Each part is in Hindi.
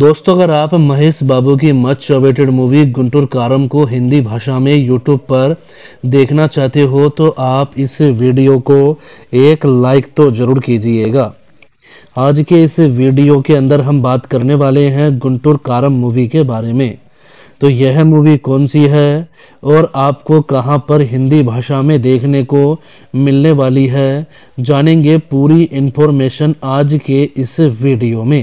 दोस्तों अगर आप महेश बाबू की मच अवेटेड मूवी गुंटूर कारम को हिंदी भाषा में यूट्यूब पर देखना चाहते हो तो आप इस वीडियो को एक लाइक तो ज़रूर कीजिएगा आज के इस वीडियो के अंदर हम बात करने वाले हैं गुंटूर कारम मूवी के बारे में तो यह मूवी कौन सी है और आपको कहां पर हिंदी भाषा में देखने को मिलने वाली है जानेंगे पूरी इन्फॉर्मेशन आज के इस वीडियो में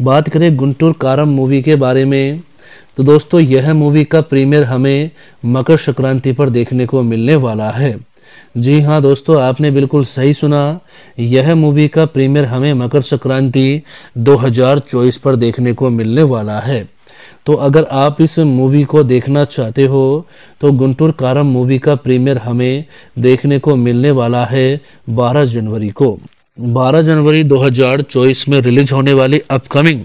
बात करें गुंटूर कारम मूवी के बारे में तो दोस्तों यह मूवी का प्रीमियर हमें मकर संक्रांति पर देखने को मिलने वाला है जी हाँ दोस्तों आपने बिल्कुल सही सुना यह मूवी का प्रीमियर हमें मकर संक्रांति 2024 पर देखने को मिलने वाला है तो अगर आप इस मूवी को देखना चाहते हो तो गुंटूर कारम मूवी का प्रीमियर हमें देखने को मिलने वाला है 12 जनवरी को 12 जनवरी 2024 में रिलीज होने वाली अपकमिंग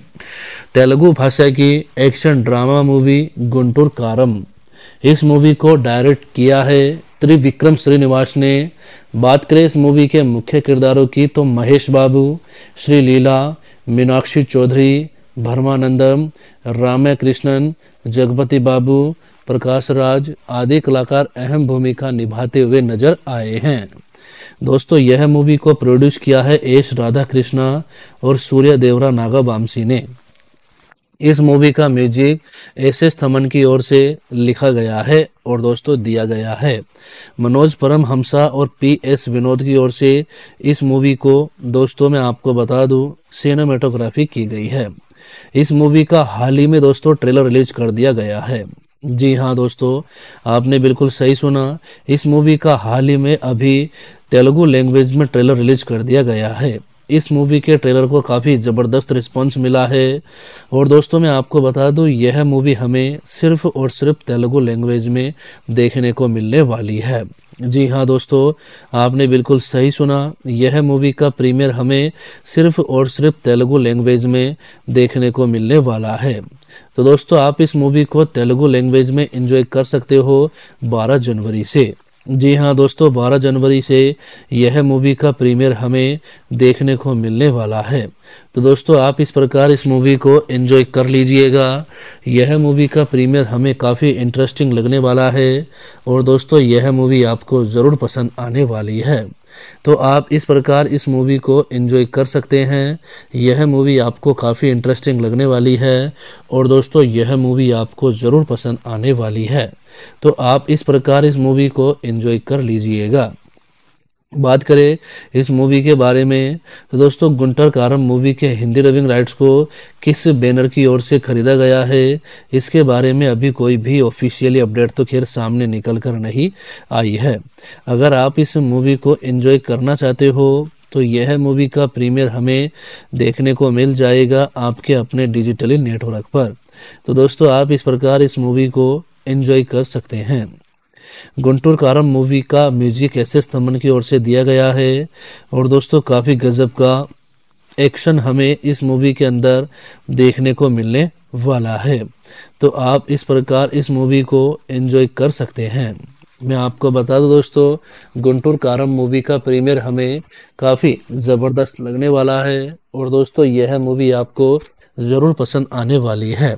तेलुगु भाषा की एक्शन ड्रामा मूवी गुंटूर कारम इस मूवी को डायरेक्ट किया है त्रिविक्रम श्रीनिवास ने बात करें इस मूवी के मुख्य किरदारों की तो महेश बाबू श्री लीला मीनाक्षी चौधरी भरमानंदम रामा कृष्णन जगपति बाबू प्रकाश राज आदि कलाकार अहम भूमिका निभाते हुए नजर आए हैं दोस्तों यह मूवी को प्रोड्यूस किया है एस राधा कृष्णा और सूर्य देवरा नागा बामसी ने इस मूवी का म्यूजिक एस एस थमन की ओर से लिखा गया है और दोस्तों दिया गया है मनोज परम हमसा और पी एस विनोद की ओर से इस मूवी को दोस्तों मैं आपको बता दूं सिनेमेटोग्राफी की गई है इस मूवी का हाल ही में दोस्तों ट्रेलर रिलीज कर दिया गया है जी हाँ दोस्तों आपने बिल्कुल सही सुना इस मूवी का हाल ही में अभी तेलुगु लैंग्वेज में ट्रेलर रिलीज कर दिया गया है इस मूवी के ट्रेलर को काफ़ी ज़बरदस्त रिस्पॉन्स मिला है और दोस्तों मैं आपको बता दूं यह मूवी हमें सिर्फ और सिर्फ तेलुगु लैंग्वेज में देखने को मिलने वाली है जी हाँ दोस्तों आपने बिल्कुल सही सुना यह मूवी का प्रीमियर हमें सिर्फ और सिर्फ तेलुगु लैंग्वेज में देखने को मिलने वाला है तो दोस्तों आप इस मूवी को तेलुगु लैंग्वेज में इंजॉय कर सकते हो 12 जनवरी से जी हाँ दोस्तों 12 जनवरी से यह मूवी का प्रीमियर हमें देखने को मिलने वाला है तो दोस्तों आप इस प्रकार इस मूवी को एंजॉय कर लीजिएगा यह मूवी का प्रीमियर हमें काफ़ी इंटरेस्टिंग लगने वाला है और दोस्तों यह मूवी आपको ज़रूर पसंद आने वाली है तो आप इस प्रकार इस मूवी को एंजॉय कर सकते हैं यह मूवी आपको काफ़ी इंटरेस्टिंग लगने वाली है और दोस्तों यह मूवी आपको ज़रूर पसंद आने वाली है तो आप इस प्रकार इस मूवी को एंजॉय कर लीजिएगा बात करें इस मूवी के बारे में तो दोस्तों गुंटर कारम मूवी के हिंदी डबिंग राइट्स को किस बैनर की ओर से खरीदा गया है इसके बारे में अभी कोई भी ऑफिशियली अपडेट तो खैर सामने निकल कर नहीं आई है अगर आप इस मूवी को एंजॉय करना चाहते हो तो यह मूवी का प्रीमियर हमें देखने को मिल जाएगा आपके अपने डिजिटली नेटवर्क पर तो दोस्तों आप इस प्रकार इस मूवी को इन्जॉय कर सकते हैं गुंटूर कारम मूवी का म्यूजिक एस एस थमन की ओर से दिया गया है और दोस्तों काफ़ी गजब का एक्शन हमें इस मूवी के अंदर देखने को मिलने वाला है तो आप इस प्रकार इस मूवी को एंजॉय कर सकते हैं मैं आपको बता दूं दोस्तों गुंटूर कारम मूवी का प्रीमियर हमें काफ़ी ज़बरदस्त लगने वाला है और दोस्तों यह मूवी आपको ज़रूर पसंद आने वाली है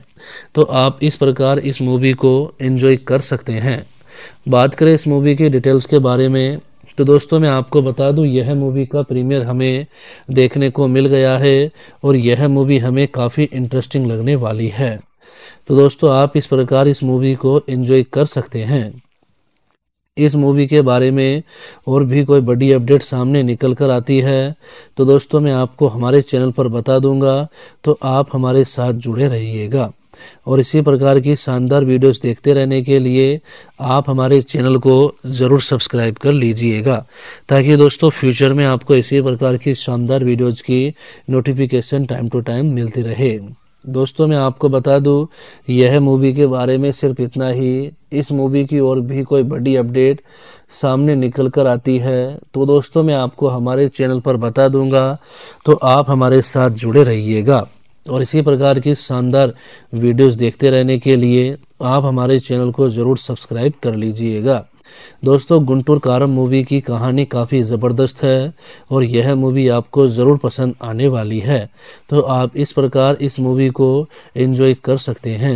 तो आप इस प्रकार इस मूवी को एंजॉय कर सकते हैं बात करें इस मूवी की डिटेल्स के बारे में तो दोस्तों मैं आपको बता दूं यह मूवी का प्रीमियर हमें देखने को मिल गया है और यह मूवी हमें काफ़ी इंटरेस्टिंग लगने वाली है तो दोस्तों आप इस प्रकार इस मूवी को एंजॉय कर सकते हैं इस मूवी के बारे में और भी कोई बड़ी अपडेट सामने निकल कर आती है तो दोस्तों मैं आपको हमारे चैनल पर बता दूंगा तो आप हमारे साथ जुड़े रहिएगा और इसी प्रकार की शानदार वीडियोस देखते रहने के लिए आप हमारे चैनल को ज़रूर सब्सक्राइब कर लीजिएगा ताकि दोस्तों फ्यूचर में आपको इसी प्रकार की शानदार वीडियोज़ की नोटिफिकेशन टाइम टू टाइम मिलती रहे दोस्तों मैं आपको बता दूं यह मूवी के बारे में सिर्फ इतना ही इस मूवी की और भी कोई बड़ी अपडेट सामने निकल कर आती है तो दोस्तों मैं आपको हमारे चैनल पर बता दूंगा तो आप हमारे साथ जुड़े रहिएगा और इसी प्रकार की शानदार वीडियोस देखते रहने के लिए आप हमारे चैनल को ज़रूर सब्सक्राइब कर लीजिएगा दोस्तों गुंटूर कारम मूवी की कहानी काफ़ी ज़बरदस्त है और यह मूवी आपको ज़रूर पसंद आने वाली है तो आप इस प्रकार इस मूवी को एंजॉय कर सकते हैं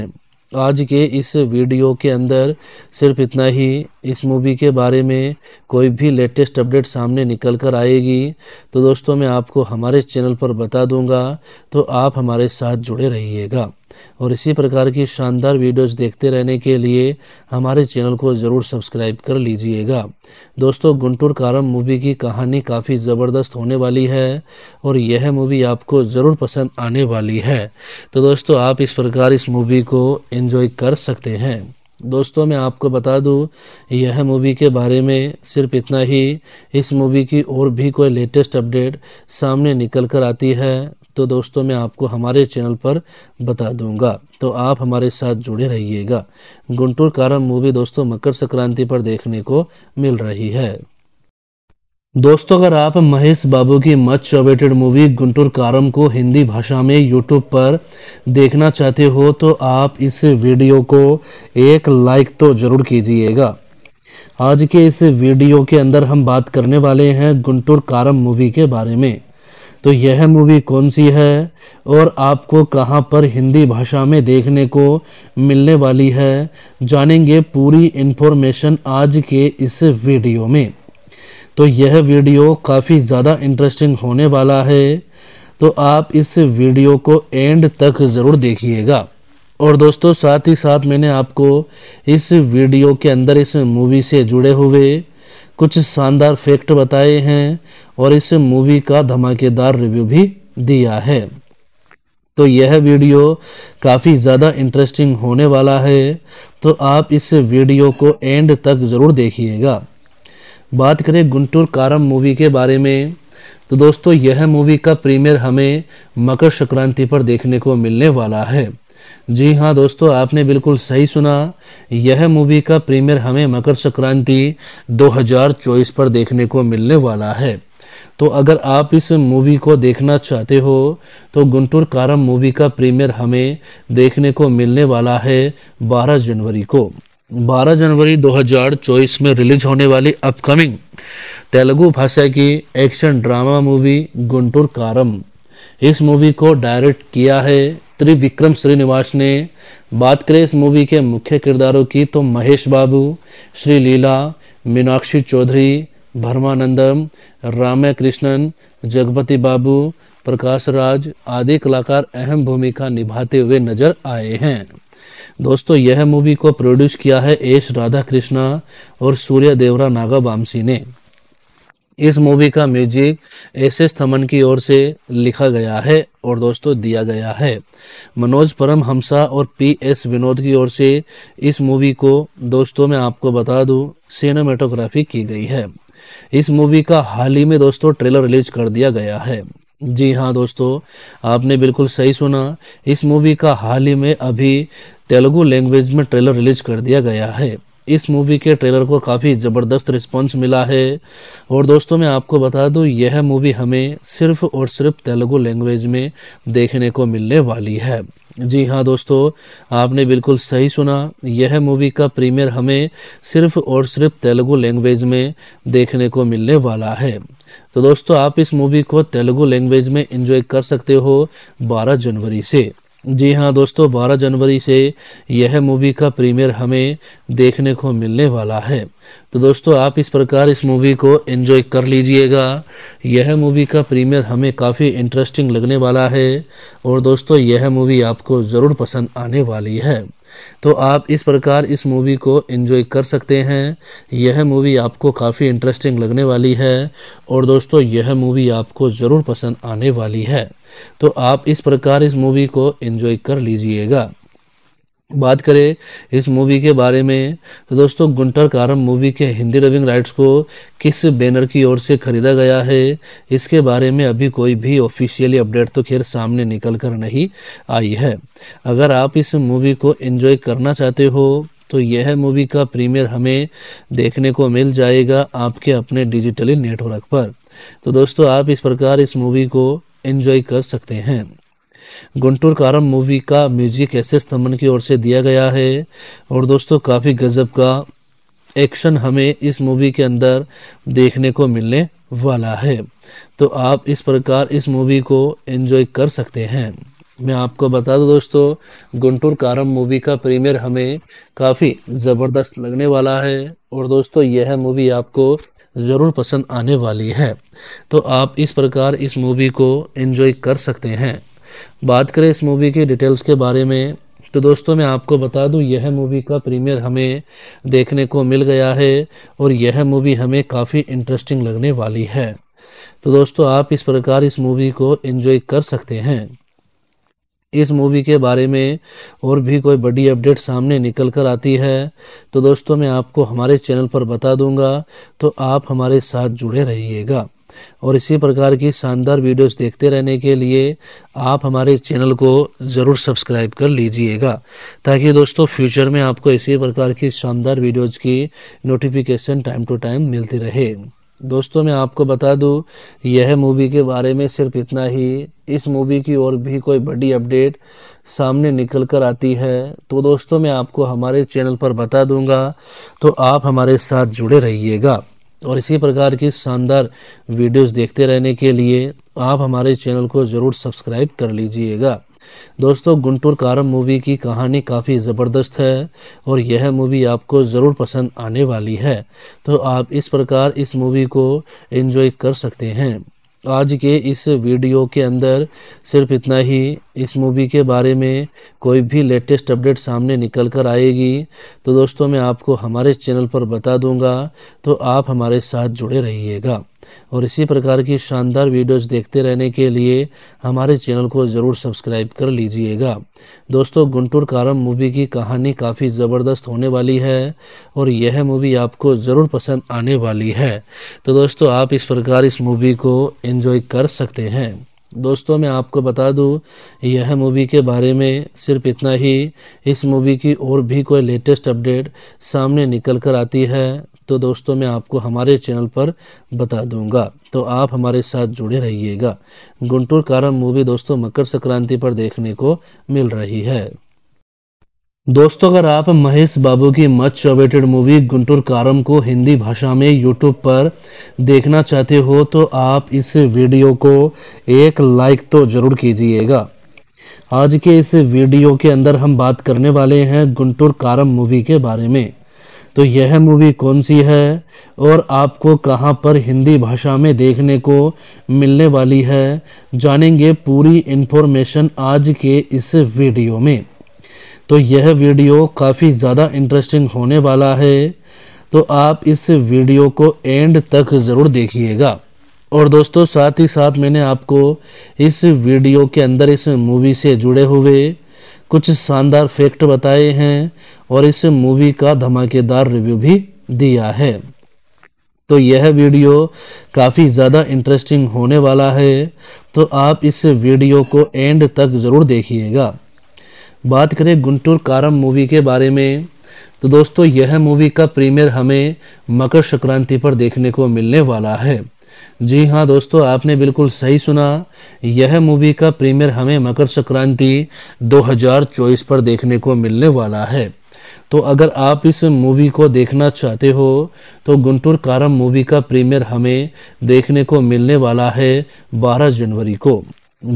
आज के इस वीडियो के अंदर सिर्फ इतना ही इस मूवी के बारे में कोई भी लेटेस्ट अपडेट सामने निकल कर आएगी तो दोस्तों मैं आपको हमारे चैनल पर बता दूंगा तो आप हमारे साथ जुड़े रहिएगा और इसी प्रकार की शानदार वीडियोस देखते रहने के लिए हमारे चैनल को ज़रूर सब्सक्राइब कर लीजिएगा दोस्तों गुंटूर कारम मूवी की कहानी काफ़ी ज़बरदस्त होने वाली है और यह मूवी आपको ज़रूर पसंद आने वाली है तो दोस्तों आप इस प्रकार इस मूवी को इन्जॉय कर सकते हैं दोस्तों मैं आपको बता दूं यह मूवी के बारे में सिर्फ इतना ही इस मूवी की और भी कोई लेटेस्ट अपडेट सामने निकल कर आती है तो दोस्तों मैं आपको हमारे चैनल पर बता दूंगा तो आप हमारे साथ जुड़े रहिएगा गुंटूर कारम मूवी दोस्तों मकर संक्रांति पर देखने को मिल रही है दोस्तों अगर आप महेश बाबू की मच अवेटेड मूवी गुंटूर कारम को हिंदी भाषा में यूट्यूब पर देखना चाहते हो तो आप इस वीडियो को एक लाइक तो ज़रूर कीजिएगा आज के इस वीडियो के अंदर हम बात करने वाले हैं गुंटूर कारम मूवी के बारे में तो यह मूवी कौन सी है और आपको कहां पर हिंदी भाषा में देखने को मिलने वाली है जानेंगे पूरी इन्फॉर्मेशन आज के इस वीडियो में तो यह वीडियो काफ़ी ज़्यादा इंटरेस्टिंग होने वाला है तो आप इस वीडियो को एंड तक ज़रूर देखिएगा और दोस्तों साथ ही साथ मैंने आपको इस वीडियो के अंदर इस मूवी से जुड़े हुए कुछ शानदार फैक्ट बताए हैं और इस मूवी का धमाकेदार रिव्यू भी दिया है तो यह वीडियो काफ़ी ज़्यादा इंटरेस्टिंग होने वाला है तो आप इस वीडियो को एंड तक ज़रूर देखिएगा बात करें गुंटूर कारम मूवी के बारे में तो दोस्तों यह मूवी का प्रीमियर हमें मकर संक्रांति पर देखने को मिलने वाला है जी हाँ दोस्तों आपने बिल्कुल सही सुना यह मूवी का प्रीमियर हमें मकर संक्रांति 2024 पर देखने को मिलने वाला है तो अगर आप इस मूवी को देखना चाहते हो तो गुंटूर कारम मूवी का प्रीमियर हमें देखने को मिलने वाला है 12 जनवरी को 12 जनवरी 2024 में रिलीज होने वाली अपकमिंग तेलुगु भाषा की एक्शन ड्रामा मूवी गुंटूर कारम इस मूवी को डायरेक्ट किया है विक्रम श्रीनिवास ने बात करें इस मूवी के मुख्य किरदारों की तो महेश बाबू श्री लीला मीनाक्षी चौधरी भरमानंदम रामय कृष्णन जगपति बाबू प्रकाश राज आदि कलाकार अहम भूमिका निभाते हुए नजर आए हैं दोस्तों यह मूवी को प्रोड्यूस किया है एस राधा कृष्णा और सूर्य देवरा नागा बामसी ने इस मूवी का म्यूजिक एस एस थमन की ओर से लिखा गया है और दोस्तों दिया गया है मनोज परम हमसा और पी एस विनोद की ओर से इस मूवी को दोस्तों मैं आपको बता दूं सिनेमेटोग्राफी की गई है इस मूवी का हाल ही में दोस्तों ट्रेलर रिलीज कर दिया गया है जी हाँ दोस्तों आपने बिल्कुल सही सुना इस मूवी का हाल ही में अभी तेलुगु लैंग्वेज में ट्रेलर रिलीज कर दिया गया है इस मूवी के ट्रेलर को काफ़ी ज़बरदस्त रिस्पॉन्स मिला है और दोस्तों मैं आपको बता दूं यह मूवी हमें सिर्फ और सिर्फ तेलुगु लैंग्वेज में देखने को मिलने वाली है जी हाँ दोस्तों आपने बिल्कुल सही सुना यह मूवी का प्रीमियर हमें सिर्फ और सिर्फ तेलुगु लैंग्वेज में देखने को मिलने वाला है तो दोस्तों आप इस मूवी को तेलुगु लैंग्वेज में इन्जॉय कर सकते हो 12 जनवरी से जी हाँ दोस्तों 12 जनवरी से यह मूवी का प्रीमियर हमें देखने को मिलने वाला है तो दोस्तों आप इस प्रकार इस मूवी को एंजॉय कर लीजिएगा यह मूवी का प्रीमियर हमें काफ़ी इंटरेस्टिंग लगने वाला है और दोस्तों यह मूवी आपको ज़रूर पसंद आने वाली है तो आप इस प्रकार इस मूवी को एंजॉय कर सकते हैं यह मूवी आपको काफ़ी इंटरेस्टिंग लगने वाली है और दोस्तों यह मूवी आपको ज़रूर पसंद आने वाली है तो आप इस प्रकार इस मूवी को एंजॉय कर लीजिएगा बात करें इस मूवी के बारे में तो दोस्तों गुंटर कारम मूवी के हिंदी डबिंग राइट्स को किस बैनर की ओर से खरीदा गया है इसके बारे में अभी कोई भी ऑफिशियली अपडेट तो खैर सामने निकल कर नहीं आई है अगर आप इस मूवी को एंजॉय करना चाहते हो तो यह मूवी का प्रीमियर हमें देखने को मिल जाएगा आपके अपने डिजिटली नेटवर्क पर तो दोस्तों आप इस प्रकार इस मूवी को इन्जॉय कर सकते हैं गुंटूर कारम मूवी का म्यूजिक एस एस थमन की ओर से दिया गया है और दोस्तों काफ़ी गजब का एक्शन हमें इस मूवी के अंदर देखने को मिलने वाला है तो आप इस प्रकार इस मूवी को एंजॉय कर सकते हैं मैं आपको बता दूं दोस्तों गुंटूर कारम मूवी का प्रीमियर हमें काफ़ी ज़बरदस्त लगने वाला है और दोस्तों यह मूवी आपको ज़रूर पसंद आने वाली है तो आप इस प्रकार इस मूवी को एंजॉय कर सकते हैं बात करें इस मूवी की डिटेल्स के बारे में तो दोस्तों मैं आपको बता दूं यह मूवी का प्रीमियर हमें देखने को मिल गया है और यह मूवी हमें काफ़ी इंटरेस्टिंग लगने वाली है तो दोस्तों आप इस प्रकार इस मूवी को एंजॉय कर सकते हैं इस मूवी के बारे में और भी कोई बड़ी अपडेट सामने निकल कर आती है तो दोस्तों मैं आपको हमारे चैनल पर बता दूंगा तो आप हमारे साथ जुड़े रहिएगा और इसी प्रकार की शानदार वीडियोस देखते रहने के लिए आप हमारे चैनल को ज़रूर सब्सक्राइब कर लीजिएगा ताकि दोस्तों फ्यूचर में आपको इसी प्रकार की शानदार वीडियोज़ की नोटिफिकेशन टाइम टू टाइम मिलती रहे दोस्तों मैं आपको बता दूं यह मूवी के बारे में सिर्फ इतना ही इस मूवी की और भी कोई बड़ी अपडेट सामने निकल कर आती है तो दोस्तों मैं आपको हमारे चैनल पर बता दूंगा तो आप हमारे साथ जुड़े रहिएगा और इसी प्रकार की शानदार वीडियोस देखते रहने के लिए आप हमारे चैनल को ज़रूर सब्सक्राइब कर लीजिएगा दोस्तों गुंटूर कारम मूवी की कहानी काफ़ी ज़बरदस्त है और यह मूवी आपको ज़रूर पसंद आने वाली है तो आप इस प्रकार इस मूवी को एंजॉय कर सकते हैं आज के इस वीडियो के अंदर सिर्फ इतना ही इस मूवी के बारे में कोई भी लेटेस्ट अपडेट सामने निकल कर आएगी तो दोस्तों मैं आपको हमारे चैनल पर बता दूंगा तो आप हमारे साथ जुड़े रहिएगा और इसी प्रकार की शानदार वीडियोस देखते रहने के लिए हमारे चैनल को ज़रूर सब्सक्राइब कर लीजिएगा दोस्तों गुंटूर कारम मूवी की कहानी काफ़ी ज़बरदस्त होने वाली है और यह मूवी आपको ज़रूर पसंद आने वाली है तो दोस्तों आप इस प्रकार इस मूवी को एंजॉय कर सकते हैं दोस्तों मैं आपको बता दूं यह मूवी के बारे में सिर्फ इतना ही इस मूवी की और भी कोई लेटेस्ट अपडेट सामने निकल कर आती है तो दोस्तों मैं आपको हमारे चैनल पर बता दूंगा तो आप हमारे साथ जुड़े रहिएगा गुंटूर कारम मूवी दोस्तों मकर संक्रांति पर देखने को मिल रही है दोस्तों अगर आप महेश बाबू की मच अवेटेड मूवी गुंटूर कारम को हिंदी भाषा में यूट्यूब पर देखना चाहते हो तो आप इस वीडियो को एक लाइक तो ज़रूर कीजिएगा आज के इस वीडियो के अंदर हम बात करने वाले हैं गुंटूर कारम मूवी के बारे में तो यह मूवी कौन सी है और आपको कहां पर हिंदी भाषा में देखने को मिलने वाली है जानेंगे पूरी इन्फॉर्मेशन आज के इस वीडियो में तो यह वीडियो काफ़ी ज़्यादा इंटरेस्टिंग होने वाला है तो आप इस वीडियो को एंड तक ज़रूर देखिएगा और दोस्तों साथ ही साथ मैंने आपको इस वीडियो के अंदर इस मूवी से जुड़े हुए कुछ शानदार फैक्ट बताए हैं और इस मूवी का धमाकेदार रिव्यू भी दिया है तो यह वीडियो काफ़ी ज़्यादा इंटरेस्टिंग होने वाला है तो आप इस वीडियो को एंड तक ज़रूर देखिएगा बात करें गुंटूर कारम मूवी के बारे में तो दोस्तों यह मूवी का प्रीमियर हमें मकर संक्रांति पर देखने को मिलने वाला है जी हाँ दोस्तों आपने बिल्कुल सही सुना यह मूवी का प्रीमियर हमें मकर संक्रांति 2024 पर देखने को मिलने वाला है तो अगर आप इस मूवी को देखना चाहते हो तो गुंटूर कारम मूवी का प्रीमियर हमें देखने को मिलने वाला है 12 जनवरी को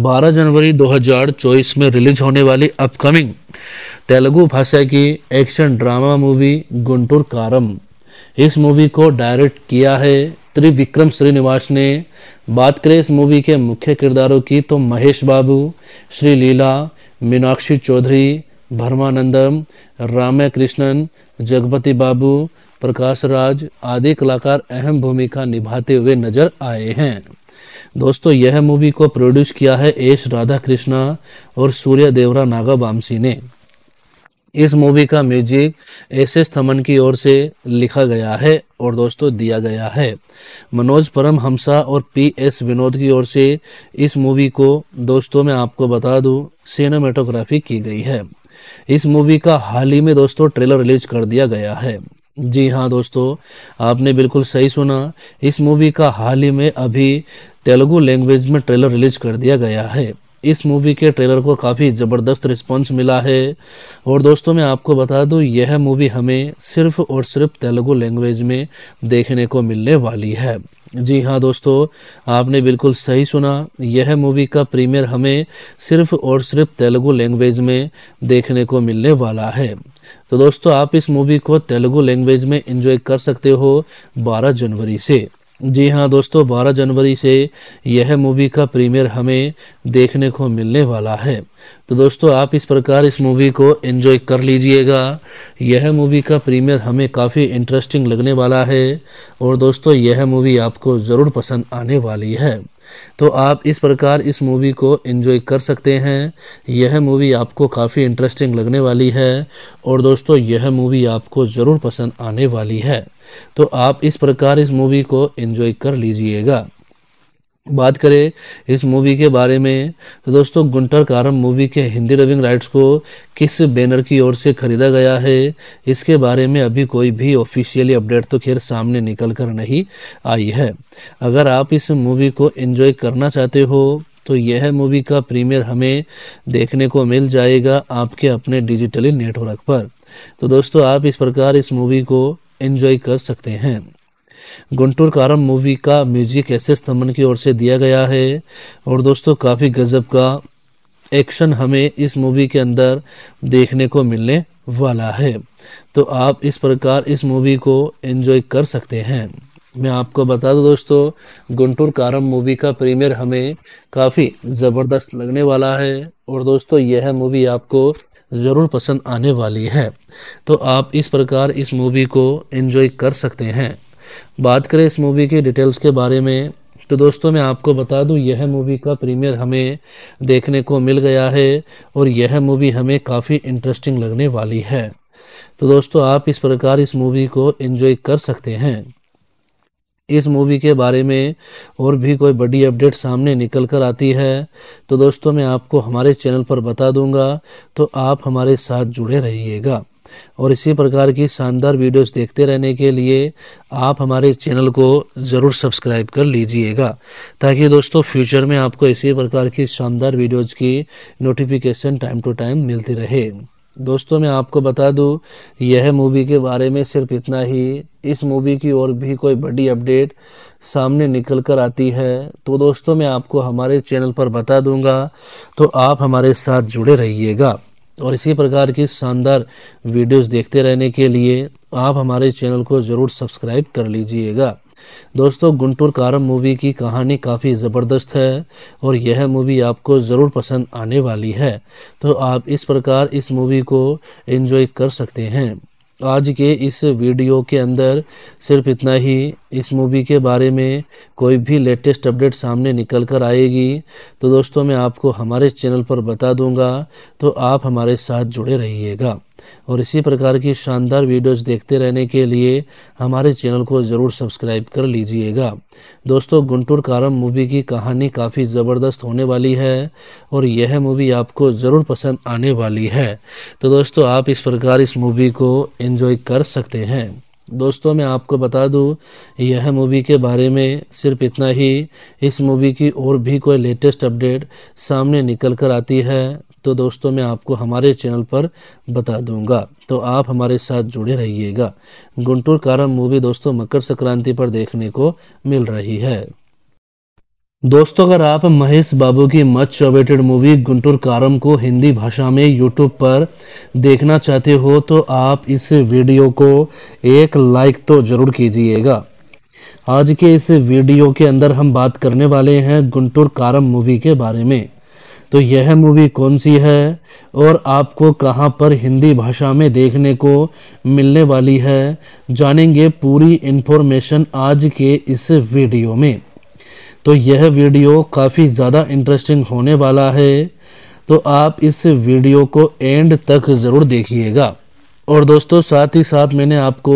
12 जनवरी 2024 में रिलीज होने वाली अपकमिंग तेलुगु भाषा की एक्शन ड्रामा मूवी गुंटूर कारम इस मूवी को डायरेक्ट किया है त्रिविक्रम श्रीनिवास ने बात करें इस मूवी के मुख्य किरदारों की तो महेश बाबू श्री लीला मीनाक्षी चौधरी भरमानंदम रामय कृष्णन जगपति बाबू प्रकाश राज आदि कलाकार अहम भूमिका निभाते हुए नजर आए हैं दोस्तों यह मूवी को प्रोड्यूस किया है एस राधा कृष्णा और सूर्य देवरा नागा वामसी ने इस मूवी का म्यूजिक एस एस थमन की ओर से लिखा गया है और दोस्तों दिया गया है मनोज परम हमसा और पी एस विनोद की ओर से इस मूवी को दोस्तों मैं आपको बता दूं सिनेमेटोग्राफी की गई है इस मूवी का हाल ही में दोस्तों ट्रेलर रिलीज कर दिया गया है जी हाँ दोस्तों आपने बिल्कुल सही सुना इस मूवी का हाल ही में अभी तेलुगु लैंग्वेज में ट्रेलर रिलीज कर दिया गया है इस मूवी के ट्रेलर को काफ़ी ज़बरदस्त रिस्पॉन्स मिला है और दोस्तों मैं आपको बता दूं यह मूवी हमें सिर्फ और सिर्फ तेलुगु लैंग्वेज में देखने को मिलने वाली है जी हाँ दोस्तों आपने बिल्कुल सही सुना यह मूवी का प्रीमियर हमें सिर्फ और सिर्फ तेलुगु लैंग्वेज में देखने को मिलने वाला है तो दोस्तों आप इस मूवी को तेलुगु लैंग्वेज में इन्जॉय कर सकते हो 12 जनवरी से जी हाँ दोस्तों 12 जनवरी से यह मूवी का प्रीमियर हमें देखने को मिलने वाला है तो दोस्तों आप इस प्रकार इस मूवी को एंजॉय कर लीजिएगा यह मूवी का प्रीमियर हमें काफ़ी इंटरेस्टिंग लगने वाला है और दोस्तों यह मूवी आपको ज़रूर पसंद आने वाली है तो आप इस प्रकार इस मूवी को एंजॉय कर सकते हैं यह मूवी आपको काफ़ी इंटरेस्टिंग लगने वाली है और दोस्तों यह मूवी आपको ज़रूर पसंद आने वाली है तो आप इस प्रकार इस मूवी को एंजॉय कर लीजिएगा बात करें इस मूवी के बारे में तो दोस्तों गुंटर कारम मूवी के हिंदी डबिंग राइट्स को किस बैनर की ओर से खरीदा गया है इसके बारे में अभी कोई भी ऑफिशियली अपडेट तो खैर सामने निकल कर नहीं आई है अगर आप इस मूवी को एंजॉय करना चाहते हो तो यह मूवी का प्रीमियर हमें देखने को मिल जाएगा आपके अपने डिजिटली नेटवर्क पर तो दोस्तों आप इस प्रकार इस मूवी को इन्जॉय कर सकते हैं गुंटूर कारम मूवी का म्यूजिक एस एस तमन की ओर से दिया गया है और दोस्तों काफ़ी गजब का एक्शन हमें इस मूवी के अंदर देखने को मिलने वाला है तो आप इस प्रकार इस मूवी को एंजॉय कर सकते हैं मैं आपको बता दूं दोस्तों गुंटूर कारम मूवी का प्रीमियर हमें काफ़ी ज़बरदस्त लगने वाला है और दोस्तों यह मूवी आपको ज़रूर पसंद आने वाली है तो आप इस प्रकार इस मूवी को एंजॉय कर सकते हैं बात करें इस मूवी की डिटेल्स के बारे में तो दोस्तों मैं आपको बता दूं यह मूवी का प्रीमियर हमें देखने को मिल गया है और यह मूवी हमें काफ़ी इंटरेस्टिंग लगने वाली है तो दोस्तों आप इस प्रकार इस मूवी को एंजॉय कर सकते हैं इस मूवी के बारे में और भी कोई बड़ी अपडेट सामने निकल कर आती है तो दोस्तों मैं आपको हमारे चैनल पर बता दूंगा तो आप हमारे साथ जुड़े रहिएगा और इसी प्रकार की शानदार वीडियोस देखते रहने के लिए आप हमारे चैनल को ज़रूर सब्सक्राइब कर लीजिएगा ताकि दोस्तों फ्यूचर में आपको इसी प्रकार की शानदार वीडियोज़ की नोटिफिकेशन टाइम टू टाइम मिलती रहे दोस्तों मैं आपको बता दूं यह मूवी के बारे में सिर्फ इतना ही इस मूवी की और भी कोई बड़ी अपडेट सामने निकल कर आती है तो दोस्तों मैं आपको हमारे चैनल पर बता दूंगा तो आप हमारे साथ जुड़े रहिएगा और इसी प्रकार की शानदार वीडियोस देखते रहने के लिए आप हमारे चैनल को ज़रूर सब्सक्राइब कर लीजिएगा दोस्तों गुंटूर कारम मूवी की कहानी काफ़ी ज़बरदस्त है और यह मूवी आपको ज़रूर पसंद आने वाली है तो आप इस प्रकार इस मूवी को एंजॉय कर सकते हैं आज के इस वीडियो के अंदर सिर्फ इतना ही इस मूवी के बारे में कोई भी लेटेस्ट अपडेट सामने निकल कर आएगी तो दोस्तों मैं आपको हमारे चैनल पर बता दूंगा तो आप हमारे साथ जुड़े रहिएगा और इसी प्रकार की शानदार वीडियोस देखते रहने के लिए हमारे चैनल को ज़रूर सब्सक्राइब कर लीजिएगा दोस्तों गुंटूर कारम मूवी की कहानी काफ़ी ज़बरदस्त होने वाली है और यह मूवी आपको ज़रूर पसंद आने वाली है तो दोस्तों आप इस प्रकार इस मूवी को इन्जॉय कर सकते हैं दोस्तों मैं आपको बता दूं यह मूवी के बारे में सिर्फ इतना ही इस मूवी की और भी कोई लेटेस्ट अपडेट सामने निकल कर आती है तो दोस्तों मैं आपको हमारे चैनल पर बता दूंगा तो आप हमारे साथ जुड़े रहिएगा गुंटूर कारम मूवी दोस्तों मकर संक्रांति पर देखने को मिल रही है दोस्तों अगर आप महेश बाबू की मच अवेटेड मूवी गुंटूर कारम को हिंदी भाषा में यूट्यूब पर देखना चाहते हो तो आप इस वीडियो को एक लाइक तो ज़रूर कीजिएगा आज के इस वीडियो के अंदर हम बात करने वाले हैं गुंटूर कारम मूवी के बारे में तो यह मूवी कौन सी है और आपको कहां पर हिंदी भाषा में देखने को मिलने वाली है जानेंगे पूरी इन्फॉर्मेशन आज के इस वीडियो में तो यह वीडियो काफ़ी ज़्यादा इंटरेस्टिंग होने वाला है तो आप इस वीडियो को एंड तक ज़रूर देखिएगा और दोस्तों साथ ही साथ मैंने आपको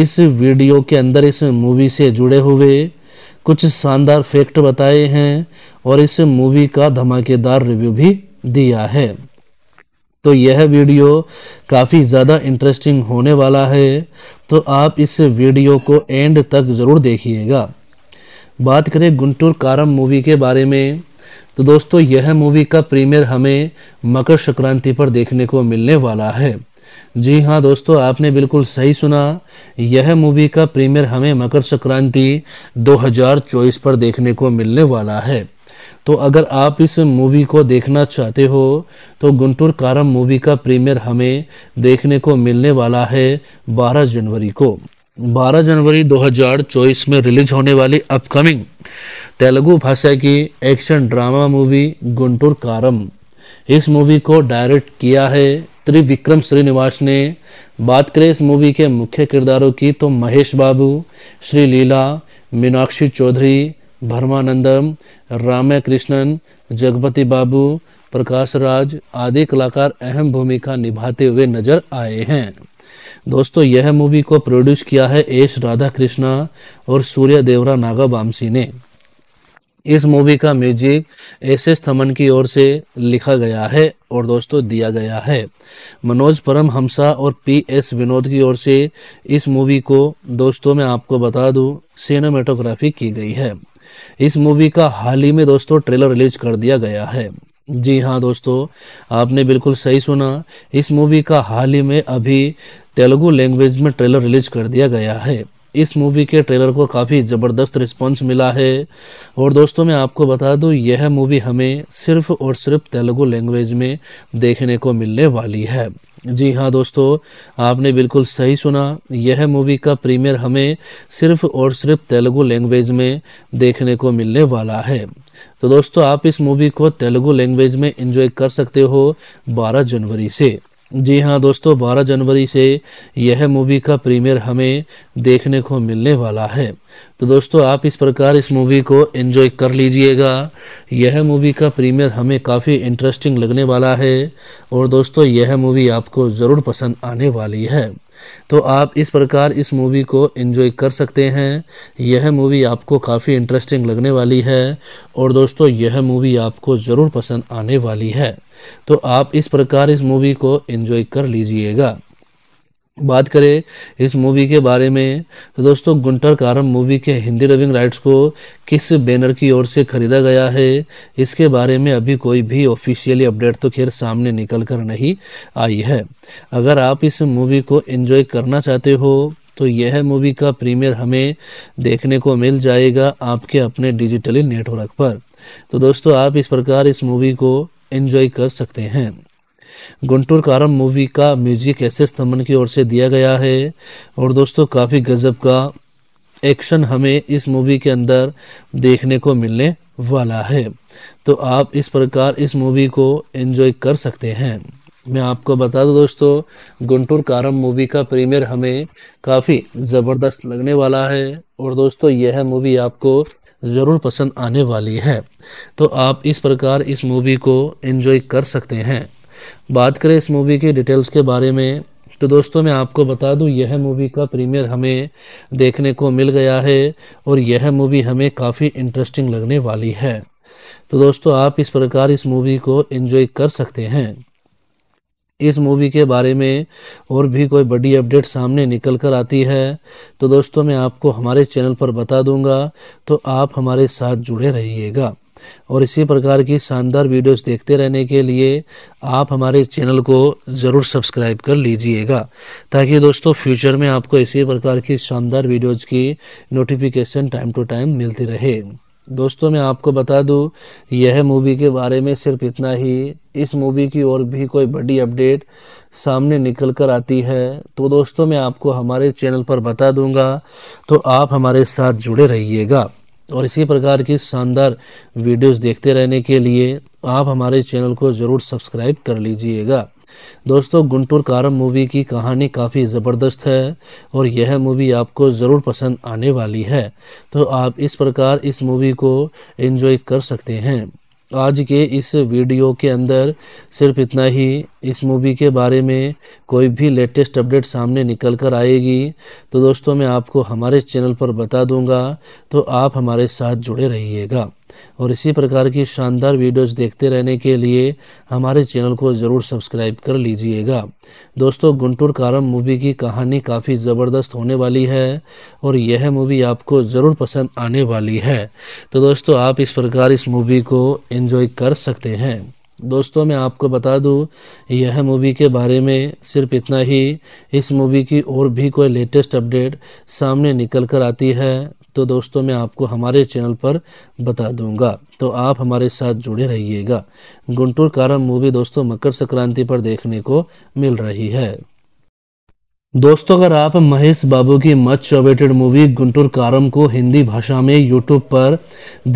इस वीडियो के अंदर इस मूवी से जुड़े हुए कुछ शानदार फैक्ट बताए हैं और इस मूवी का धमाकेदार रिव्यू भी दिया है तो यह वीडियो काफ़ी ज़्यादा इंटरेस्टिंग होने वाला है तो आप इस वीडियो को एंड तक ज़रूर देखिएगा बात करें गुंटूर कारम मूवी के बारे में तो दोस्तों यह मूवी का प्रीमियर हमें मकर संक्रांति पर देखने को मिलने वाला है जी हाँ दोस्तों आपने बिल्कुल सही सुना यह मूवी का प्रीमियर हमें मकर संक्रांति 2024 पर देखने को मिलने वाला है तो अगर आप इस मूवी को देखना चाहते हो तो गुंटूर कारम मूवी का प्रीमियर हमें देखने को मिलने वाला है 12 जनवरी को 12 जनवरी 2024 में रिलीज होने वाली अपकमिंग तेलुगु भाषा की एक्शन ड्रामा मूवी गुंटूर कारम इस मूवी को डायरेक्ट किया है त्रिविक्रम श्रीनिवास ने बात करें इस मूवी के मुख्य किरदारों की तो महेश बाबू श्री लीला मीनाक्षी चौधरी भरमानंदम रामय कृष्णन जगपति बाबू प्रकाश राज आदि कलाकार अहम भूमिका निभाते हुए नजर आए हैं दोस्तों यह मूवी को प्रोड्यूस किया है एस राधा कृष्णा और सूर्य देवरा नागा वामसी ने इस मूवी का म्यूजिक एस एस थमन की ओर से लिखा गया है और दोस्तों दिया गया है मनोज परम हमसा और पी एस विनोद की ओर से इस मूवी को दोस्तों मैं आपको बता दूं सिनेमेटोग्राफी की गई है इस मूवी का हाल ही में दोस्तों ट्रेलर रिलीज कर दिया गया है जी हाँ दोस्तों आपने बिल्कुल सही सुना इस मूवी का हाल ही में अभी तेलुगु लैंग्वेज में ट्रेलर रिलीज कर दिया गया है इस मूवी के ट्रेलर को काफ़ी ज़बरदस्त रिस्पॉन्स मिला है और दोस्तों मैं आपको बता दूँ यह मूवी हमें सिर्फ और सिर्फ तेलुगु लैंग्वेज में देखने को मिलने वाली है जी हाँ दोस्तों आपने बिल्कुल सही सुना यह मूवी का प्रीमियर हमें सिर्फ और सिर्फ तेलुगु लैंग्वेज में देखने को मिलने वाला है तो दोस्तों आप इस मूवी को तेलुगु लैंग्वेज में एंजॉय कर सकते हो 12 जनवरी से जी हाँ दोस्तों 12 जनवरी से यह मूवी का प्रीमियर हमें देखने को मिलने वाला है तो दोस्तों आप इस प्रकार इस मूवी को एंजॉय कर लीजिएगा यह मूवी का प्रीमियर हमें काफ़ी इंटरेस्टिंग लगने वाला है और दोस्तों यह मूवी आपको ज़रूर पसंद आने वाली है तो आप इस प्रकार इस मूवी को एंजॉय कर सकते हैं यह मूवी आपको काफ़ी इंटरेस्टिंग लगने वाली है और दोस्तों यह मूवी आपको ज़रूर पसंद आने वाली है तो आप इस प्रकार इस मूवी को एंजॉय कर लीजिएगा बात करें इस मूवी के बारे में तो दोस्तों गुंटर कारम मूवी के हिंदी डबिंग राइट्स को किस बैनर की ओर से खरीदा गया है इसके बारे में अभी कोई भी ऑफिशियली अपडेट तो खैर सामने निकल कर नहीं आई है अगर आप इस मूवी को एंजॉय करना चाहते हो तो यह मूवी का प्रीमियर हमें देखने को मिल जाएगा आपके अपने डिजिटली नेटवर्क पर तो दोस्तों आप इस प्रकार इस मूवी को इन्जॉय कर सकते हैं गुंटूर कारम मूवी का म्यूजिक एस एस थमन की ओर से दिया गया है और दोस्तों काफ़ी गज़ब का एक्शन हमें इस मूवी के अंदर देखने को मिलने वाला है तो आप इस प्रकार इस मूवी को एंजॉय कर सकते हैं मैं आपको बता दूं दोस्तों गुंटूर कारम मूवी का प्रीमियर हमें काफ़ी ज़बरदस्त लगने वाला है और दोस्तों यह मूवी आपको ज़रूर पसंद आने वाली है तो आप इस प्रकार इस मूवी को एंजॉय कर सकते हैं बात करें इस मूवी के डिटेल्स के बारे में तो दोस्तों मैं आपको बता दूं यह मूवी का प्रीमियर हमें देखने को मिल गया है और यह मूवी हमें काफ़ी इंटरेस्टिंग लगने वाली है तो दोस्तों आप इस प्रकार इस मूवी को एंजॉय कर सकते हैं इस मूवी के बारे में और भी कोई बड़ी अपडेट सामने निकल कर आती है तो दोस्तों मैं आपको हमारे चैनल पर बता दूंगा तो आप हमारे साथ जुड़े रहिएगा और इसी प्रकार की शानदार वीडियोस देखते रहने के लिए आप हमारे चैनल को ज़रूर सब्सक्राइब कर लीजिएगा ताकि दोस्तों फ्यूचर में आपको इसी प्रकार की शानदार वीडियोज़ की नोटिफिकेशन टाइम टू टाइम मिलती रहे दोस्तों मैं आपको बता दूं यह मूवी के बारे में सिर्फ इतना ही इस मूवी की और भी कोई बड़ी अपडेट सामने निकल कर आती है तो दोस्तों मैं आपको हमारे चैनल पर बता दूंगा तो आप हमारे साथ जुड़े रहिएगा और इसी प्रकार की शानदार वीडियोस देखते रहने के लिए आप हमारे चैनल को ज़रूर सब्सक्राइब कर लीजिएगा दोस्तों गुंटूर कारम मूवी की कहानी काफ़ी ज़बरदस्त है और यह मूवी आपको ज़रूर पसंद आने वाली है तो आप इस प्रकार इस मूवी को एंजॉय कर सकते हैं आज के इस वीडियो के अंदर सिर्फ इतना ही इस मूवी के बारे में कोई भी लेटेस्ट अपडेट सामने निकल कर आएगी तो दोस्तों मैं आपको हमारे चैनल पर बता दूंगा तो आप हमारे साथ जुड़े रहिएगा और इसी प्रकार की शानदार वीडियोस देखते रहने के लिए हमारे चैनल को ज़रूर सब्सक्राइब कर लीजिएगा दोस्तों गुंटूर कारम मूवी की कहानी काफ़ी ज़बरदस्त होने वाली है और यह मूवी आपको ज़रूर पसंद आने वाली है तो दोस्तों आप इस प्रकार इस मूवी को इन्जॉय कर सकते हैं दोस्तों मैं आपको बता दूं यह मूवी के बारे में सिर्फ इतना ही इस मूवी की और भी कोई लेटेस्ट अपडेट सामने निकल कर आती है तो दोस्तों मैं आपको हमारे चैनल पर बता दूंगा तो आप हमारे साथ जुड़े रहिएगा गुंटूर कारम मूवी दोस्तों मकर संक्रांति पर देखने को मिल रही है दोस्तों अगर आप महेश बाबू की मच अवेटेड मूवी गुंटूर कारम को हिंदी भाषा में यूट्यूब पर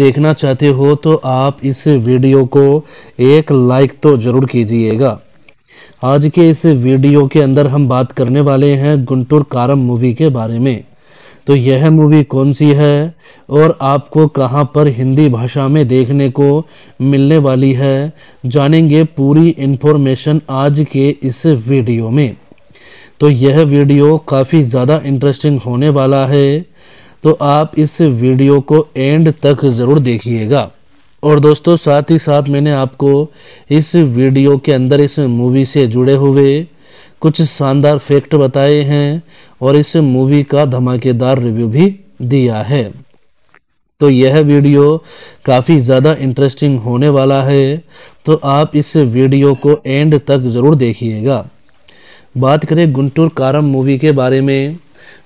देखना चाहते हो तो आप इस वीडियो को एक लाइक तो ज़रूर कीजिएगा आज के इस वीडियो के अंदर हम बात करने वाले हैं गुंटूर कारम मूवी के बारे में तो यह मूवी कौन सी है और आपको कहां पर हिंदी भाषा में देखने को मिलने वाली है जानेंगे पूरी इन्फॉर्मेशन आज के इस वीडियो में तो यह वीडियो काफ़ी ज़्यादा इंटरेस्टिंग होने वाला है तो आप इस वीडियो को एंड तक ज़रूर देखिएगा और दोस्तों साथ ही साथ मैंने आपको इस वीडियो के अंदर इस मूवी से जुड़े हुए कुछ शानदार फैक्ट बताए हैं और इस मूवी का धमाकेदार रिव्यू भी दिया है तो यह वीडियो काफ़ी ज़्यादा इंटरेस्टिंग होने वाला है तो आप इस वीडियो को एंड तक ज़रूर देखिएगा बात करें गुंटूर कारम मूवी के बारे में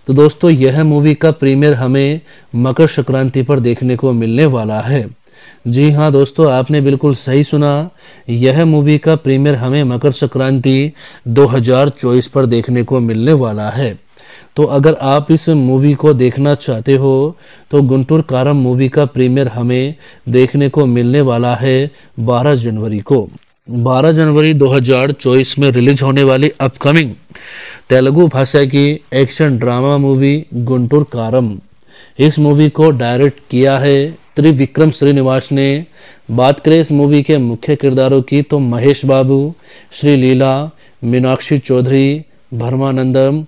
तो दोस्तों यह मूवी का प्रीमियर हमें मकर संक्रांति पर देखने को मिलने वाला है जी हाँ दोस्तों आपने बिल्कुल सही सुना यह मूवी का प्रीमियर हमें मकर संक्रांति 2024 पर देखने को मिलने वाला है तो अगर आप इस मूवी को देखना चाहते हो तो गुंटूर कारम मूवी का प्रीमियर हमें देखने को मिलने वाला है 12 जनवरी को 12 जनवरी 2024 में रिलीज होने वाली अपकमिंग तेलुगु भाषा की एक्शन ड्रामा मूवी गुंटूर कारम इस मूवी को डायरेक्ट किया है त्रिविक्रम श्रीनिवास ने बात करें इस मूवी के मुख्य किरदारों की तो महेश बाबू श्री लीला मीनाक्षी चौधरी भरमानंदम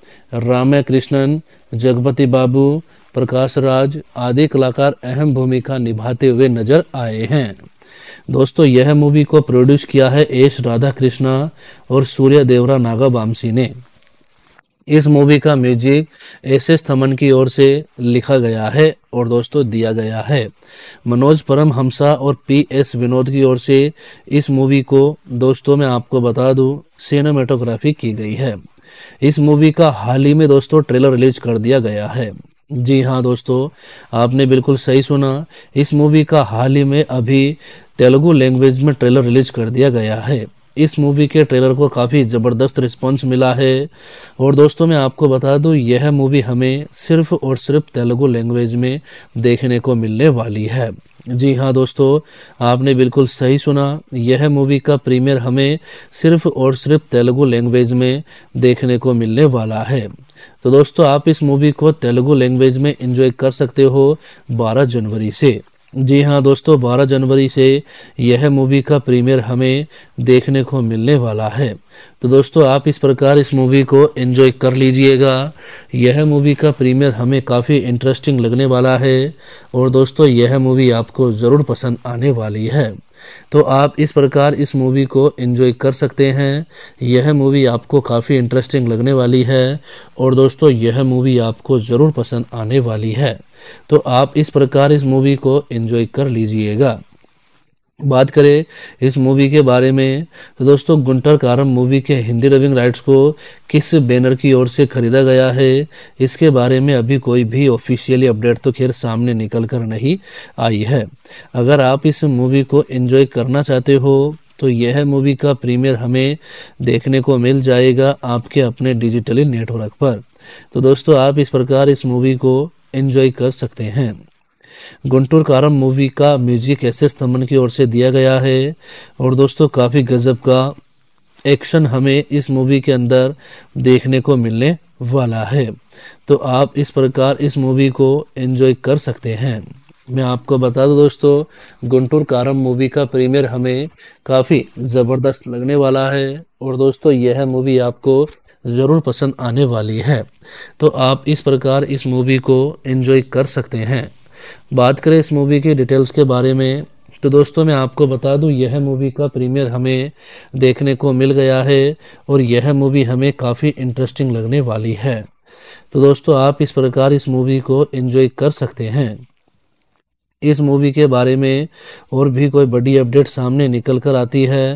रामा कृष्णन जगपति बाबू प्रकाश राज आदि कलाकार अहम भूमिका निभाते हुए नजर आए हैं दोस्तों यह मूवी को प्रोड्यूस किया है एस राधा कृष्णा और सूर्य देवरा नागा वामसी ने इस मूवी का म्यूजिक एस एस थमन की ओर से लिखा गया है और दोस्तों दिया गया है मनोज परम हमसा और पी एस विनोद की ओर से इस मूवी को दोस्तों मैं आपको बता दूं सिनेमेटोग्राफी की गई है इस मूवी का हाल ही में दोस्तों ट्रेलर रिलीज कर दिया गया है जी हाँ दोस्तों आपने बिल्कुल सही सुना इस मूवी का हाल ही में अभी तेलुगु लैंग्वेज में ट्रेलर रिलीज कर दिया गया है इस मूवी के ट्रेलर को काफ़ी ज़बरदस्त रिस्पॉन्स मिला है और दोस्तों मैं आपको बता दूं यह मूवी हमें सिर्फ और सिर्फ तेलुगु लैंग्वेज में देखने को मिलने वाली है जी हाँ दोस्तों आपने बिल्कुल सही सुना यह मूवी का प्रीमियर हमें सिर्फ और सिर्फ तेलुगु लैंग्वेज में देखने को मिलने वाला है तो दोस्तों आप इस मूवी को तेलुगु लैंग्वेज में इंजॉय कर सकते हो 12 जनवरी से जी हाँ दोस्तों 12 जनवरी से यह मूवी का प्रीमियर हमें देखने को मिलने वाला है तो दोस्तों आप इस प्रकार इस मूवी को एंजॉय कर लीजिएगा यह मूवी का प्रीमियर हमें काफ़ी इंटरेस्टिंग लगने वाला है और दोस्तों यह मूवी आपको ज़रूर पसंद आने वाली है तो आप इस प्रकार इस मूवी को इन्जॉय कर सकते हैं यह मूवी आपको काफ़ी इंटरेस्टिंग लगने वाली है और दोस्तों यह मूवी आपको ज़रूर पसंद आने वाली है तो आप इस प्रकार इस मूवी को इन्जॉय कर लीजिएगा बात करें इस मूवी के बारे में तो दोस्तों गुंटर कारम मूवी के हिंदी डबिंग राइट्स को किस बैनर की ओर से खरीदा गया है इसके बारे में अभी कोई भी ऑफिशियली अपडेट तो खैर सामने निकल कर नहीं आई है अगर आप इस मूवी को एंजॉय करना चाहते हो तो यह मूवी का प्रीमियर हमें देखने को मिल जाएगा आपके अपने डिजिटली नेटवर्क पर तो दोस्तों आप इस प्रकार इस मूवी को इन्जॉय कर सकते हैं गुंटूर कारम मूवी का म्यूजिक एस एस तमन की ओर से दिया गया है और दोस्तों काफ़ी गज़ब का एक्शन हमें इस मूवी के अंदर देखने को मिलने वाला है तो आप इस प्रकार इस मूवी को एंजॉय कर सकते हैं मैं आपको बता दूं दोस्तों गुंटूर कारम मूवी का प्रीमियर हमें काफ़ी ज़बरदस्त लगने वाला है और दोस्तों यह मूवी आपको ज़रूर पसंद आने वाली है तो आप इस प्रकार इस मूवी को एंजॉय कर सकते हैं बात करें इस मूवी के डिटेल्स के बारे में तो दोस्तों मैं आपको बता दूं यह मूवी का प्रीमियर हमें देखने को मिल गया है और यह मूवी हमें काफ़ी इंटरेस्टिंग लगने वाली है तो दोस्तों आप इस प्रकार इस मूवी को एंजॉय कर सकते हैं इस मूवी के बारे में और भी कोई बड़ी अपडेट सामने निकल कर आती है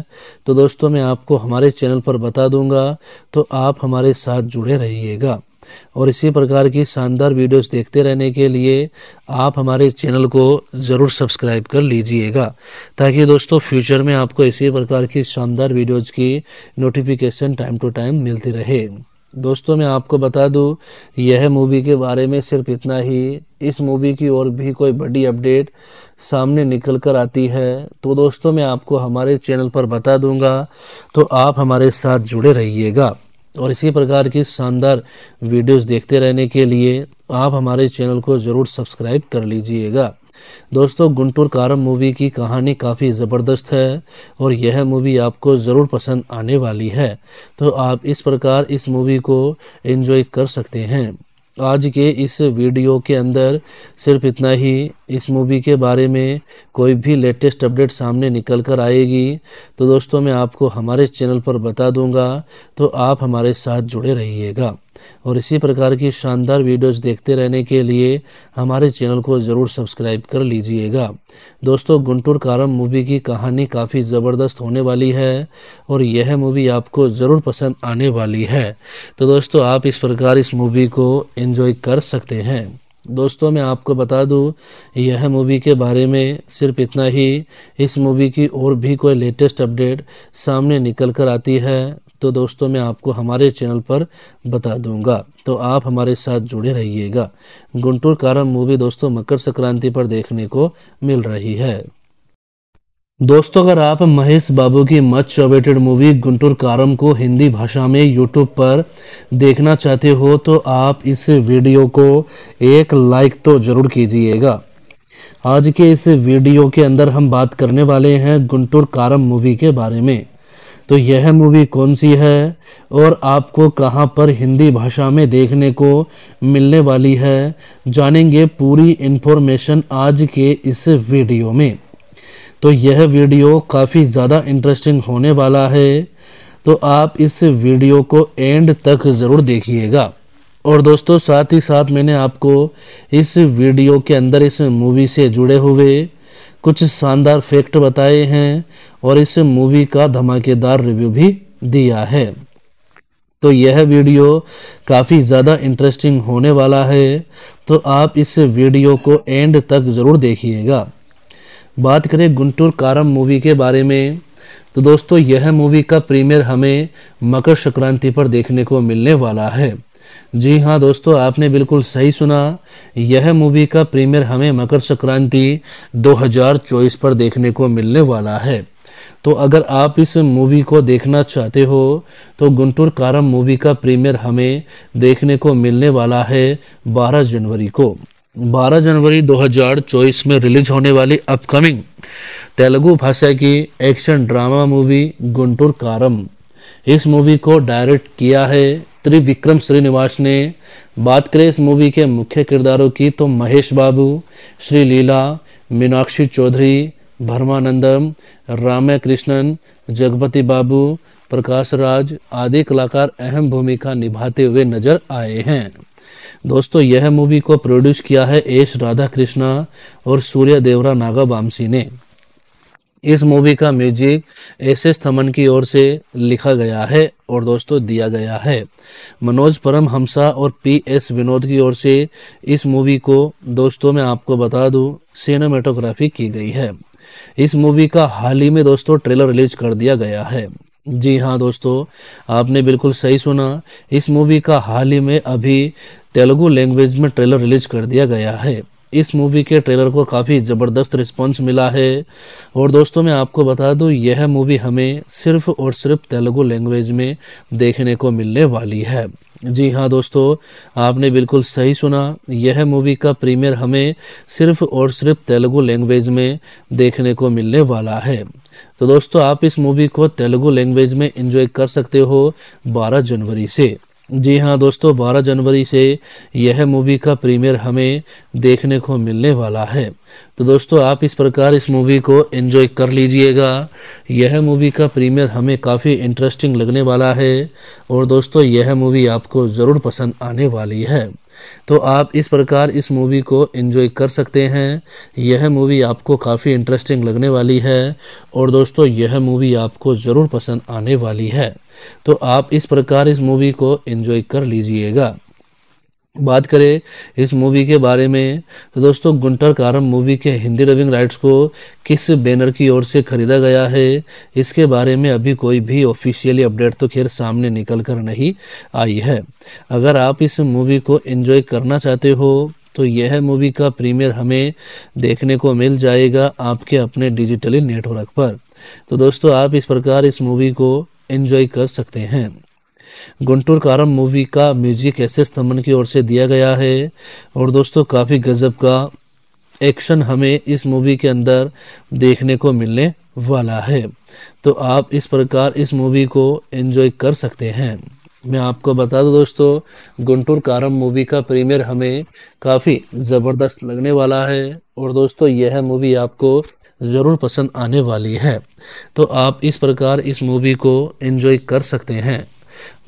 तो दोस्तों मैं आपको हमारे चैनल पर बता दूंगा तो आप हमारे साथ जुड़े रहिएगा और इसी प्रकार की शानदार वीडियोस देखते रहने के लिए आप हमारे चैनल को ज़रूर सब्सक्राइब कर लीजिएगा ताकि दोस्तों फ्यूचर में आपको इसी प्रकार की शानदार वीडियोज़ की नोटिफिकेशन टाइम टू टाइम मिलती रहे दोस्तों मैं आपको बता दूं यह मूवी के बारे में सिर्फ इतना ही इस मूवी की और भी कोई बड़ी अपडेट सामने निकल कर आती है तो दोस्तों मैं आपको हमारे चैनल पर बता दूंगा तो आप हमारे साथ जुड़े रहिएगा और इसी प्रकार की शानदार वीडियोस देखते रहने के लिए आप हमारे चैनल को ज़रूर सब्सक्राइब कर लीजिएगा दोस्तों गुंटूर कारम मूवी की कहानी काफ़ी ज़बरदस्त है और यह मूवी आपको ज़रूर पसंद आने वाली है तो आप इस प्रकार इस मूवी को एंजॉय कर सकते हैं आज के इस वीडियो के अंदर सिर्फ इतना ही इस मूवी के बारे में कोई भी लेटेस्ट अपडेट सामने निकल कर आएगी तो दोस्तों मैं आपको हमारे चैनल पर बता दूंगा तो आप हमारे साथ जुड़े रहिएगा और इसी प्रकार की शानदार वीडियोस देखते रहने के लिए हमारे चैनल को ज़रूर सब्सक्राइब कर लीजिएगा दोस्तों गुंटूर कारम मूवी की कहानी काफ़ी ज़बरदस्त होने वाली है और यह मूवी आपको ज़रूर पसंद आने वाली है तो दोस्तों आप इस प्रकार इस मूवी को इन्जॉय कर सकते हैं दोस्तों मैं आपको बता दूं यह मूवी के बारे में सिर्फ इतना ही इस मूवी की और भी कोई लेटेस्ट अपडेट सामने निकल कर आती है तो दोस्तों मैं आपको हमारे चैनल पर बता दूंगा तो आप हमारे साथ जुड़े रहिएगा गुंटूर कारम मूवी दोस्तों मकर संक्रांति पर देखने को मिल रही है दोस्तों अगर आप महेश बाबू की मच चौबेटेड मूवी गुंटूर कारम को हिंदी भाषा में यूट्यूब पर देखना चाहते हो तो आप इस वीडियो को एक लाइक तो ज़रूर कीजिएगा आज के इस वीडियो के अंदर हम बात करने वाले हैं गुंटूर कारम मूवी के बारे में तो यह मूवी कौन सी है और आपको कहां पर हिंदी भाषा में देखने को मिलने वाली है जानेंगे पूरी इन्फॉर्मेशन आज के इस वीडियो में तो यह वीडियो काफ़ी ज़्यादा इंटरेस्टिंग होने वाला है तो आप इस वीडियो को एंड तक ज़रूर देखिएगा और दोस्तों साथ ही साथ मैंने आपको इस वीडियो के अंदर इस मूवी से जुड़े हुए कुछ शानदार फैक्ट बताए हैं और इस मूवी का धमाकेदार रिव्यू भी दिया है तो यह वीडियो काफ़ी ज़्यादा इंटरेस्टिंग होने वाला है तो आप इस वीडियो को एंड तक ज़रूर देखिएगा बात करें गुंटूर कारम मूवी के बारे में तो दोस्तों यह मूवी का प्रीमियर हमें मकर संक्रांति पर देखने को मिलने वाला है जी हाँ दोस्तों आपने बिल्कुल सही सुना यह मूवी का प्रीमियर हमें मकर संक्रांति 2024 पर देखने को मिलने वाला है तो अगर आप इस मूवी को देखना चाहते हो तो गुंटूर कारम मूवी का प्रीमियर हमें देखने को मिलने वाला है 12 जनवरी को 12 जनवरी 2024 में रिलीज होने वाली अपकमिंग तेलुगु भाषा की एक्शन ड्रामा मूवी गुंटूर कारम इस मूवी को डायरेक्ट किया है त्रिविक्रम श्रीनिवास ने बात करें इस मूवी के मुख्य किरदारों की तो महेश बाबू श्री लीला मीनाक्षी चौधरी भरमानंदम रामे कृष्णन जगपति बाबू प्रकाश राज आदि कलाकार अहम भूमिका निभाते हुए नजर आए हैं दोस्तों यह मूवी को प्रोड्यूस किया है एस राधा कृष्णा और सूर्य देवरा नागा बामसी ने इस मूवी का म्यूजिक एस एस थमन की ओर से लिखा गया है और दोस्तों दिया गया है मनोज परम हमसा और पी एस विनोद की ओर से इस मूवी को दोस्तों मैं आपको बता दूं सिनेमेटोग्राफी की गई है इस मूवी का हाल ही में दोस्तों ट्रेलर रिलीज कर दिया गया है जी हाँ दोस्तों आपने बिल्कुल सही सुना इस मूवी का हाल ही में अभी तेलुगु लैंग्वेज में ट्रेलर रिलीज कर दिया गया है इस मूवी के ट्रेलर को काफ़ी ज़बरदस्त रिस्पांस मिला है और दोस्तों मैं आपको बता दूं यह मूवी हमें सिर्फ और सिर्फ तेलुगु लैंग्वेज में देखने को मिलने वाली है जी हाँ दोस्तों आपने बिल्कुल सही सुना यह मूवी का प्रीमियर हमें सिर्फ और सिर्फ तेलुगु लैंग्वेज में देखने को मिलने वाला है तो दोस्तों आप इस मूवी को तेलुगु लैंग्वेज में इन्जॉय कर सकते हो 12 जनवरी से जी हाँ दोस्तों 12 जनवरी से यह मूवी का प्रीमियर हमें देखने को मिलने वाला है तो दोस्तों आप इस प्रकार इस मूवी को एंजॉय कर लीजिएगा यह मूवी का प्रीमियर हमें काफ़ी इंटरेस्टिंग लगने वाला है और दोस्तों यह मूवी आपको ज़रूर पसंद आने वाली है तो आप इस प्रकार इस मूवी को एंजॉय कर सकते हैं यह मूवी आपको काफ़ी इंटरेस्टिंग लगने वाली है और दोस्तों यह मूवी आपको ज़रूर पसंद आने वाली है तो आप इस प्रकार इस मूवी को एंजॉय कर लीजिएगा बात करें इस मूवी के बारे में तो दोस्तों गुंटर कारम मूवी के हिंदी डबिंग राइट्स को किस बैनर की ओर से खरीदा गया है इसके बारे में अभी कोई भी ऑफिशियली अपडेट तो खैर सामने निकल कर नहीं आई है अगर आप इस मूवी को एंजॉय करना चाहते हो तो यह मूवी का प्रीमियर हमें देखने को मिल जाएगा आपके अपने डिजिटली नेटवर्क पर तो दोस्तों आप इस प्रकार इस मूवी को इन्जॉय कर सकते हैं गुंटूर कारम मूवी का म्यूजिक एस एस थमन की ओर से दिया गया है और दोस्तों काफ़ी गजब का एक्शन हमें इस मूवी के अंदर देखने को मिलने वाला है तो आप इस प्रकार इस मूवी को एंजॉय कर सकते हैं मैं आपको बता दूं दोस्तों गुंटूर कारम मूवी का प्रीमियर हमें काफ़ी ज़बरदस्त लगने वाला है और दोस्तों यह मूवी आपको ज़रूर पसंद आने वाली है तो आप इस प्रकार इस मूवी को एंजॉय कर सकते हैं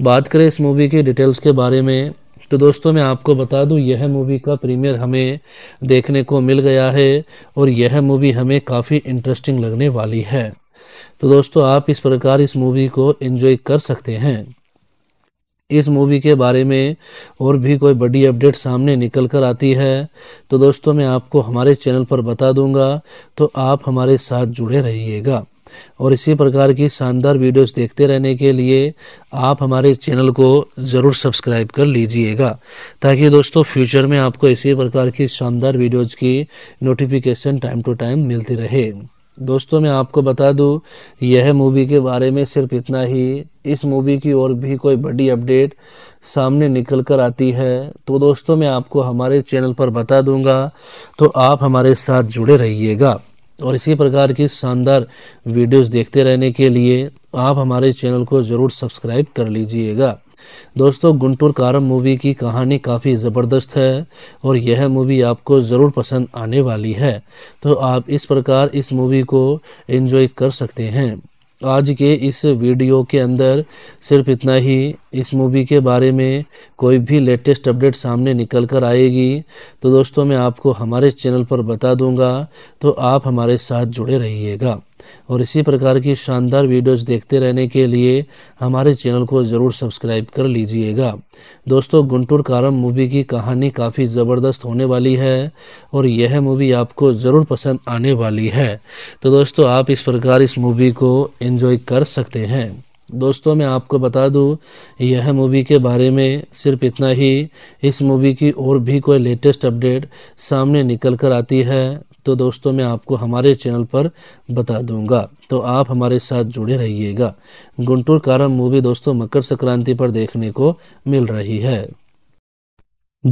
बात करें इस मूवी की डिटेल्स के बारे में तो दोस्तों मैं आपको बता दूं यह मूवी का प्रीमियर हमें देखने को मिल गया है और यह मूवी हमें काफ़ी इंटरेस्टिंग लगने वाली है तो दोस्तों आप इस प्रकार इस मूवी को एंजॉय कर सकते हैं इस मूवी के बारे में और भी कोई बड़ी अपडेट सामने निकल कर आती है तो दोस्तों मैं आपको हमारे चैनल पर बता दूंगा तो आप हमारे साथ जुड़े रहिएगा और इसी प्रकार की शानदार वीडियोस देखते रहने के लिए आप हमारे चैनल को ज़रूर सब्सक्राइब कर लीजिएगा ताकि दोस्तों फ्यूचर में आपको इसी प्रकार की शानदार वीडियोज़ की नोटिफिकेशन टाइम टू टाइम मिलती रहे दोस्तों मैं आपको बता दूं यह मूवी के बारे में सिर्फ इतना ही इस मूवी की और भी कोई बड़ी अपडेट सामने निकल कर आती है तो दोस्तों मैं आपको हमारे चैनल पर बता दूंगा तो आप हमारे साथ जुड़े रहिएगा और इसी प्रकार की शानदार वीडियोस देखते रहने के लिए आप हमारे चैनल को ज़रूर सब्सक्राइब कर लीजिएगा दोस्तों गुंटूर कारम मूवी की कहानी काफ़ी ज़बरदस्त है और यह मूवी आपको ज़रूर पसंद आने वाली है तो आप इस प्रकार इस मूवी को एंजॉय कर सकते हैं आज के इस वीडियो के अंदर सिर्फ इतना ही इस मूवी के बारे में कोई भी लेटेस्ट अपडेट सामने निकल कर आएगी तो दोस्तों मैं आपको हमारे चैनल पर बता दूंगा तो आप हमारे साथ जुड़े रहिएगा और इसी प्रकार की शानदार वीडियोस देखते रहने के लिए हमारे चैनल को ज़रूर सब्सक्राइब कर लीजिएगा दोस्तों गुंटूर कारम मूवी की कहानी काफ़ी ज़बरदस्त होने वाली है और यह मूवी आपको ज़रूर पसंद आने वाली है तो दोस्तों आप इस प्रकार इस मूवी को इन्जॉय कर सकते हैं दोस्तों मैं आपको बता दूं यह मूवी के बारे में सिर्फ इतना ही इस मूवी की और भी कोई लेटेस्ट अपडेट सामने निकल कर आती है तो दोस्तों मैं आपको हमारे चैनल पर बता दूंगा तो आप हमारे साथ जुड़े रहिएगा गुंटूर कारम मूवी दोस्तों मकर संक्रांति पर देखने को मिल रही है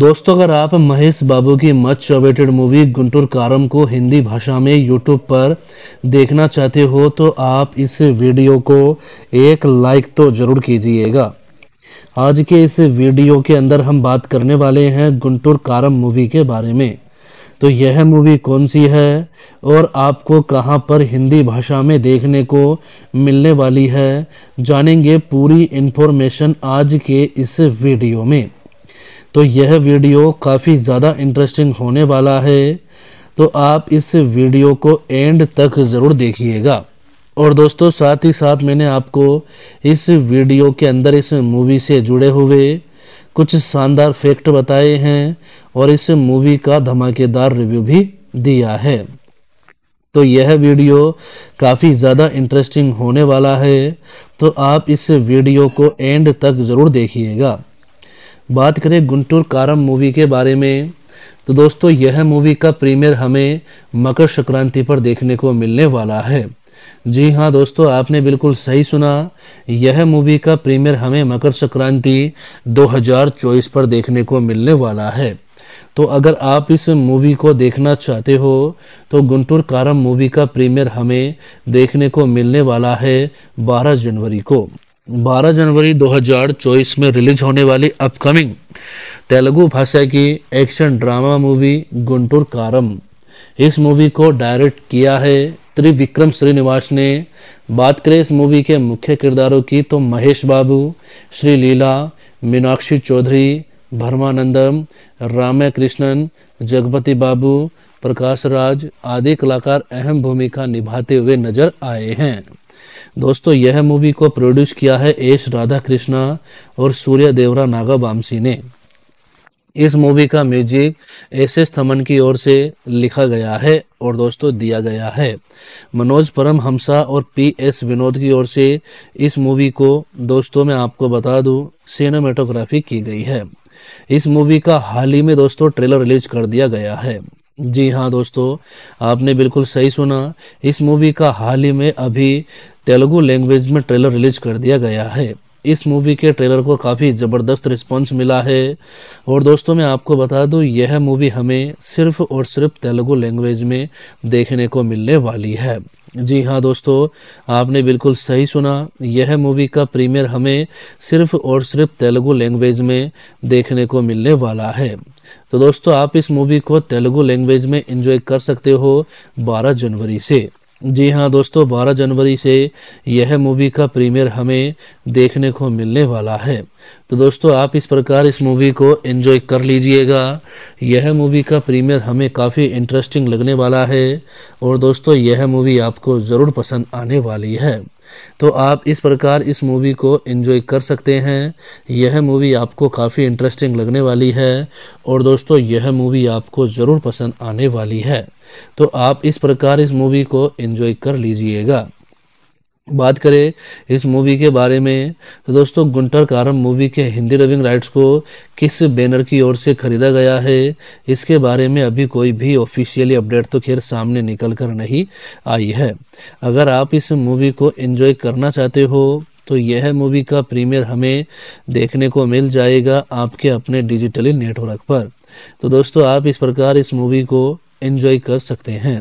दोस्तों अगर आप महेश बाबू की मच अवेटेड मूवी गुंटूर कारम को हिंदी भाषा में यूट्यूब पर देखना चाहते हो तो आप इस वीडियो को एक लाइक तो ज़रूर कीजिएगा आज के इस वीडियो के अंदर हम बात करने वाले हैं गुंटूर कारम मूवी के बारे में तो यह मूवी कौन सी है और आपको कहां पर हिंदी भाषा में देखने को मिलने वाली है जानेंगे पूरी इन्फॉर्मेशन आज के इस वीडियो में तो यह वीडियो काफ़ी ज़्यादा इंटरेस्टिंग होने वाला है तो आप इस वीडियो को एंड तक ज़रूर देखिएगा और दोस्तों साथ ही साथ मैंने आपको इस वीडियो के अंदर इस मूवी से जुड़े हुए कुछ शानदार फैक्ट बताए हैं और इस मूवी का धमाकेदार रिव्यू भी दिया है तो यह वीडियो काफ़ी ज़्यादा इंटरेस्टिंग होने वाला है तो आप इस वीडियो को एंड तक ज़रूर देखिएगा बात करें गुंटूर कारम मूवी के बारे में तो दोस्तों यह मूवी का प्रीमियर हमें मकर संक्रांति पर देखने को मिलने वाला है जी हाँ दोस्तों आपने बिल्कुल सही सुना यह मूवी का प्रीमियर हमें मकर संक्रांति 2024 पर देखने को मिलने वाला है तो अगर आप इस मूवी को देखना चाहते हो तो गुंटूर कारम मूवी का प्रीमियर हमें देखने को मिलने वाला है 12 जनवरी को 12 जनवरी 2024 में रिलीज होने वाली अपकमिंग तेलुगु भाषा की एक्शन ड्रामा मूवी गुंटूर कारम इस मूवी को डायरेक्ट किया है विक्रम श्रीनिवास ने बात करें इस मूवी के मुख्य किरदारों की तो महेश बाबू श्री लीला मीनाक्षी चौधरी भरमानंदम रामा कृष्णन जगपति बाबू प्रकाश राज आदि कलाकार अहम भूमिका निभाते हुए नजर आए हैं दोस्तों यह मूवी को प्रोड्यूस किया है एस राधा कृष्णा और सूर्य देवरा नागा बामसी ने इस मूवी का म्यूजिक एस एस थमन की ओर से लिखा गया है और दोस्तों दिया गया है मनोज परम हमसा और पी एस विनोद की ओर से इस मूवी को दोस्तों मैं आपको बता दूं सिनेमेटोग्राफी की गई है इस मूवी का हाल ही में दोस्तों ट्रेलर रिलीज कर दिया गया है जी हाँ दोस्तों आपने बिल्कुल सही सुना इस मूवी का हाल ही में अभी तेलुगु लैंग्वेज में ट्रेलर रिलीज कर दिया गया है इस मूवी के ट्रेलर को काफ़ी ज़बरदस्त रिस्पॉन्स मिला है और दोस्तों मैं आपको बता दूं यह मूवी हमें सिर्फ और सिर्फ तेलुगु लैंग्वेज में देखने को मिलने वाली है जी हाँ दोस्तों आपने बिल्कुल सही सुना यह मूवी का प्रीमियर हमें सिर्फ और सिर्फ तेलुगु लैंग्वेज में देखने को मिलने वाला है तो दोस्तों आप इस मूवी को तेलुगु लैंग्वेज में इन्जॉय कर सकते हो 12 जनवरी से जी हाँ दोस्तों 12 जनवरी से यह मूवी का प्रीमियर हमें देखने को मिलने वाला है तो दोस्तों आप इस प्रकार इस मूवी को एंजॉय कर लीजिएगा यह मूवी का प्रीमियर हमें काफ़ी इंटरेस्टिंग लगने वाला है और दोस्तों यह मूवी आपको ज़रूर पसंद आने वाली है तो आप इस प्रकार इस मूवी को एंजॉय कर सकते हैं यह मूवी आपको काफ़ी इंटरेस्टिंग लगने वाली है और दोस्तों यह मूवी आपको ज़रूर पसंद आने वाली है तो आप इस प्रकार इस मूवी को एंजॉय कर लीजिएगा बात करें इस मूवी के बारे में तो दोस्तों गुंटर कारम मूवी के हिंदी डबिंग राइट्स को किस बैनर की ओर से खरीदा गया है इसके बारे में अभी कोई भी ऑफिशियली अपडेट तो खैर सामने निकल कर नहीं आई है अगर आप इस मूवी को एंजॉय करना चाहते हो तो यह मूवी का प्रीमियर हमें देखने को मिल जाएगा आपके अपने डिजिटली नेटवर्क पर तो दोस्तों आप इस प्रकार इस मूवी को इन्जॉय कर सकते हैं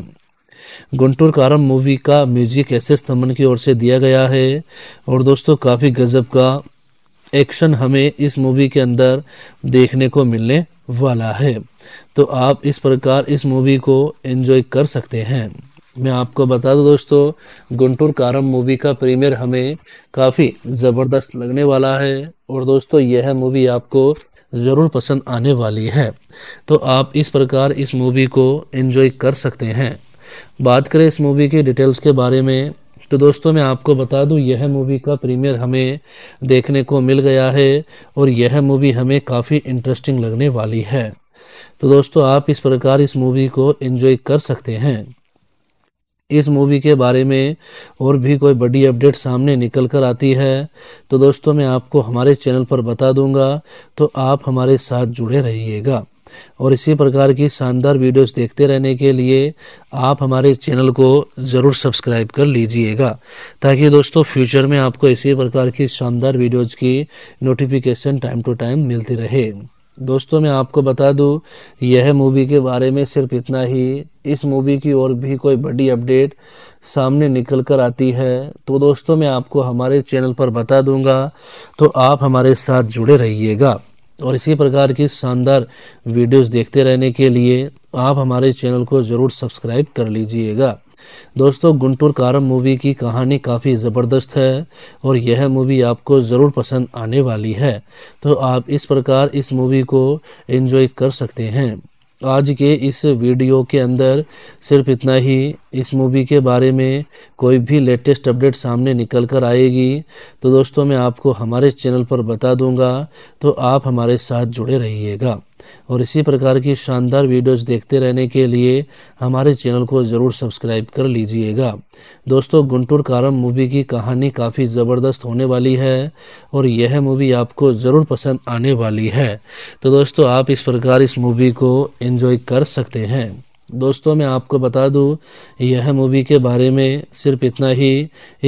गुंटूर कारम मूवी का म्यूजिक एस एस थमन की ओर से दिया गया है और दोस्तों काफ़ी गजब का एक्शन हमें इस मूवी के अंदर देखने को मिलने वाला है तो आप इस प्रकार इस मूवी को एंजॉय कर सकते हैं मैं आपको बता दूं दोस्तों गुंटूर कारम मूवी का प्रीमियर हमें काफ़ी ज़बरदस्त लगने वाला है और दोस्तों यह मूवी आपको ज़रूर पसंद आने वाली है तो आप इस प्रकार इस मूवी को एंजॉय कर सकते हैं बात करें इस मूवी की डिटेल्स के बारे में तो दोस्तों मैं आपको बता दूं यह मूवी का प्रीमियर हमें देखने को मिल गया है और यह मूवी हमें काफ़ी इंटरेस्टिंग लगने वाली है तो दोस्तों आप इस प्रकार इस मूवी को एंजॉय कर सकते हैं इस मूवी के बारे में और भी कोई बड़ी अपडेट सामने निकल कर आती है तो दोस्तों मैं आपको हमारे चैनल पर बता दूंगा तो आप हमारे साथ जुड़े रहिएगा और इसी प्रकार की शानदार वीडियोस देखते रहने के लिए आप हमारे चैनल को ज़रूर सब्सक्राइब कर लीजिएगा ताकि दोस्तों फ्यूचर में आपको इसी प्रकार की शानदार वीडियोज़ की नोटिफिकेशन टाइम टू टाइम मिलती रहे दोस्तों मैं आपको बता दूं यह मूवी के बारे में सिर्फ इतना ही इस मूवी की और भी कोई बड़ी अपडेट सामने निकल कर आती है तो दोस्तों मैं आपको हमारे चैनल पर बता दूंगा तो आप हमारे साथ जुड़े रहिएगा और इसी प्रकार की शानदार वीडियोस देखते रहने के लिए आप हमारे चैनल को ज़रूर सब्सक्राइब कर लीजिएगा दोस्तों गुंटूर कारम मूवी की कहानी काफ़ी ज़बरदस्त है और यह मूवी आपको ज़रूर पसंद आने वाली है तो आप इस प्रकार इस मूवी को एंजॉय कर सकते हैं आज के इस वीडियो के अंदर सिर्फ इतना ही इस मूवी के बारे में कोई भी लेटेस्ट अपडेट सामने निकल कर आएगी तो दोस्तों मैं आपको हमारे चैनल पर बता दूंगा तो आप हमारे साथ जुड़े रहिएगा और इसी प्रकार की शानदार वीडियोस देखते रहने के लिए हमारे चैनल को ज़रूर सब्सक्राइब कर लीजिएगा दोस्तों गुंटूर कारम मूवी की कहानी काफ़ी ज़बरदस्त होने वाली है और यह मूवी आपको ज़रूर पसंद आने वाली है तो दोस्तों आप इस प्रकार इस मूवी को एंजॉय कर सकते हैं दोस्तों मैं आपको बता दूं यह मूवी के बारे में सिर्फ इतना ही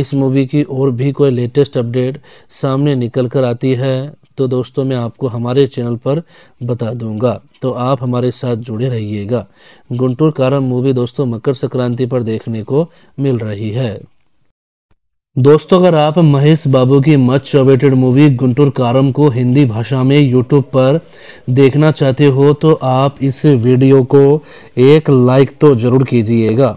इस मूवी की और भी कोई लेटेस्ट अपडेट सामने निकल कर आती है तो दोस्तों मैं आपको हमारे चैनल पर बता दूंगा तो आप हमारे साथ जुड़े रहिएगा गुंटूर कारम मूवी दोस्तों मकर संक्रांति पर देखने को मिल रही है दोस्तों अगर आप महेश बाबू की मच अवेटेड मूवी गुंटूर कारम को हिंदी भाषा में यूट्यूब पर देखना चाहते हो तो आप इस वीडियो को एक लाइक तो ज़रूर कीजिएगा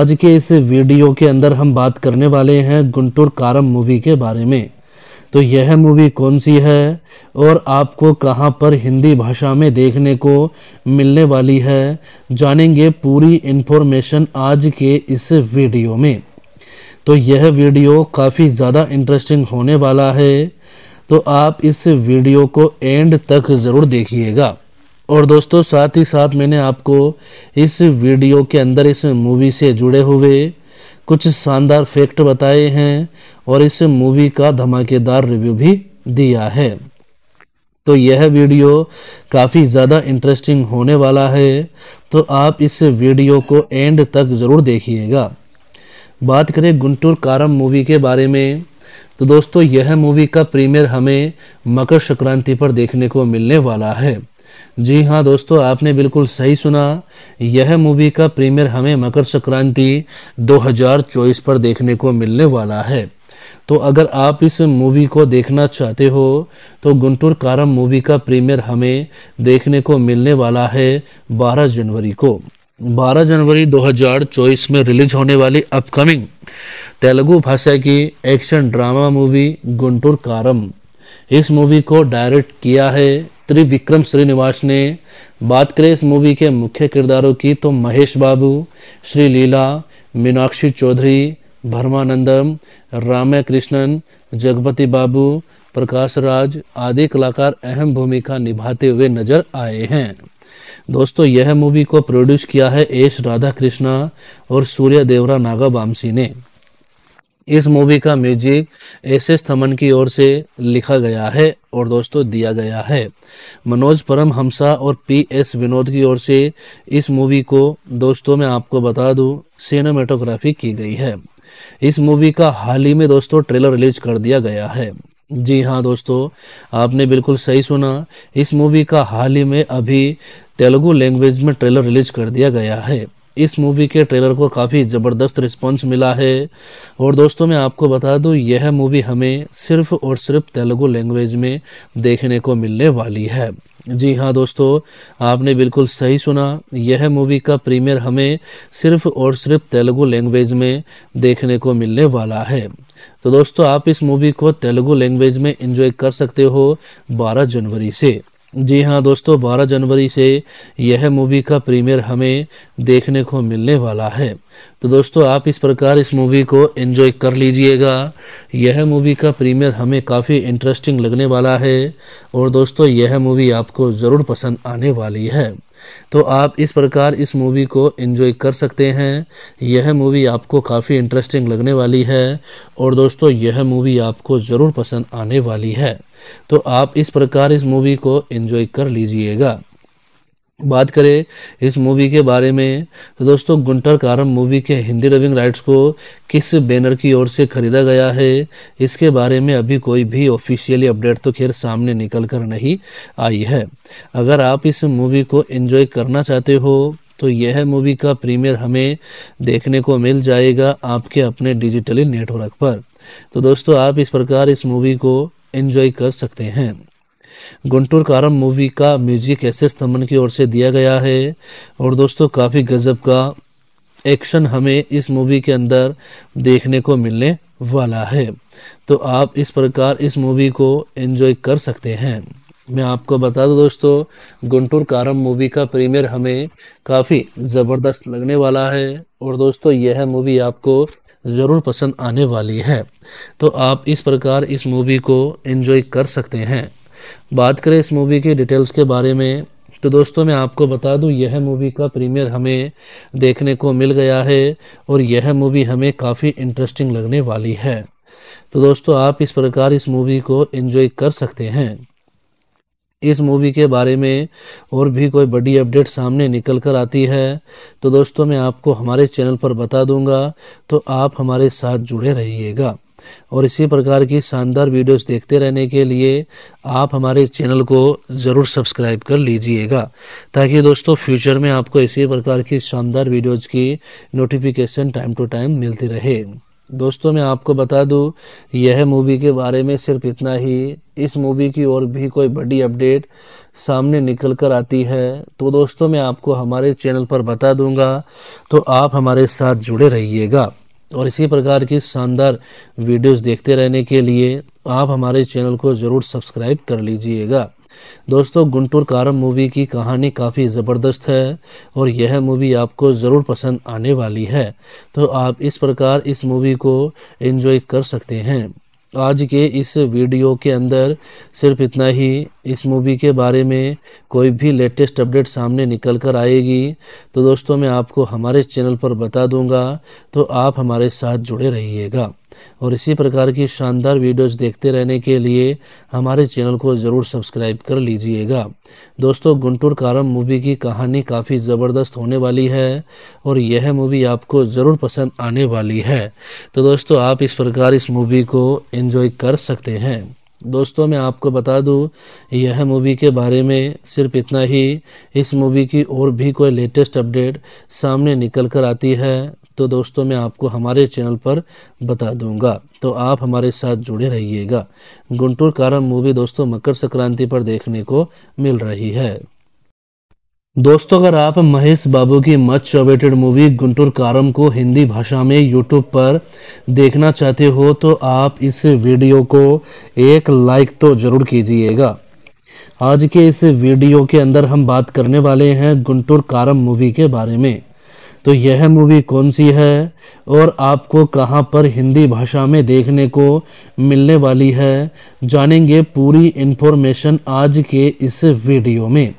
आज के इस वीडियो के अंदर हम बात करने वाले हैं गुंटूर कारम मूवी के बारे में तो यह मूवी कौन सी है और आपको कहां पर हिंदी भाषा में देखने को मिलने वाली है जानेंगे पूरी इन्फॉर्मेशन आज के इस वीडियो में तो यह वीडियो काफ़ी ज़्यादा इंटरेस्टिंग होने वाला है तो आप इस वीडियो को एंड तक ज़रूर देखिएगा और दोस्तों साथ ही साथ मैंने आपको इस वीडियो के अंदर इस मूवी से जुड़े हुए कुछ शानदार फैक्ट बताए हैं और इस मूवी का धमाकेदार रिव्यू भी दिया है तो यह वीडियो काफ़ी ज़्यादा इंटरेस्टिंग होने वाला है तो आप इस वीडियो को एंड तक ज़रूर देखिएगा बात करें गुंटूर कारम मूवी के बारे में तो दोस्तों यह मूवी का प्रीमियर हमें मकर संक्रांति पर देखने को मिलने वाला है जी हाँ दोस्तों आपने बिल्कुल सही सुना यह मूवी का प्रीमियर हमें मकर संक्रांति 2024 पर देखने को मिलने वाला है तो अगर आप इस मूवी को देखना चाहते हो तो गुंटूर कारम मूवी का प्रीमियर हमें देखने को मिलने वाला है 12 जनवरी को 12 जनवरी 2024 में रिलीज होने वाली अपकमिंग तेलुगु भाषा की एक्शन ड्रामा मूवी गुंटूर कारम इस मूवी को डायरेक्ट किया है त्रिविक्रम श्रीनिवास ने बात करें इस मूवी के मुख्य किरदारों की तो महेश बाबू श्री लीला मीनाक्षी चौधरी भरमानंदम रामय कृष्णन जगपति बाबू प्रकाश राज आदि कलाकार अहम भूमिका निभाते हुए नजर आए हैं दोस्तों यह मूवी को प्रोड्यूस किया है एस राधा कृष्णा और सूर्य देवरा नागा बामसी ने इस मूवी का म्यूजिक एस एस थमन की ओर से लिखा गया है और दोस्तों दिया गया है मनोज परम हमसा और पी एस विनोद की ओर से इस मूवी को दोस्तों मैं आपको बता दूं सिनेमेटोग्राफी की गई है इस मूवी का हाल ही में दोस्तों ट्रेलर रिलीज कर दिया गया है जी हाँ दोस्तों आपने बिल्कुल सही सुना इस मूवी का हाल ही में अभी तेलुगु लैंग्वेज में ट्रेलर रिलीज कर दिया गया है इस मूवी के ट्रेलर को काफ़ी ज़बरदस्त रिस्पॉन्स मिला है और दोस्तों मैं आपको बता दूँ यह मूवी हमें सिर्फ और सिर्फ तेलुगु लैंग्वेज में देखने को मिलने वाली है जी हाँ दोस्तों आपने बिल्कुल सही सुना यह मूवी का प्रीमियर हमें सिर्फ और सिर्फ तेलुगु लैंग्वेज में देखने को मिलने वाला है तो दोस्तों आप इस मूवी को तेलुगु लैंग्वेज में एंजॉय कर सकते हो 12 जनवरी से जी हाँ दोस्तों 12 जनवरी से यह मूवी का प्रीमियर हमें देखने को मिलने वाला है तो दोस्तों आप इस प्रकार इस मूवी को एंजॉय कर लीजिएगा यह मूवी का प्रीमियर हमें काफ़ी इंटरेस्टिंग लगने वाला है और दोस्तों यह मूवी आपको ज़रूर पसंद आने वाली है तो आप इस प्रकार इस मूवी को एंजॉय कर सकते हैं यह मूवी आपको काफ़ी इंटरेस्टिंग लगने वाली है और दोस्तों यह मूवी आपको ज़रूर पसंद आने वाली है तो आप इस प्रकार इस मूवी को एंजॉय कर लीजिएगा बात करें इस मूवी के बारे में तो दोस्तों गुंटर कारम मूवी के हिंदी डबिंग राइट्स को किस बैनर की ओर से खरीदा गया है इसके बारे में अभी कोई भी ऑफिशियली अपडेट तो खैर सामने निकल कर नहीं आई है अगर आप इस मूवी को एंजॉय करना चाहते हो तो यह मूवी का प्रीमियर हमें देखने को मिल जाएगा आपके अपने डिजिटली नेटवर्क पर तो दोस्तों आप इस प्रकार इस मूवी को इन्जॉय कर सकते हैं गुंटूर कारम मूवी का म्यूजिक एस एस तमन की ओर से दिया गया है और दोस्तों काफ़ी गजब का एक्शन हमें इस मूवी के अंदर देखने को मिलने वाला है तो आप इस प्रकार इस मूवी को एंजॉय कर सकते हैं मैं आपको बता दूं दोस्तों गुंटूर कारम मूवी का प्रीमियर हमें काफ़ी ज़बरदस्त लगने वाला है और दोस्तों यह मूवी आपको ज़रूर पसंद आने वाली है तो आप इस प्रकार इस मूवी को एंजॉय कर सकते हैं बात करें इस मूवी के डिटेल्स के बारे में तो दोस्तों मैं आपको बता दूं यह मूवी का प्रीमियर हमें देखने को मिल गया है और यह मूवी हमें काफ़ी इंटरेस्टिंग लगने वाली है तो दोस्तों आप इस प्रकार इस मूवी को एंजॉय कर सकते हैं इस मूवी के बारे में और भी कोई बड़ी अपडेट सामने निकल कर आती है तो दोस्तों मैं आपको हमारे चैनल पर बता दूंगा तो आप हमारे साथ जुड़े रहिएगा और इसी प्रकार की शानदार वीडियोस देखते रहने के लिए आप हमारे चैनल को ज़रूर सब्सक्राइब कर लीजिएगा ताकि दोस्तों फ्यूचर में आपको इसी प्रकार की शानदार वीडियोज़ की नोटिफिकेशन टाइम टू टाइम मिलती रहे दोस्तों मैं आपको बता दूं यह मूवी के बारे में सिर्फ इतना ही इस मूवी की और भी कोई बड़ी अपडेट सामने निकल कर आती है तो दोस्तों मैं आपको हमारे चैनल पर बता दूंगा तो आप हमारे साथ जुड़े रहिएगा और इसी प्रकार की शानदार वीडियोस देखते रहने के लिए आप हमारे चैनल को ज़रूर सब्सक्राइब कर लीजिएगा दोस्तों गुंटूर कारम मूवी की कहानी काफ़ी ज़बरदस्त है और यह मूवी आपको ज़रूर पसंद आने वाली है तो आप इस प्रकार इस मूवी को एंजॉय कर सकते हैं आज के इस वीडियो के अंदर सिर्फ इतना ही इस मूवी के बारे में कोई भी लेटेस्ट अपडेट सामने निकल कर आएगी तो दोस्तों मैं आपको हमारे चैनल पर बता दूंगा तो आप हमारे साथ जुड़े रहिएगा और इसी प्रकार की शानदार वीडियोस देखते रहने के लिए हमारे चैनल को ज़रूर सब्सक्राइब कर लीजिएगा दोस्तों गुंटूर कारम मूवी की कहानी काफ़ी ज़बरदस्त होने वाली है और यह मूवी आपको ज़रूर पसंद आने वाली है तो दोस्तों आप इस प्रकार इस मूवी को एंजॉय कर सकते हैं दोस्तों मैं आपको बता दूं यह मूवी के बारे में सिर्फ इतना ही इस मूवी की और भी कोई लेटेस्ट अपडेट सामने निकल कर आती है तो दोस्तों मैं आपको हमारे चैनल पर बता दूंगा तो आप हमारे साथ जुड़े रहिएगा गुंटूर कारम मूवी दोस्तों मकर संक्रांति पर देखने को मिल रही है दोस्तों अगर आप महेश बाबू की मच अवेटेड मूवी गुंटूर कारम को हिंदी भाषा में यूट्यूब पर देखना चाहते हो तो आप इस वीडियो को एक लाइक तो ज़रूर कीजिएगा आज के इस वीडियो के अंदर हम बात करने वाले हैं गुंटूर कारम मूवी के बारे में तो यह मूवी कौन सी है और आपको कहां पर हिंदी भाषा में देखने को मिलने वाली है जानेंगे पूरी इन्फॉर्मेशन आज के इस वीडियो में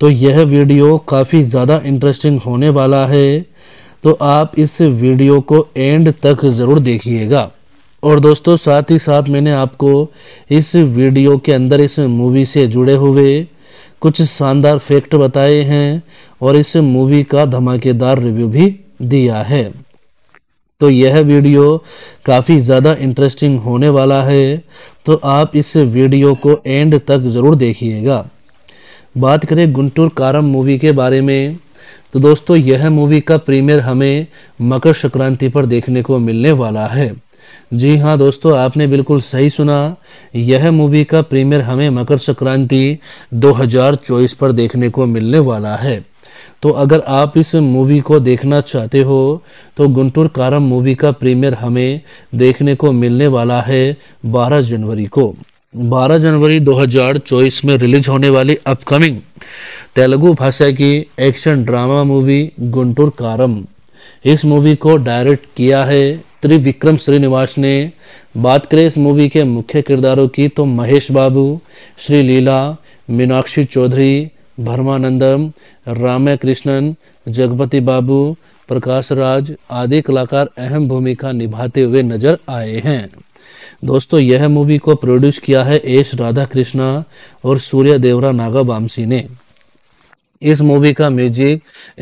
तो यह वीडियो काफ़ी ज़्यादा इंटरेस्टिंग होने वाला है तो आप इस वीडियो को एंड तक ज़रूर देखिएगा और दोस्तों साथ ही साथ मैंने आपको इस वीडियो के अंदर इस मूवी से जुड़े हुए कुछ शानदार फैक्ट बताए हैं और इस मूवी का धमाकेदार रिव्यू भी दिया है तो यह वीडियो काफ़ी ज़्यादा इंटरेस्टिंग होने वाला है तो आप इस वीडियो को एंड तक ज़रूर देखिएगा बात करें गुंटूर कारम मूवी के बारे में तो दोस्तों यह मूवी का प्रीमियर हमें मकर संक्रांति पर देखने को मिलने वाला है जी हाँ दोस्तों आपने बिल्कुल सही सुना यह मूवी का प्रीमियर हमें मकर संक्रांति 2024 पर देखने को मिलने वाला है तो अगर आप इस मूवी को देखना चाहते हो तो गुंटूर कारम मूवी का प्रीमियर हमें देखने को मिलने वाला है 12 जनवरी को 12 जनवरी 2024 में रिलीज होने वाली अपकमिंग तेलुगु भाषा की एक्शन ड्रामा मूवी गुंटूर कारम इस मूवी को डायरेक्ट किया है त्रिविक्रम श्रीनिवास ने बात करें इस मूवी के मुख्य किरदारों की तो महेश बाबू श्री लीला मीनाक्षी चौधरी भरमानंदम रामय कृष्णन जगपति बाबू प्रकाश राज आदि कलाकार अहम भूमिका निभाते हुए नजर आए हैं दोस्तों यह मूवी को प्रोड्यूस किया है एस राधा कृष्णा और सूर्य देवरा नागा बामसी ने इस मूवी का म्यूजिक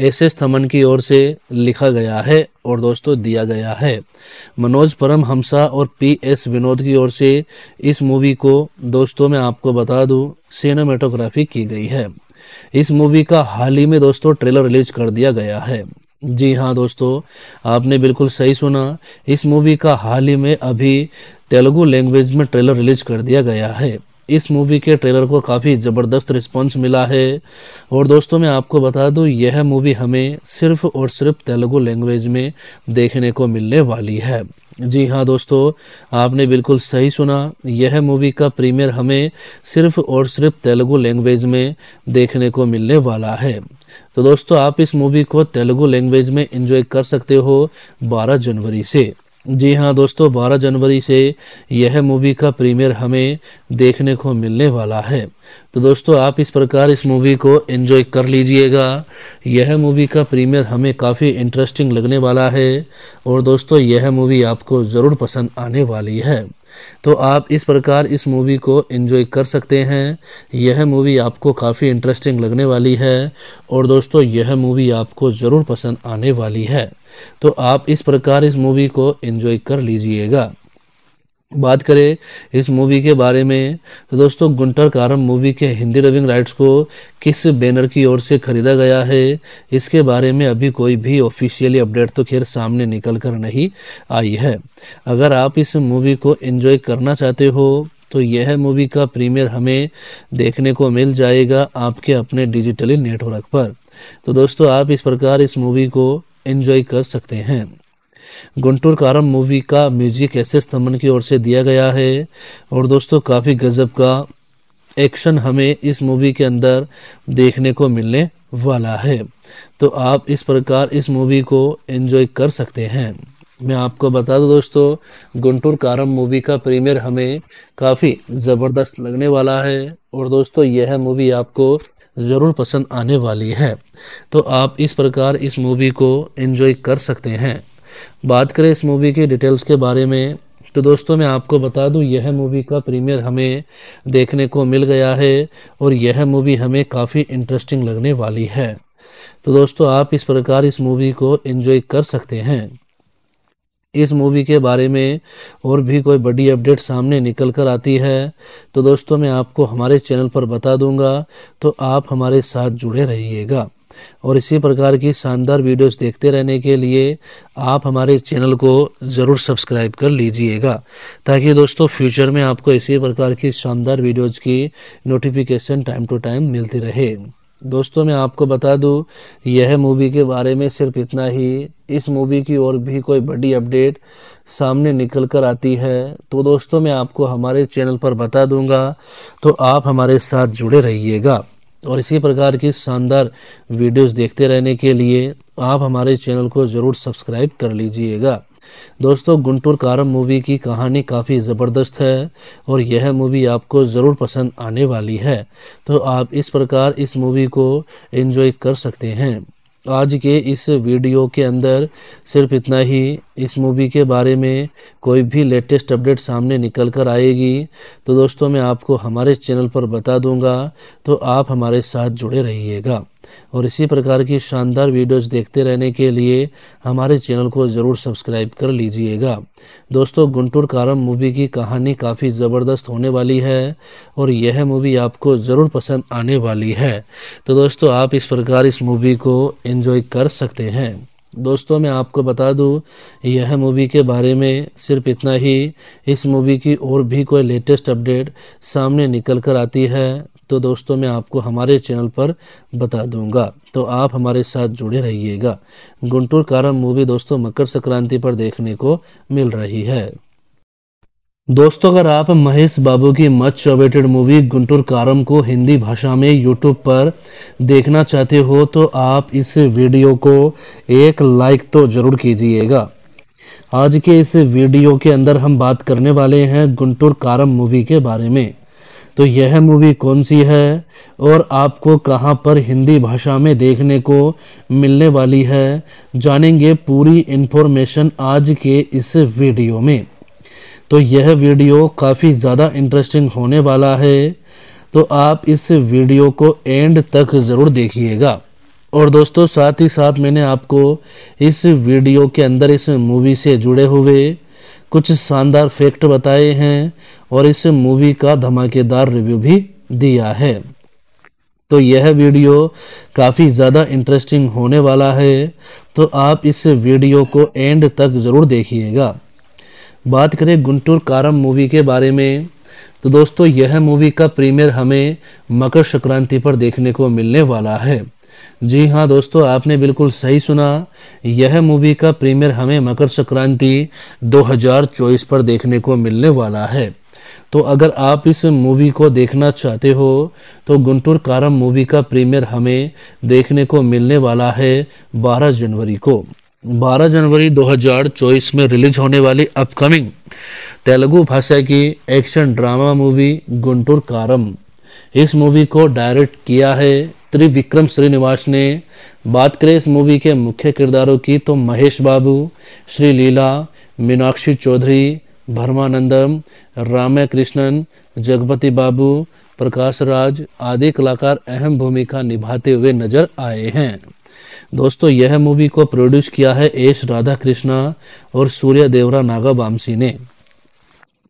एस एस थमन की ओर से लिखा गया है और दोस्तों दिया गया है मनोज परम हमसा और पी एस विनोद की ओर से इस मूवी को दोस्तों मैं आपको बता दूं सिनेमेटोग्राफी की गई है इस मूवी का हाल ही में दोस्तों ट्रेलर रिलीज कर दिया गया है जी हाँ दोस्तों आपने बिल्कुल सही सुना इस मूवी का हाल ही में अभी तेलुगु लैंग्वेज में ट्रेलर रिलीज कर दिया गया है इस मूवी के ट्रेलर को काफ़ी ज़बरदस्त रिस्पॉन्स मिला है और दोस्तों मैं आपको बता दूँ यह मूवी हमें सिर्फ और सिर्फ तेलुगु लैंग्वेज में देखने को मिलने वाली है जी हाँ दोस्तों आपने बिल्कुल सही सुना यह मूवी का प्रीमियर हमें सिर्फ और सिर्फ तेलुगु लैंग्वेज में देखने को मिलने वाला है तो दोस्तों आप इस मूवी को तेलुगु लैंग्वेज में एंजॉय कर सकते हो 12 जनवरी से जी हाँ दोस्तों 12 जनवरी से यह मूवी का प्रीमियर हमें देखने को मिलने वाला है तो दोस्तों आप इस प्रकार इस मूवी को एंजॉय कर लीजिएगा यह मूवी का प्रीमियर हमें काफ़ी इंटरेस्टिंग लगने वाला है और दोस्तों यह मूवी आपको ज़रूर पसंद आने वाली है तो आप इस प्रकार इस मूवी को एंजॉय कर सकते हैं यह मूवी आपको काफ़ी इंटरेस्टिंग लगने वाली है और दोस्तों यह मूवी आपको ज़रूर पसंद आने वाली है तो आप इस प्रकार इस मूवी को एंजॉय कर लीजिएगा बात करें इस मूवी के बारे में तो दोस्तों गुंटर कारम मूवी के हिंदी डबिंग राइट्स को किस बैनर की ओर से खरीदा गया है इसके बारे में अभी कोई भी ऑफिशियली अपडेट तो खैर सामने निकल कर नहीं आई है अगर आप इस मूवी को एंजॉय करना चाहते हो तो यह मूवी का प्रीमियर हमें देखने को मिल जाएगा आपके अपने डिजिटली नेटवर्क पर तो दोस्तों आप इस प्रकार इस मूवी को एंजॉय कर सकते हैं गुंटूर कारम मूवी का म्यूजिक एस एस तमन की ओर से दिया गया है और दोस्तों काफ़ी गज़ब का एक्शन हमें इस मूवी के अंदर देखने को मिलने वाला है तो आप इस प्रकार इस मूवी को एंजॉय कर सकते हैं मैं आपको बता दूं दोस्तों गुंटूर कारम मूवी का प्रीमियर हमें काफ़ी ज़बरदस्त लगने वाला है और दोस्तों यह मूवी आपको ज़रूर पसंद आने वाली है तो आप इस प्रकार इस मूवी को एंजॉय कर सकते हैं बात करें इस मूवी के डिटेल्स के बारे में तो दोस्तों मैं आपको बता दूं यह मूवी का प्रीमियर हमें देखने को मिल गया है और यह मूवी हमें काफ़ी इंटरेस्टिंग लगने वाली है तो दोस्तों आप इस प्रकार इस मूवी को एंजॉय कर सकते हैं इस मूवी के बारे में और भी कोई बड़ी अपडेट सामने निकल कर आती है तो दोस्तों मैं आपको हमारे चैनल पर बता दूंगा तो आप हमारे साथ जुड़े रहिएगा और इसी प्रकार की शानदार वीडियोस देखते रहने के लिए आप हमारे चैनल को ज़रूर सब्सक्राइब कर लीजिएगा ताकि दोस्तों फ्यूचर में आपको इसी प्रकार की शानदार वीडियोज़ की नोटिफिकेशन टाइम टू टाइम मिलती रहे दोस्तों मैं आपको बता दूं यह मूवी के बारे में सिर्फ इतना ही इस मूवी की और भी कोई बड़ी अपडेट सामने निकल कर आती है तो दोस्तों मैं आपको हमारे चैनल पर बता दूंगा तो आप हमारे साथ जुड़े रहिएगा और इसी प्रकार की शानदार वीडियोस देखते रहने के लिए आप हमारे चैनल को ज़रूर सब्सक्राइब कर लीजिएगा दोस्तों गुंटूर कारम मूवी की कहानी काफ़ी ज़बरदस्त है और यह मूवी आपको ज़रूर पसंद आने वाली है तो आप इस प्रकार इस मूवी को एंजॉय कर सकते हैं आज के इस वीडियो के अंदर सिर्फ इतना ही इस मूवी के बारे में कोई भी लेटेस्ट अपडेट सामने निकल कर आएगी तो दोस्तों मैं आपको हमारे चैनल पर बता दूंगा तो आप हमारे साथ जुड़े रहिएगा और इसी प्रकार की शानदार वीडियोस देखते रहने के लिए हमारे चैनल को ज़रूर सब्सक्राइब कर लीजिएगा दोस्तों गुंटूर कारम मूवी की कहानी काफ़ी ज़बरदस्त होने वाली है और यह मूवी आपको ज़रूर पसंद आने वाली है तो दोस्तों आप इस प्रकार इस मूवी को इन्जॉय कर सकते हैं दोस्तों मैं आपको बता दूं यह मूवी के बारे में सिर्फ इतना ही इस मूवी की और भी कोई लेटेस्ट अपडेट सामने निकल कर आती है तो दोस्तों मैं आपको हमारे चैनल पर बता दूंगा तो आप हमारे साथ जुड़े रहिएगा गुंटूर कारम मूवी दोस्तों मकर संक्रांति पर देखने को मिल रही है दोस्तों अगर आप महेश बाबू की मच अवेटेड मूवी गुंटूर कारम को हिंदी भाषा में यूट्यूब पर देखना चाहते हो तो आप इस वीडियो को एक लाइक तो ज़रूर कीजिएगा आज के इस वीडियो के अंदर हम बात करने वाले हैं गुंटूर कारम मूवी के बारे में तो यह मूवी कौन सी है और आपको कहां पर हिंदी भाषा में देखने को मिलने वाली है जानेंगे पूरी इन्फॉर्मेशन आज के इस वीडियो में तो यह वीडियो काफ़ी ज़्यादा इंटरेस्टिंग होने वाला है तो आप इस वीडियो को एंड तक ज़रूर देखिएगा और दोस्तों साथ ही साथ मैंने आपको इस वीडियो के अंदर इस मूवी से जुड़े हुए कुछ शानदार फैक्ट बताए हैं और इस मूवी का धमाकेदार रिव्यू भी दिया है तो यह वीडियो काफ़ी ज़्यादा इंटरेस्टिंग होने वाला है तो आप इस वीडियो को एंड तक ज़रूर देखिएगा बात करें गुंटूर कारम मूवी के बारे में तो दोस्तों यह मूवी का प्रीमियर हमें मकर संक्रांति पर देखने को मिलने वाला है जी हाँ दोस्तों आपने बिल्कुल सही सुना यह मूवी का प्रीमियर हमें मकर संक्रांति 2024 पर देखने को मिलने वाला है तो अगर आप इस मूवी को देखना चाहते हो तो गुंटूर कारम मूवी का प्रीमियर हमें देखने को मिलने वाला है 12 जनवरी को 12 जनवरी 2024 में रिलीज होने वाली अपकमिंग तेलुगु भाषा की एक्शन ड्रामा मूवी गुंटूर कारम इस मूवी को डायरेक्ट किया है त्रिविक्रम श्रीनिवास ने बात करें इस मूवी के मुख्य किरदारों की तो महेश बाबू श्री लीला मीनाक्षी चौधरी भरमानंदम रामा कृष्णन जगपति बाबू प्रकाश राज आदि कलाकार अहम भूमिका निभाते हुए नजर आए हैं दोस्तों यह मूवी को प्रोड्यूस किया है एस राधा कृष्णा और सूर्य देवरा नागा बामसी ने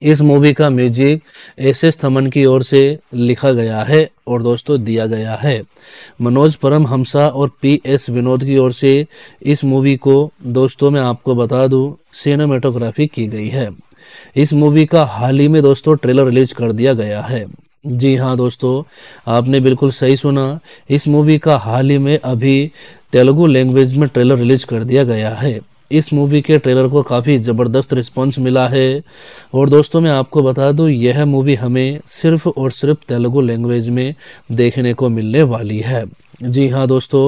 इस मूवी का म्यूजिक एस एस थमन की ओर से लिखा गया है और दोस्तों दिया गया है मनोज परम हमसा और पी एस विनोद की ओर से इस मूवी को दोस्तों मैं आपको बता दूं सिनेमेटोग्राफी की गई है इस मूवी का हाल ही में दोस्तों ट्रेलर रिलीज कर दिया गया है जी हाँ दोस्तों आपने बिल्कुल सही सुना इस मूवी का हाल ही में अभी तेलुगु लैंग्वेज में ट्रेलर रिलीज कर दिया गया है इस मूवी के ट्रेलर को काफ़ी ज़बरदस्त रिस्पॉन्स मिला है और दोस्तों मैं आपको बता दूं यह मूवी हमें सिर्फ और सिर्फ तेलुगु लैंग्वेज में देखने को मिलने वाली है जी हाँ दोस्तों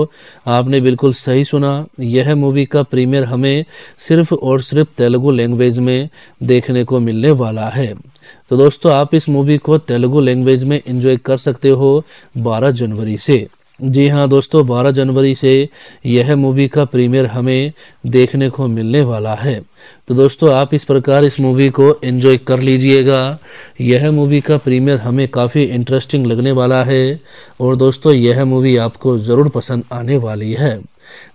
आपने बिल्कुल सही सुना यह मूवी का प्रीमियर हमें सिर्फ और सिर्फ तेलुगु लैंग्वेज में देखने को मिलने वाला है तो दोस्तों आप इस मूवी को तेलुगु लैंग्वेज में इंजॉय कर सकते हो 12 जनवरी से जी हाँ दोस्तों 12 जनवरी से यह मूवी का प्रीमियर हमें देखने को मिलने वाला है तो दोस्तों आप इस प्रकार इस मूवी को एंजॉय कर लीजिएगा यह मूवी का प्रीमियर हमें काफ़ी इंटरेस्टिंग लगने वाला है और दोस्तों यह मूवी आपको ज़रूर पसंद आने वाली है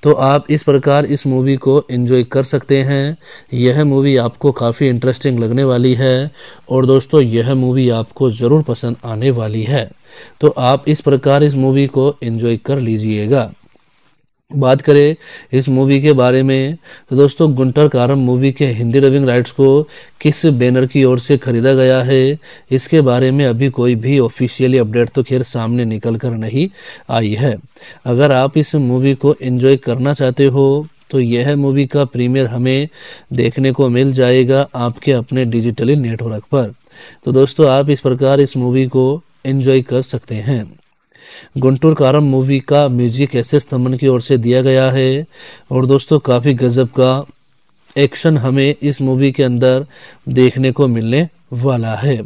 तो आप इस प्रकार इस मूवी को एंजॉय कर सकते हैं यह मूवी आपको काफ़ी इंटरेस्टिंग लगने वाली है और दोस्तों यह मूवी आपको ज़रूर पसंद आने वाली है तो आप इस प्रकार इस मूवी को एंजॉय कर लीजिएगा बात करें इस मूवी के बारे में तो दोस्तों गुंटर कारम मूवी के हिंदी डबिंग राइट्स को किस बैनर की ओर से खरीदा गया है इसके बारे में अभी कोई भी ऑफिशियली अपडेट तो खैर सामने निकल कर नहीं आई है अगर आप इस मूवी को एंजॉय करना चाहते हो तो यह मूवी का प्रीमियर हमें देखने को मिल जाएगा आपके अपने डिजिटली नेटवर्क पर तो दोस्तों आप इस प्रकार इस मूवी को एंजॉय कर सकते हैं गुंटूर कारम मूवी का म्यूजिक एस एस तमन की ओर से दिया गया है और दोस्तों काफ़ी गजब का एक्शन हमें इस मूवी के अंदर देखने को मिलने वाला है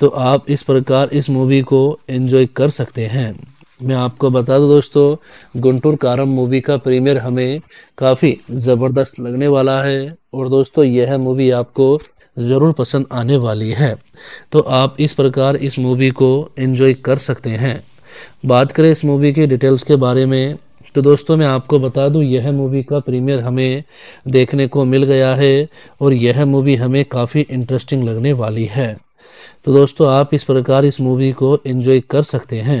तो आप इस प्रकार इस मूवी को एंजॉय कर सकते हैं मैं आपको बता दूं दोस्तों गुंटूर कारम मूवी का प्रीमियर हमें काफ़ी ज़बरदस्त लगने वाला है और दोस्तों यह मूवी आपको ज़रूर पसंद आने वाली है तो आप इस प्रकार इस मूवी को एंजॉय कर सकते हैं बात करें इस मूवी के डिटेल्स के बारे में तो दोस्तों मैं आपको बता दूं यह मूवी का प्रीमियर हमें देखने को मिल गया है और यह मूवी हमें काफ़ी इंटरेस्टिंग लगने वाली है तो दोस्तों आप इस प्रकार इस मूवी को एंजॉय कर सकते हैं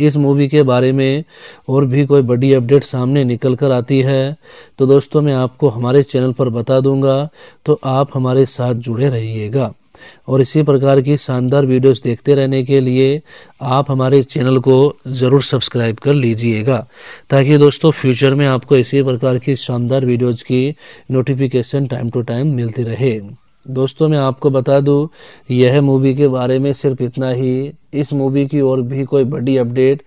इस मूवी के बारे में और भी कोई बड़ी अपडेट सामने निकल कर आती है तो दोस्तों मैं आपको हमारे चैनल पर बता दूंगा तो आप हमारे साथ जुड़े रहिएगा और इसी प्रकार की शानदार वीडियोस देखते रहने के लिए आप हमारे चैनल को ज़रूर सब्सक्राइब कर लीजिएगा ताकि दोस्तों फ्यूचर में आपको इसी प्रकार की शानदार वीडियोज़ की नोटिफिकेशन टाइम टू टाइम मिलती रहे दोस्तों मैं आपको बता दूं यह मूवी के बारे में सिर्फ इतना ही इस मूवी की और भी कोई बड़ी अपडेट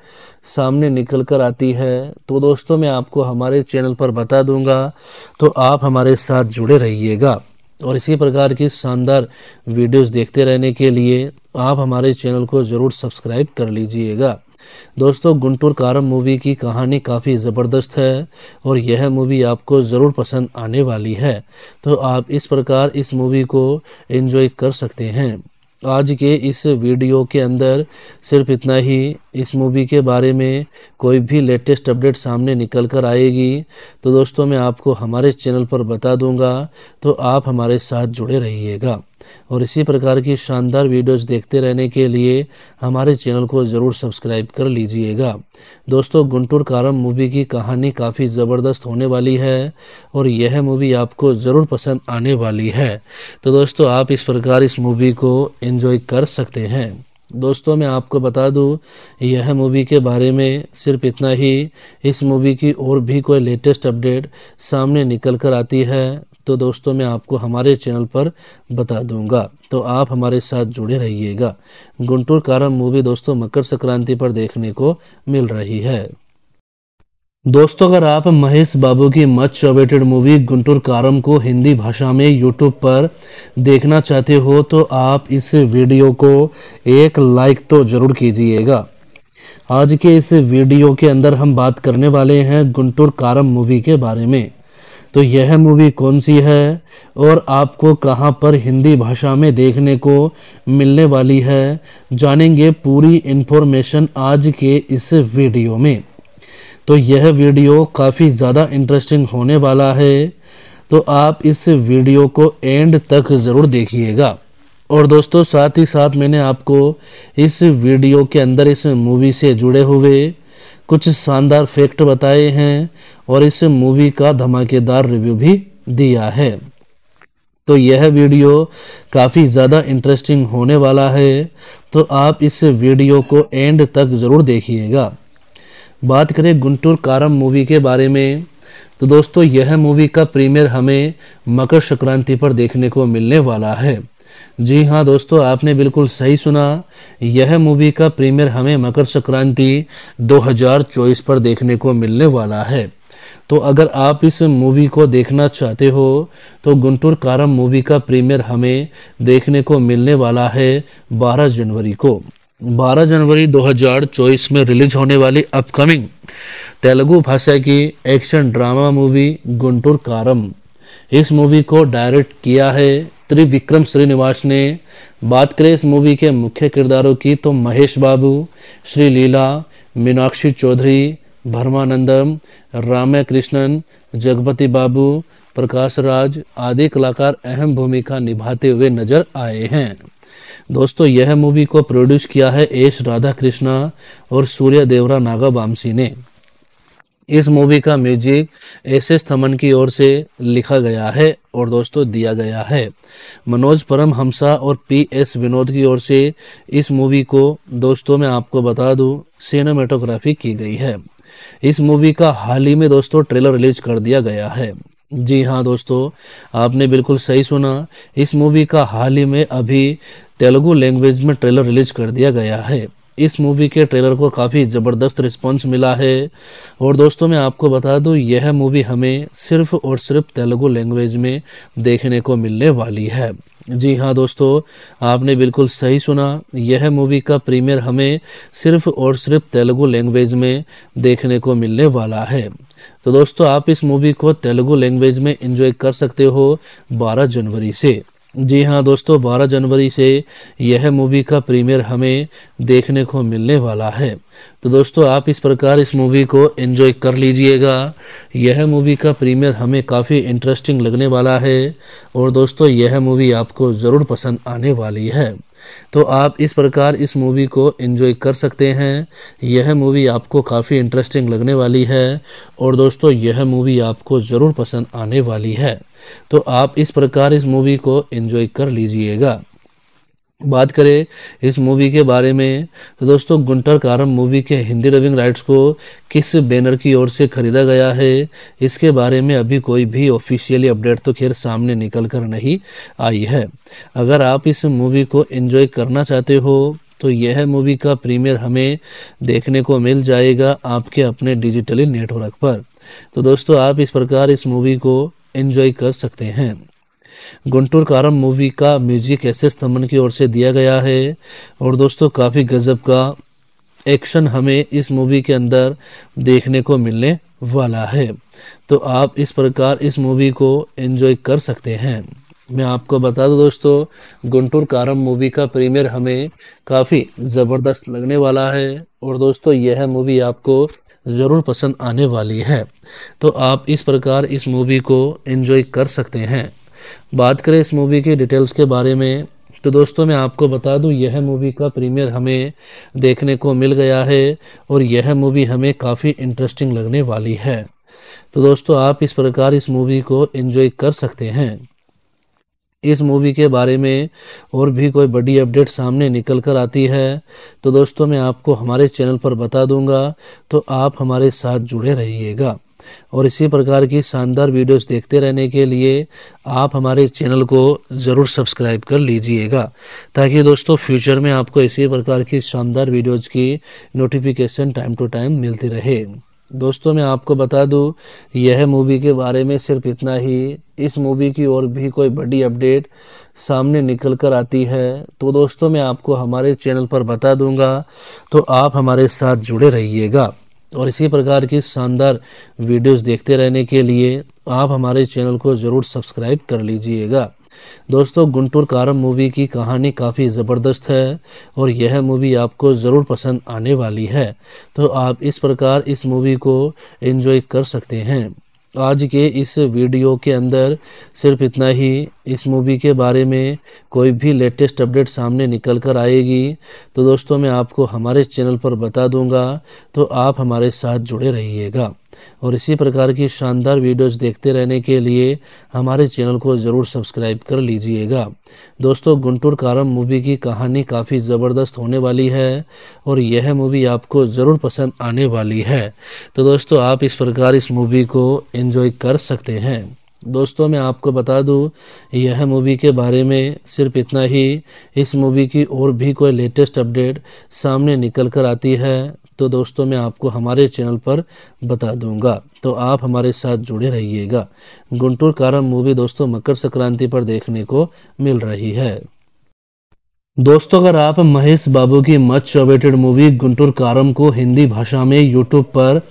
सामने निकल कर आती है तो दोस्तों मैं आपको हमारे चैनल पर बता दूंगा तो आप हमारे साथ जुड़े रहिएगा और इसी प्रकार की शानदार वीडियोस देखते रहने के लिए आप हमारे चैनल को ज़रूर सब्सक्राइब कर लीजिएगा दोस्तों गुंटूर कारम मूवी की कहानी काफ़ी ज़बरदस्त है और यह मूवी आपको ज़रूर पसंद आने वाली है तो आप इस प्रकार इस मूवी को एंजॉय कर सकते हैं आज के इस वीडियो के अंदर सिर्फ इतना ही इस मूवी के बारे में कोई भी लेटेस्ट अपडेट सामने निकल कर आएगी तो दोस्तों मैं आपको हमारे चैनल पर बता दूंगा तो आप हमारे साथ जुड़े रहिएगा और इसी प्रकार की शानदार वीडियोस देखते रहने के लिए हमारे चैनल को ज़रूर सब्सक्राइब कर लीजिएगा दोस्तों गुंटूर कारम मूवी की कहानी काफ़ी ज़बरदस्त होने वाली है और यह मूवी आपको ज़रूर पसंद आने वाली है तो दोस्तों आप इस प्रकार इस मूवी को इन्जॉय कर सकते हैं दोस्तों मैं आपको बता दूं यह मूवी के बारे में सिर्फ इतना ही इस मूवी की और भी कोई लेटेस्ट अपडेट सामने निकल कर आती है तो दोस्तों मैं आपको हमारे चैनल पर बता दूंगा तो आप हमारे साथ जुड़े रहिएगा गुंटूर कारम मूवी दोस्तों मकर संक्रांति पर देखने को मिल रही है दोस्तों अगर आप महेश बाबू की मच अवेटेड मूवी गुंटूर कारम को हिंदी भाषा में यूट्यूब पर देखना चाहते हो तो आप इस वीडियो को एक लाइक तो ज़रूर कीजिएगा आज के इस वीडियो के अंदर हम बात करने वाले हैं गुंटूर कारम मूवी के बारे में तो यह मूवी कौन सी है और आपको कहां पर हिंदी भाषा में देखने को मिलने वाली है जानेंगे पूरी इन्फॉर्मेशन आज के इस वीडियो में तो यह वीडियो काफ़ी ज़्यादा इंटरेस्टिंग होने वाला है तो आप इस वीडियो को एंड तक ज़रूर देखिएगा और दोस्तों साथ ही साथ मैंने आपको इस वीडियो के अंदर इस मूवी से जुड़े हुए कुछ शानदार फैक्ट बताए हैं और इस मूवी का धमाकेदार रिव्यू भी दिया है तो यह वीडियो काफ़ी ज़्यादा इंटरेस्टिंग होने वाला है तो आप इस वीडियो को एंड तक ज़रूर देखिएगा बात करें गुंटूर कारम मूवी के बारे में तो दोस्तों यह मूवी का प्रीमियर हमें मकर संक्रांति पर देखने को मिलने वाला है जी हाँ दोस्तों आपने बिल्कुल सही सुना यह मूवी का प्रीमियर हमें मकर संक्रांति 2024 पर देखने को मिलने वाला है तो अगर आप इस मूवी को देखना चाहते हो तो गुंटूर कारम मूवी का प्रीमियर हमें देखने को मिलने वाला है 12 जनवरी को 12 जनवरी 2024 में रिलीज होने वाली अपकमिंग तेलुगु भाषा की एक्शन ड्रामा मूवी गुंटूर कारम इस मूवी को डायरेक्ट किया है त्रिविक्रम श्रीनिवास ने बात करें इस मूवी के मुख्य किरदारों की तो महेश बाबू श्री लीला मीनाक्षी चौधरी भरमानंदम रामा कृष्णन जगपति बाबू प्रकाश राज आदि कलाकार अहम भूमिका निभाते हुए नजर आए हैं दोस्तों यह मूवी को प्रोड्यूस किया है एस राधा कृष्णा और सूर्य देवरा नागा बामसी ने इस मूवी का म्यूजिक एस एस थमन की ओर से लिखा गया है और दोस्तों दिया गया है मनोज परम हमसा और पी एस विनोद की ओर से इस मूवी को दोस्तों मैं आपको बता दूं सिनेमेटोग्राफी की गई है इस मूवी का हाल ही में दोस्तों ट्रेलर रिलीज कर दिया गया है जी हाँ दोस्तों आपने बिल्कुल सही सुना इस मूवी का हाल ही में अभी तेलुगु लैंग्वेज में ट्रेलर रिलीज कर दिया गया है इस मूवी के ट्रेलर को काफ़ी ज़बरदस्त रिस्पांस मिला है और दोस्तों मैं आपको बता दूं यह मूवी हमें सिर्फ और सिर्फ तेलुगु लैंग्वेज में देखने को मिलने वाली है जी हाँ दोस्तों आपने बिल्कुल सही सुना यह मूवी का प्रीमियर हमें सिर्फ और सिर्फ तेलुगु लैंग्वेज में देखने को मिलने वाला है तो दोस्तों आप इस मूवी को तेलुगु लैंग्वेज में इन्जॉय कर सकते हो 12 जनवरी से जी हाँ दोस्तों 12 जनवरी से यह मूवी का प्रीमियर हमें देखने को मिलने वाला है तो दोस्तों आप इस प्रकार इस मूवी को एंजॉय कर लीजिएगा यह मूवी का प्रीमियर हमें काफ़ी इंटरेस्टिंग लगने वाला है और दोस्तों यह मूवी आपको ज़रूर पसंद आने वाली है तो आप इस प्रकार इस मूवी को एंजॉय कर सकते हैं यह मूवी आपको काफ़ी इंटरेस्टिंग लगने वाली है और दोस्तों यह मूवी आपको ज़रूर पसंद आने वाली है तो आप इस प्रकार इस मूवी को एंजॉय कर लीजिएगा बात करें इस मूवी के बारे में तो दोस्तों गुंटर कारम मूवी के हिंदी डबिंग राइट्स को किस बैनर की ओर से खरीदा गया है इसके बारे में अभी कोई भी ऑफिशियली अपडेट तो खैर सामने निकल कर नहीं आई है अगर आप इस मूवी को एंजॉय करना चाहते हो तो यह मूवी का प्रीमियर हमें देखने को मिल जाएगा आपके अपने डिजिटली नेटवर्क पर तो दोस्तों आप इस प्रकार इस मूवी को इन्जॉय कर सकते हैं गुंटूर कारम मूवी का म्यूजिक एस एस थमन की ओर से दिया गया है और दोस्तों काफ़ी गजब का एक्शन हमें इस मूवी के अंदर देखने को मिलने वाला है तो आप इस प्रकार इस मूवी को एंजॉय कर सकते हैं मैं आपको बता दूं दोस्तों गुंटूर कारम मूवी का प्रीमियर हमें काफ़ी ज़बरदस्त लगने वाला है और दोस्तों यह मूवी आपको ज़रूर पसंद आने वाली है तो आप इस प्रकार इस मूवी को एंजॉय कर सकते हैं बात करें इस मूवी के डिटेल्स के बारे में तो दोस्तों मैं आपको बता दूं यह मूवी का प्रीमियर हमें देखने को मिल गया है और यह मूवी हमें काफ़ी इंटरेस्टिंग लगने वाली है तो दोस्तों आप इस प्रकार इस मूवी को एंजॉय कर सकते हैं इस मूवी के बारे में और भी कोई बड़ी अपडेट सामने निकल कर आती है तो दोस्तों मैं आपको हमारे चैनल पर बता दूंगा तो आप हमारे साथ जुड़े रहिएगा और इसी प्रकार की शानदार वीडियोस देखते रहने के लिए आप हमारे चैनल को ज़रूर सब्सक्राइब कर लीजिएगा ताकि दोस्तों फ्यूचर में आपको इसी प्रकार की शानदार वीडियोज़ की नोटिफिकेशन टाइम टू टाइम मिलती रहे दोस्तों मैं आपको बता दूं यह मूवी के बारे में सिर्फ इतना ही इस मूवी की और भी कोई बड़ी अपडेट सामने निकल कर आती है तो दोस्तों मैं आपको हमारे चैनल पर बता दूंगा तो आप हमारे साथ जुड़े रहिएगा और इसी प्रकार की शानदार वीडियोस देखते रहने के लिए आप हमारे चैनल को ज़रूर सब्सक्राइब कर लीजिएगा दोस्तों गुंटूर कारम मूवी की कहानी काफ़ी ज़बरदस्त है और यह मूवी आपको ज़रूर पसंद आने वाली है तो आप इस प्रकार इस मूवी को एंजॉय कर सकते हैं आज के इस वीडियो के अंदर सिर्फ इतना ही इस मूवी के बारे में कोई भी लेटेस्ट अपडेट सामने निकल कर आएगी तो दोस्तों मैं आपको हमारे चैनल पर बता दूंगा तो आप हमारे साथ जुड़े रहिएगा और इसी प्रकार की शानदार वीडियोस देखते रहने के लिए हमारे चैनल को ज़रूर सब्सक्राइब कर लीजिएगा दोस्तों गुंटूर कारम मूवी की कहानी काफ़ी ज़बरदस्त होने वाली है और यह मूवी आपको ज़रूर पसंद आने वाली है तो दोस्तों आप इस प्रकार इस मूवी को इन्जॉय कर सकते हैं दोस्तों मैं आपको बता दूं यह मूवी के बारे में सिर्फ इतना ही इस मूवी की और भी कोई लेटेस्ट अपडेट सामने निकल कर आती है तो दोस्तों मैं आपको हमारे चैनल पर बता दूंगा तो आप हमारे साथ जुड़े रहिएगा गुंटूर कारम मूवी दोस्तों मकर संक्रांति पर देखने को मिल रही है दोस्तों अगर आप महेश बाबू की मच अवेटेड मूवी गुंटूर कारम को हिंदी भाषा में यूट्यूब पर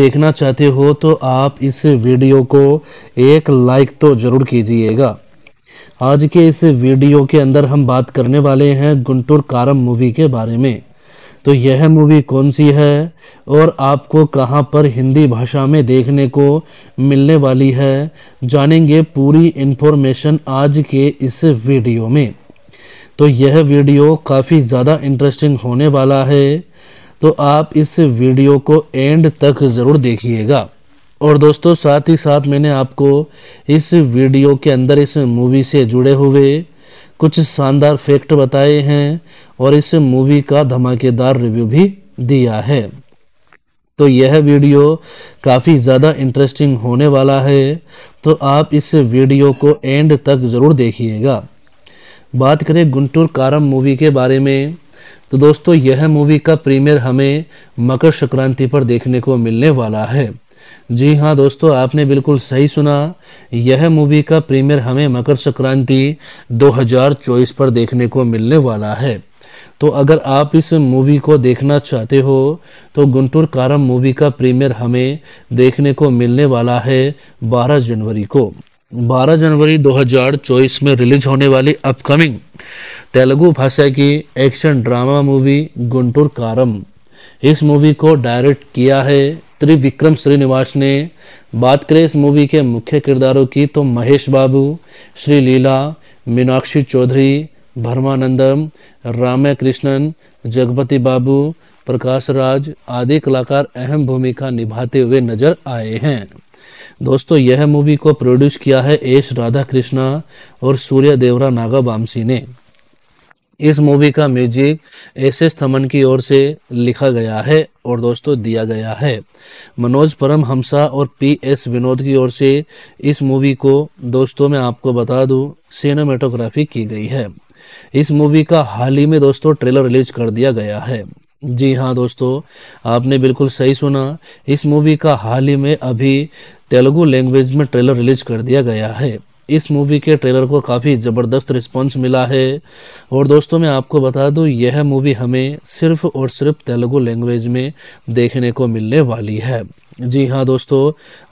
देखना चाहते हो तो आप इस वीडियो को एक लाइक तो ज़रूर कीजिएगा आज के इस वीडियो के अंदर हम बात करने वाले हैं गुंटूर कारम मूवी के बारे में तो यह मूवी कौन सी है और आपको कहां पर हिंदी भाषा में देखने को मिलने वाली है जानेंगे पूरी इन्फॉर्मेशन आज के इस वीडियो में तो यह वीडियो काफ़ी ज़्यादा इंटरेस्टिंग होने वाला है तो आप इस वीडियो को एंड तक ज़रूर देखिएगा और दोस्तों साथ ही साथ मैंने आपको इस वीडियो के अंदर इस मूवी से जुड़े हुए कुछ शानदार फैक्ट बताए हैं और इस मूवी का धमाकेदार रिव्यू भी दिया है तो यह वीडियो काफ़ी ज़्यादा इंटरेस्टिंग होने वाला है तो आप इस वीडियो को एंड तक ज़रूर देखिएगा बात करें गुंटूर कारम मूवी के बारे में तो दोस्तों यह मूवी का प्रीमियर हमें मकर संक्रांति पर देखने को मिलने वाला है जी हाँ दोस्तों आपने बिल्कुल सही सुना यह मूवी का प्रीमियर हमें मकर संक्रांति 2024 पर देखने को मिलने वाला है तो अगर आप इस मूवी को देखना चाहते हो तो गुंटूर कारम मूवी का प्रीमियर हमें देखने को मिलने वाला है 12 जनवरी को 12 जनवरी 2024 में रिलीज होने वाली अपकमिंग तेलुगु भाषा की एक्शन ड्रामा मूवी गुंटूर कारम इस मूवी को डायरेक्ट किया है त्रिविक्रम श्रीनिवास ने बात करें इस मूवी के मुख्य किरदारों की तो महेश बाबू श्री लीला मीनाक्षी चौधरी भरमानंदम रामा कृष्णन जगपति बाबू प्रकाश राज आदि कलाकार अहम भूमिका निभाते हुए नजर आए हैं दोस्तों यह मूवी को प्रोड्यूस किया है एस राधा कृष्णा और सूर्य देवरा नागा बामसी ने इस मूवी का म्यूजिक एस एस थमन की ओर से लिखा गया है और दोस्तों दिया गया है मनोज परम हमसा और पी एस विनोद की ओर से इस मूवी को दोस्तों मैं आपको बता दूं सिनेमेटोग्राफी की गई है इस मूवी का हाल ही में दोस्तों ट्रेलर रिलीज कर दिया गया है जी हाँ दोस्तों आपने बिल्कुल सही सुना इस मूवी का हाल ही में अभी तेलुगु लैंग्वेज में ट्रेलर रिलीज कर दिया गया है इस मूवी के ट्रेलर को काफ़ी ज़बरदस्त रिस्पॉन्स मिला है और दोस्तों मैं आपको बता दूं यह मूवी हमें सिर्फ और सिर्फ तेलुगु लैंग्वेज में देखने को मिलने वाली है जी हाँ दोस्तों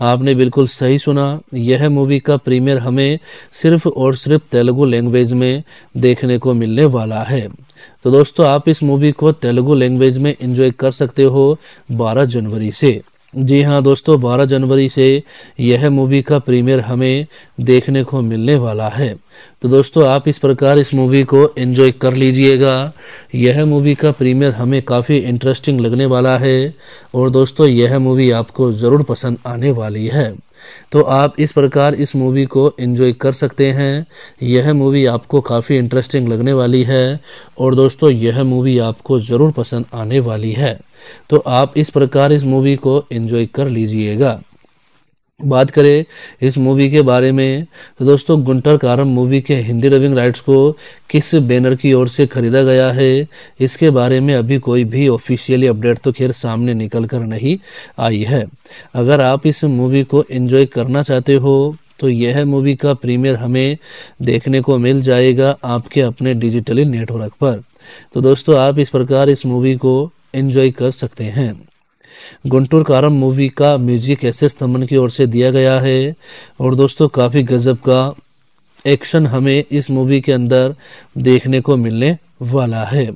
आपने बिल्कुल सही सुना यह मूवी का प्रीमियर हमें सिर्फ और सिर्फ तेलुगु लैंग्वेज में देखने को मिलने वाला है तो दोस्तों आप इस मूवी को तेलुगु लैंग्वेज में इंजॉय कर सकते हो 12 जनवरी से जी हाँ दोस्तों 12 जनवरी से यह मूवी का प्रीमियर हमें देखने को मिलने वाला है तो दोस्तों आप इस प्रकार इस मूवी को एंजॉय कर लीजिएगा यह मूवी का प्रीमियर हमें काफ़ी इंटरेस्टिंग लगने वाला है और दोस्तों यह मूवी आपको ज़रूर पसंद आने वाली है तो आप इस प्रकार इस मूवी को एंजॉय कर सकते हैं यह मूवी आपको काफ़ी इंटरेस्टिंग लगने वाली है और दोस्तों यह मूवी आपको ज़रूर पसंद आने वाली है तो आप इस प्रकार इस मूवी को एंजॉय कर लीजिएगा बात करें इस मूवी के बारे में तो दोस्तों गुंटर कारम मूवी के हिंदी डबिंग राइट्स को किस बैनर की ओर से खरीदा गया है इसके बारे में अभी कोई भी ऑफिशियली अपडेट तो खैर सामने निकल कर नहीं आई है अगर आप इस मूवी को एंजॉय करना चाहते हो तो यह मूवी का प्रीमियर हमें देखने को मिल जाएगा आपके अपने डिजिटली नेटवर्क पर तो दोस्तों आप इस प्रकार इस मूवी को एंजॉय कर सकते हैं गुंटूर कारम मूवी का म्यूजिक एस एस तमन की ओर से दिया गया है और दोस्तों काफ़ी गजब का एक्शन हमें इस मूवी के अंदर देखने को मिलने वाला है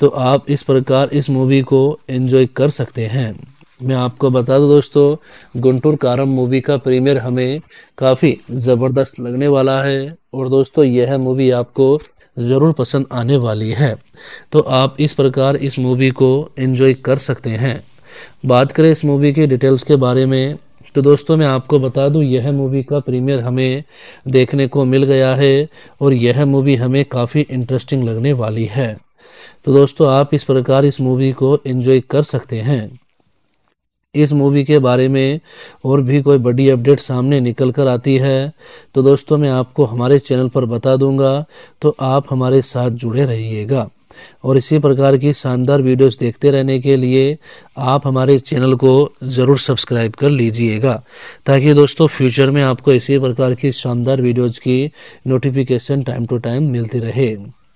तो आप इस प्रकार इस मूवी को एंजॉय कर सकते हैं मैं आपको बता दूं दोस्तों गुंटूर कारम मूवी का प्रीमियर हमें काफ़ी ज़बरदस्त लगने वाला है और दोस्तों यह मूवी आपको ज़रूर पसंद आने वाली है तो आप इस प्रकार इस मूवी को एंजॉय कर सकते हैं बात करें इस मूवी के डिटेल्स के बारे में तो दोस्तों मैं आपको बता दूं यह मूवी का प्रीमियर हमें देखने को मिल गया है और यह मूवी हमें काफ़ी इंटरेस्टिंग लगने वाली है तो दोस्तों आप इस प्रकार इस मूवी को एंजॉय कर सकते हैं इस मूवी के बारे में और भी कोई बड़ी अपडेट सामने निकल कर आती है तो दोस्तों मैं आपको हमारे चैनल पर बता दूंगा तो आप हमारे साथ जुड़े रहिएगा और इसी प्रकार की शानदार वीडियोस देखते रहने के लिए आप हमारे चैनल को ज़रूर सब्सक्राइब कर लीजिएगा ताकि दोस्तों फ्यूचर में आपको इसी प्रकार की शानदार वीडियोज़ की नोटिफिकेशन टाइम टू टाइम मिलती रहे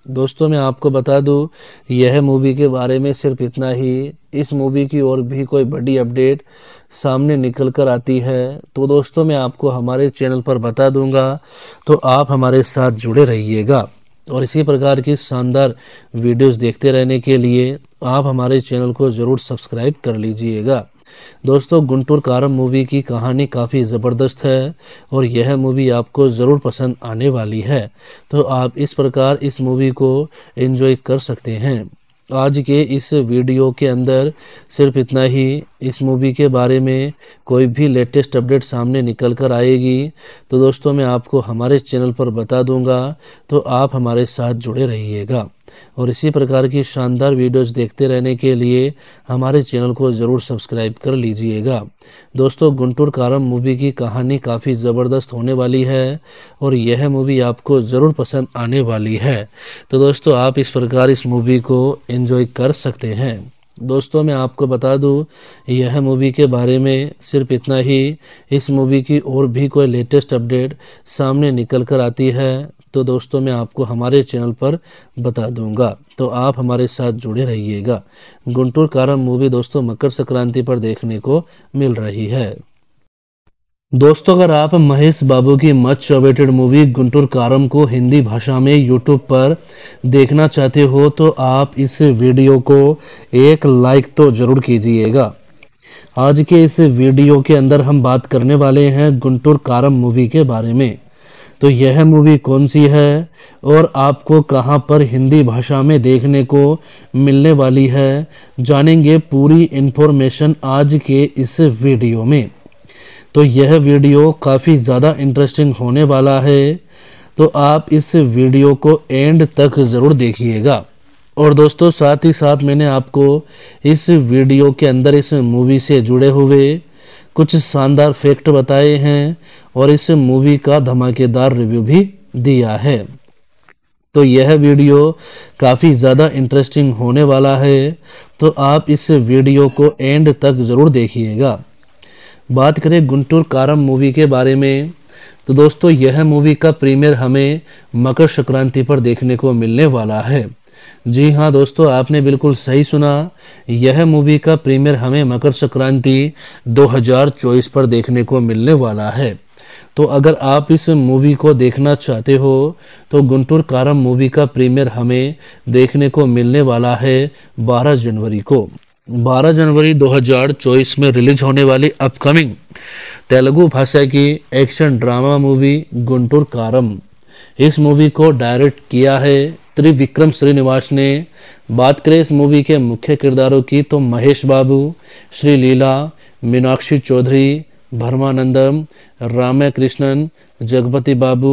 दोस्तों मैं आपको बता दूं यह मूवी के बारे में सिर्फ इतना ही इस मूवी की और भी कोई बड़ी अपडेट सामने निकल कर आती है तो दोस्तों मैं आपको हमारे चैनल पर बता दूंगा तो आप हमारे साथ जुड़े रहिएगा और इसी प्रकार की शानदार वीडियोस देखते रहने के लिए आप हमारे चैनल को ज़रूर सब्सक्राइब कर लीजिएगा दोस्तों गुंटूर कारम मूवी की कहानी काफ़ी ज़बरदस्त है और यह मूवी आपको ज़रूर पसंद आने वाली है तो आप इस प्रकार इस मूवी को एंजॉय कर सकते हैं आज के इस वीडियो के अंदर सिर्फ इतना ही इस मूवी के बारे में कोई भी लेटेस्ट अपडेट सामने निकल कर आएगी तो दोस्तों मैं आपको हमारे चैनल पर बता दूंगा तो आप हमारे साथ जुड़े रहिएगा और इसी प्रकार की शानदार वीडियोस देखते रहने के लिए हमारे चैनल को ज़रूर सब्सक्राइब कर लीजिएगा दोस्तों गुंटूर कारम मूवी की कहानी काफ़ी ज़बरदस्त होने वाली है और यह मूवी आपको ज़रूर पसंद आने वाली है तो दोस्तों आप इस प्रकार इस मूवी को एंजॉय कर सकते हैं दोस्तों मैं आपको बता दूं यह मूवी के बारे में सिर्फ इतना ही इस मूवी की और भी कोई लेटेस्ट अपडेट सामने निकल कर आती है तो दोस्तों मैं आपको हमारे चैनल पर बता दूंगा तो आप हमारे साथ जुड़े रहिएगा गुंटूर कारम मूवी दोस्तों मकर संक्रांति पर देखने को मिल रही है दोस्तों अगर आप महेश बाबू की मच अवेटेड मूवी गुंटूर कारम को हिंदी भाषा में यूट्यूब पर देखना चाहते हो तो आप इस वीडियो को एक लाइक तो ज़रूर कीजिएगा आज के इस वीडियो के अंदर हम बात करने वाले हैं गुंटूर कारम मूवी के बारे में तो यह मूवी कौन सी है और आपको कहां पर हिंदी भाषा में देखने को मिलने वाली है जानेंगे पूरी इन्फॉर्मेशन आज के इस वीडियो में तो यह वीडियो काफ़ी ज़्यादा इंटरेस्टिंग होने वाला है तो आप इस वीडियो को एंड तक ज़रूर देखिएगा और दोस्तों साथ ही साथ मैंने आपको इस वीडियो के अंदर इस मूवी से जुड़े हुए कुछ शानदार फैक्ट बताए हैं और इस मूवी का धमाकेदार रिव्यू भी दिया है तो यह वीडियो काफ़ी ज़्यादा इंटरेस्टिंग होने वाला है तो आप इस वीडियो को एंड तक ज़रूर देखिएगा बात करें गुंटूर कारम मूवी के बारे में तो दोस्तों यह मूवी का प्रीमियर हमें मकर संक्रांति पर देखने को मिलने वाला है जी हाँ दोस्तों आपने बिल्कुल सही सुना यह मूवी का प्रीमियर हमें मकर संक्रांति 2024 पर देखने को मिलने वाला है तो अगर आप इस मूवी को देखना चाहते हो तो गुंटूर कारम मूवी का प्रीमियर हमें देखने को मिलने वाला है 12 जनवरी को 12 जनवरी 2024 में रिलीज होने वाली अपकमिंग तेलुगु भाषा की एक्शन ड्रामा मूवी गुंटूर कारम इस मूवी को डायरेक्ट किया है त्रिविक्रम श्रीनिवास ने बात करें इस मूवी के मुख्य किरदारों की तो महेश बाबू श्री लीला मीनाक्षी चौधरी भरमानंदम रामा कृष्णन जगपति बाबू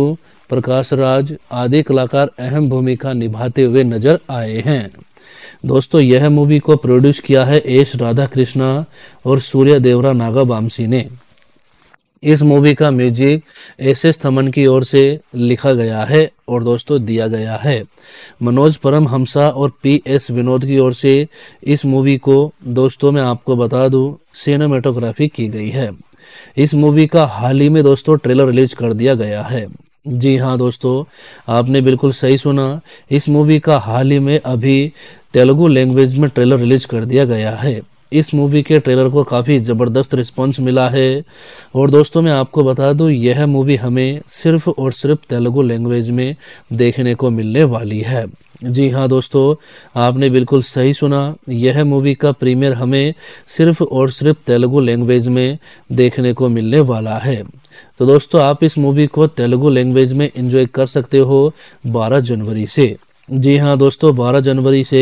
प्रकाश राज आदि कलाकार अहम भूमिका निभाते हुए नजर आए हैं दोस्तों यह मूवी को प्रोड्यूस किया है एस राधा कृष्णा और सूर्य देवरा नागा बामसी ने इस मूवी का म्यूजिक एस एस थमन की ओर से लिखा गया है और दोस्तों दिया गया है मनोज परम हमसा और पी एस विनोद की ओर से इस मूवी को दोस्तों मैं आपको बता दूं सिनेमेटोग्राफी की गई है इस मूवी का हाल ही में दोस्तों ट्रेलर रिलीज कर दिया गया है जी हाँ दोस्तों आपने बिल्कुल सही सुना इस मूवी का हाल ही में अभी तेलुगु लैंग्वेज में ट्रेलर रिलीज कर दिया गया है इस मूवी के ट्रेलर को काफ़ी ज़बरदस्त रिस्पॉन्स मिला है और दोस्तों मैं आपको बता दूं यह मूवी हमें सिर्फ और सिर्फ तेलुगु लैंग्वेज में देखने को मिलने वाली है जी हाँ दोस्तों आपने बिल्कुल सही सुना यह मूवी का प्रीमियर हमें सिर्फ और सिर्फ तेलुगु लैंग्वेज में देखने को मिलने वाला है तो दोस्तों आप इस मूवी को तेलुगु लैंग्वेज में इन्जॉय कर सकते हो 12 जनवरी से जी हाँ दोस्तों 12 जनवरी से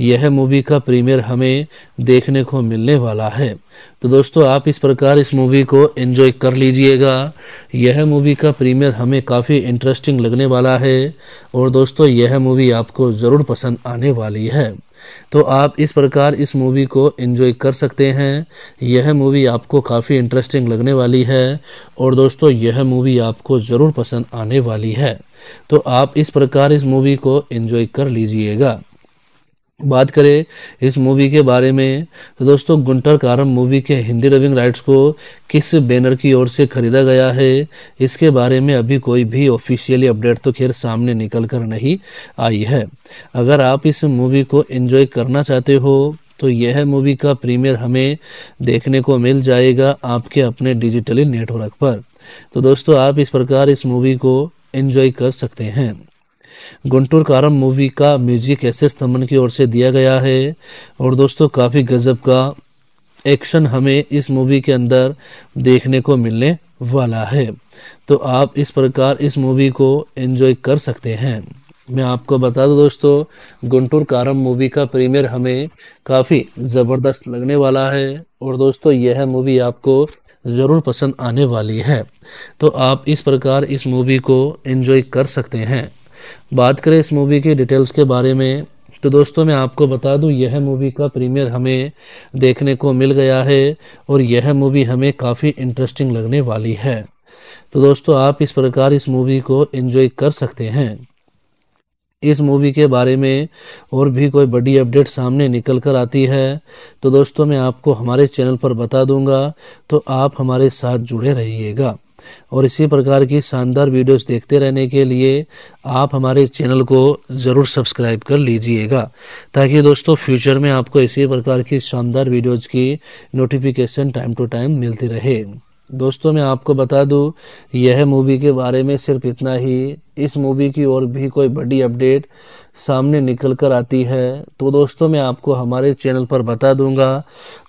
यह मूवी का प्रीमियर हमें देखने को मिलने वाला है तो दोस्तों आप इस प्रकार इस मूवी को एंजॉय कर लीजिएगा यह मूवी का प्रीमियर हमें काफ़ी इंटरेस्टिंग लगने वाला है और दोस्तों यह मूवी आपको ज़रूर पसंद आने वाली है तो आप इस प्रकार इस मूवी को एंजॉय कर सकते हैं यह मूवी आपको काफ़ी इंटरेस्टिंग लगने वाली है और दोस्तों यह मूवी आपको ज़रूर पसंद आने वाली है तो आप इस प्रकार इस मूवी को एंजॉय कर लीजिएगा बात करें इस मूवी के बारे में तो दोस्तों गुंटर कारम मूवी के हिंदी डबिंग राइट्स को किस बैनर की ओर से खरीदा गया है इसके बारे में अभी कोई भी ऑफिशियली अपडेट तो खैर सामने निकल कर नहीं आई है अगर आप इस मूवी को एंजॉय करना चाहते हो तो यह मूवी का प्रीमियर हमें देखने को मिल जाएगा आपके अपने डिजिटली नेटवर्क पर तो दोस्तों आप इस प्रकार इस मूवी को एंजॉय कर सकते हैं गुंटूर कारम मूवी का म्यूजिक एस एस तमन की ओर से दिया गया है और दोस्तों काफ़ी गज़ब का एक्शन हमें इस मूवी के अंदर देखने को मिलने वाला है तो आप इस प्रकार इस मूवी को एंजॉय कर सकते हैं मैं आपको बता दूं दोस्तों गुंटूर कारम मूवी का प्रीमियर हमें काफ़ी ज़बरदस्त लगने वाला है और दोस्तों यह मूवी आपको ज़रूर पसंद आने वाली है तो आप इस प्रकार इस मूवी को एंजॉय कर सकते हैं बात करें इस मूवी की डिटेल्स के बारे में तो दोस्तों मैं आपको बता दूं यह मूवी का प्रीमियर हमें देखने को मिल गया है और यह मूवी हमें काफ़ी इंटरेस्टिंग लगने वाली है तो दोस्तों आप इस प्रकार इस मूवी को एंजॉय कर सकते हैं इस मूवी के बारे में और भी कोई बड़ी अपडेट सामने निकल कर आती है तो दोस्तों मैं आपको हमारे चैनल पर बता दूंगा तो आप हमारे साथ जुड़े रहिएगा और इसी प्रकार की शानदार वीडियोस देखते रहने के लिए आप हमारे चैनल को ज़रूर सब्सक्राइब कर लीजिएगा ताकि दोस्तों फ्यूचर में आपको इसी प्रकार की शानदार वीडियोज़ की नोटिफिकेशन टाइम टू टाइम मिलती रहे दोस्तों मैं आपको बता दूं यह मूवी के बारे में सिर्फ इतना ही इस मूवी की और भी कोई बड़ी अपडेट सामने निकल कर आती है तो दोस्तों मैं आपको हमारे चैनल पर बता दूंगा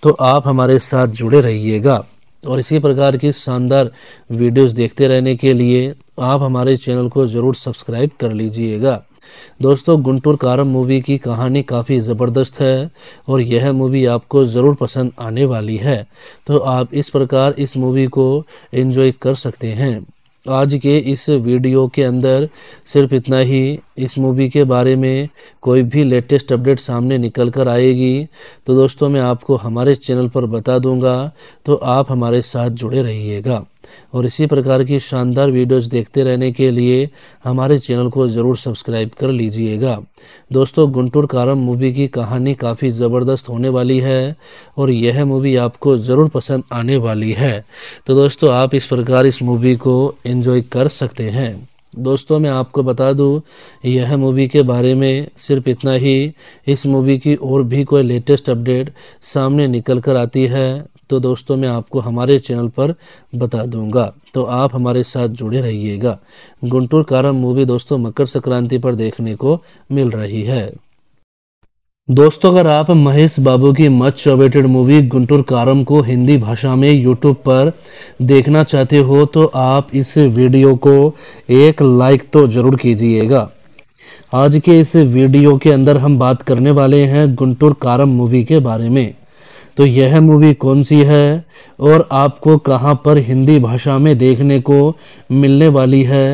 तो आप हमारे साथ जुड़े रहिएगा और इसी प्रकार की शानदार वीडियोस देखते रहने के लिए आप हमारे चैनल को ज़रूर सब्सक्राइब कर लीजिएगा दोस्तों गुंटूर कारम मूवी की कहानी काफ़ी ज़बरदस्त है और यह मूवी आपको ज़रूर पसंद आने वाली है तो आप इस प्रकार इस मूवी को एंजॉय कर सकते हैं आज के इस वीडियो के अंदर सिर्फ इतना ही इस मूवी के बारे में कोई भी लेटेस्ट अपडेट सामने निकल कर आएगी तो दोस्तों मैं आपको हमारे चैनल पर बता दूंगा तो आप हमारे साथ जुड़े रहिएगा और इसी प्रकार की शानदार वीडियोस देखते रहने के लिए हमारे चैनल को ज़रूर सब्सक्राइब कर लीजिएगा दोस्तों गुंटूर कारम मूवी की कहानी काफ़ी ज़बरदस्त होने वाली है और यह मूवी आपको ज़रूर पसंद आने वाली है तो दोस्तों आप इस प्रकार इस मूवी को एंजॉय कर सकते हैं दोस्तों मैं आपको बता दूं यह मूवी के बारे में सिर्फ इतना ही इस मूवी की और भी कोई लेटेस्ट अपडेट सामने निकल कर आती है तो दोस्तों मैं आपको हमारे चैनल पर बता दूंगा तो आप हमारे साथ जुड़े रहिएगा गुंटूर कारम मूवी दोस्तों मकर संक्रांति पर देखने को मिल रही है दोस्तों अगर आप महेश बाबू की मच अवेटेड मूवी गुंटूर कारम को हिंदी भाषा में यूट्यूब पर देखना चाहते हो तो आप इस वीडियो को एक लाइक तो ज़रूर कीजिएगा आज के इस वीडियो के अंदर हम बात करने वाले हैं गुंटूर कारम मूवी के बारे में तो यह मूवी कौन सी है और आपको कहां पर हिंदी भाषा में देखने को मिलने वाली है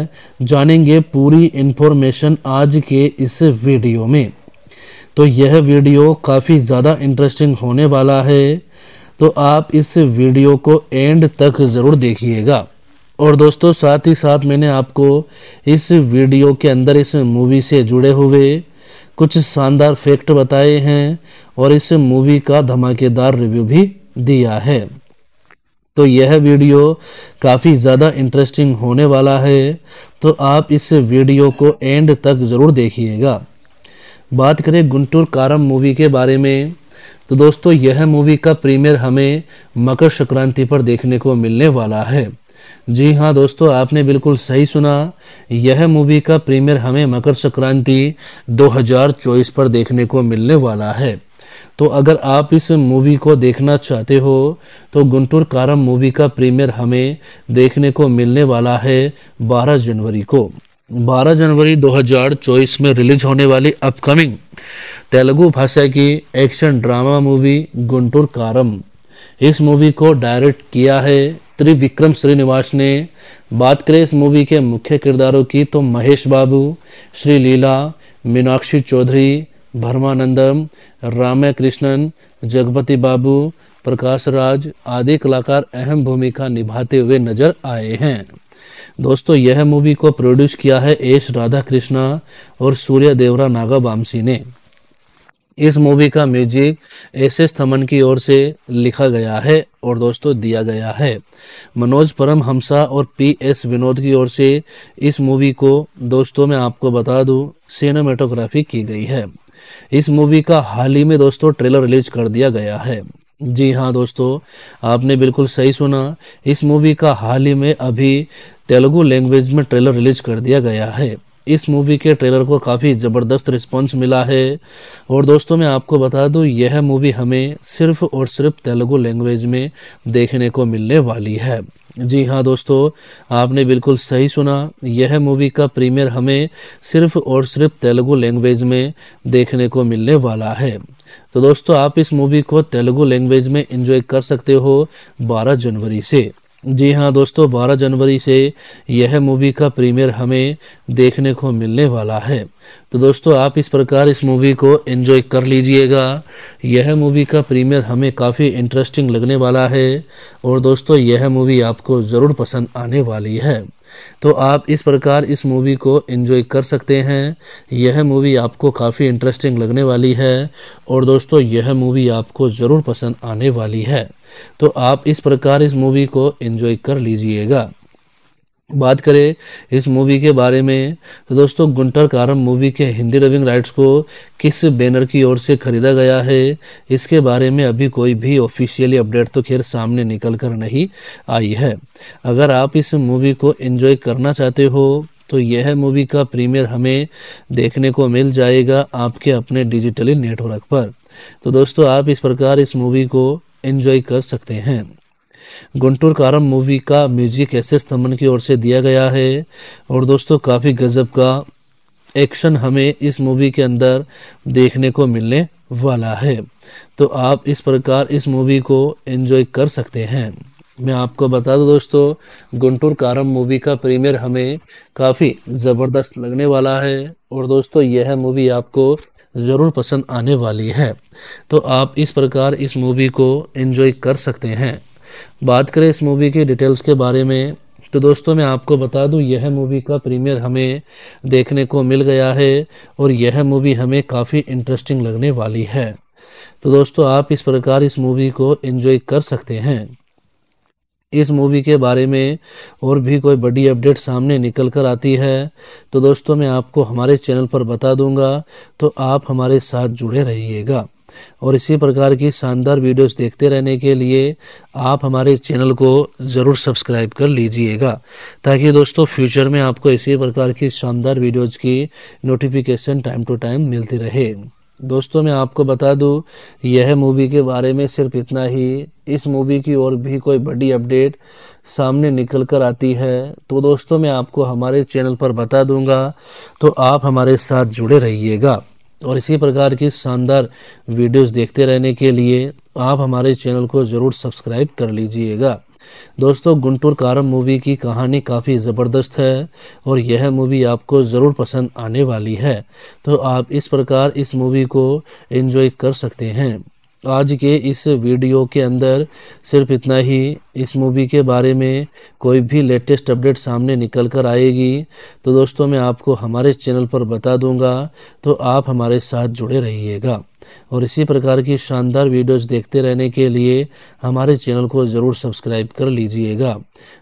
जानेंगे पूरी इन्फॉर्मेशन आज के इस वीडियो में तो यह वीडियो काफ़ी ज़्यादा इंटरेस्टिंग होने वाला है तो आप इस वीडियो को एंड तक ज़रूर देखिएगा और दोस्तों साथ ही साथ मैंने आपको इस वीडियो के अंदर इस मूवी से जुड़े हुए कुछ शानदार फैक्ट बताए हैं और इस मूवी का धमाकेदार रिव्यू भी दिया है तो यह वीडियो काफ़ी ज़्यादा इंटरेस्टिंग होने वाला है तो आप इस वीडियो को एंड तक ज़रूर देखिएगा बात करें गुंटूर कारम मूवी के बारे में तो दोस्तों यह मूवी का प्रीमियर हमें मकर संक्रांति पर देखने को मिलने वाला है जी हाँ दोस्तों आपने बिल्कुल सही सुना यह मूवी का प्रीमियर हमें मकर संक्रांति 2024 पर देखने को मिलने वाला है तो अगर आप इस मूवी को देखना चाहते हो तो गुंटूर कारम मूवी का प्रीमियर हमें देखने को मिलने वाला है 12 जनवरी को 12 जनवरी 2024 में रिलीज होने वाली अपकमिंग तेलुगु भाषा की एक्शन ड्रामा मूवी गुंटूर कारम इस मूवी को डायरेक्ट किया है त्रिविक्रम श्रीनिवास ने बात करें इस मूवी के मुख्य किरदारों की तो महेश बाबू श्री लीला मीनाक्षी चौधरी भरमानंदम रामय कृष्णन जगपति बाबू प्रकाश राज आदि कलाकार अहम भूमिका निभाते हुए नजर आए हैं दोस्तों यह मूवी को प्रोड्यूस किया है एस राधा कृष्णा और सूर्य देवरा नागा बामसी ने इस मूवी का म्यूजिक एस एस थमन की ओर से लिखा गया है और दोस्तों दिया गया है मनोज परम हमसा और पी एस विनोद की ओर से इस मूवी को दोस्तों मैं आपको बता दूं सिनेमेटोग्राफी की गई है इस मूवी का हाल ही में दोस्तों ट्रेलर रिलीज कर दिया गया है जी हाँ दोस्तों आपने बिल्कुल सही सुना इस मूवी का हाल ही में अभी तेलुगु लैंग्वेज में ट्रेलर रिलीज कर दिया गया है इस मूवी के ट्रेलर को काफ़ी ज़बरदस्त रिस्पॉन्स मिला है और दोस्तों मैं आपको बता दूँ यह मूवी हमें सिर्फ और सिर्फ तेलुगु लैंग्वेज में देखने को मिलने वाली है जी हाँ दोस्तों आपने बिल्कुल सही सुना यह मूवी का प्रीमियर हमें सिर्फ और सिर्फ तेलुगु लैंग्वेज में देखने को मिलने वाला है तो दोस्तों आप इस मूवी को तेलुगु लैंग्वेज में इंजॉय कर सकते हो 12 जनवरी से जी हाँ दोस्तों 12 जनवरी से यह मूवी का प्रीमियर हमें देखने को मिलने वाला है तो दोस्तों आप इस प्रकार इस मूवी को एंजॉय कर लीजिएगा यह मूवी का प्रीमियर हमें काफ़ी इंटरेस्टिंग लगने वाला है और दोस्तों यह मूवी आपको ज़रूर पसंद आने वाली है तो आप इस प्रकार इस मूवी को एंजॉय कर सकते हैं यह मूवी आपको काफ़ी इंटरेस्टिंग लगने वाली है और दोस्तों यह मूवी आपको ज़रूर पसंद आने वाली है तो आप इस प्रकार इस मूवी को एंजॉय कर लीजिएगा बात करें इस मूवी के बारे में तो दोस्तों गुंटर कारम मूवी के हिंदी डबिंग राइट्स को किस बैनर की ओर से खरीदा गया है इसके बारे में अभी कोई भी ऑफिशियली अपडेट तो खैर सामने निकल कर नहीं आई है अगर आप इस मूवी को एंजॉय करना चाहते हो तो यह मूवी का प्रीमियर हमें देखने को मिल जाएगा आपके अपने डिजिटली नेटवर्क पर तो दोस्तों आप इस प्रकार इस मूवी को एंजॉय कर सकते हैं गुंटूर कारम मूवी का म्यूजिक एस एस तमन की ओर से दिया गया है और दोस्तों काफ़ी गज़ब का एक्शन हमें इस मूवी के अंदर देखने को मिलने वाला है तो आप इस प्रकार इस मूवी को एंजॉय कर सकते हैं मैं आपको बता दूं दोस्तों गुंटूर कारम मूवी का प्रीमियर हमें काफ़ी ज़बरदस्त लगने वाला है और दोस्तों यह मूवी आपको ज़रूर पसंद आने वाली है तो आप इस प्रकार इस मूवी को एंजॉय कर सकते हैं बात करें इस मूवी की डिटेल्स के बारे में तो दोस्तों मैं आपको बता दूं यह मूवी का प्रीमियर हमें देखने को मिल गया है और यह मूवी हमें काफ़ी इंटरेस्टिंग लगने वाली है तो दोस्तों आप इस प्रकार इस मूवी को एंजॉय कर सकते हैं इस मूवी के बारे में और भी कोई बड़ी अपडेट सामने निकल कर आती है तो दोस्तों मैं आपको हमारे चैनल पर बता दूंगा तो आप हमारे साथ जुड़े रहिएगा और इसी प्रकार की शानदार वीडियोस देखते रहने के लिए आप हमारे चैनल को ज़रूर सब्सक्राइब कर लीजिएगा ताकि दोस्तों फ्यूचर में आपको इसी प्रकार की शानदार वीडियोज़ की नोटिफिकेशन टाइम टू टाइम मिलती रहे दोस्तों मैं आपको बता दूं यह मूवी के बारे में सिर्फ इतना ही इस मूवी की और भी कोई बड़ी अपडेट सामने निकल कर आती है तो दोस्तों मैं आपको हमारे चैनल पर बता दूंगा तो आप हमारे साथ जुड़े रहिएगा और इसी प्रकार की शानदार वीडियोस देखते रहने के लिए आप हमारे चैनल को ज़रूर सब्सक्राइब कर लीजिएगा दोस्तों गुंटूर कारम मूवी की कहानी काफ़ी ज़बरदस्त है और यह मूवी आपको ज़रूर पसंद आने वाली है तो आप इस प्रकार इस मूवी को एंजॉय कर सकते हैं आज के इस वीडियो के अंदर सिर्फ इतना ही इस मूवी के बारे में कोई भी लेटेस्ट अपडेट सामने निकल कर आएगी तो दोस्तों मैं आपको हमारे चैनल पर बता दूंगा तो आप हमारे साथ जुड़े रहिएगा और इसी प्रकार की शानदार वीडियोस देखते रहने के लिए हमारे चैनल को ज़रूर सब्सक्राइब कर लीजिएगा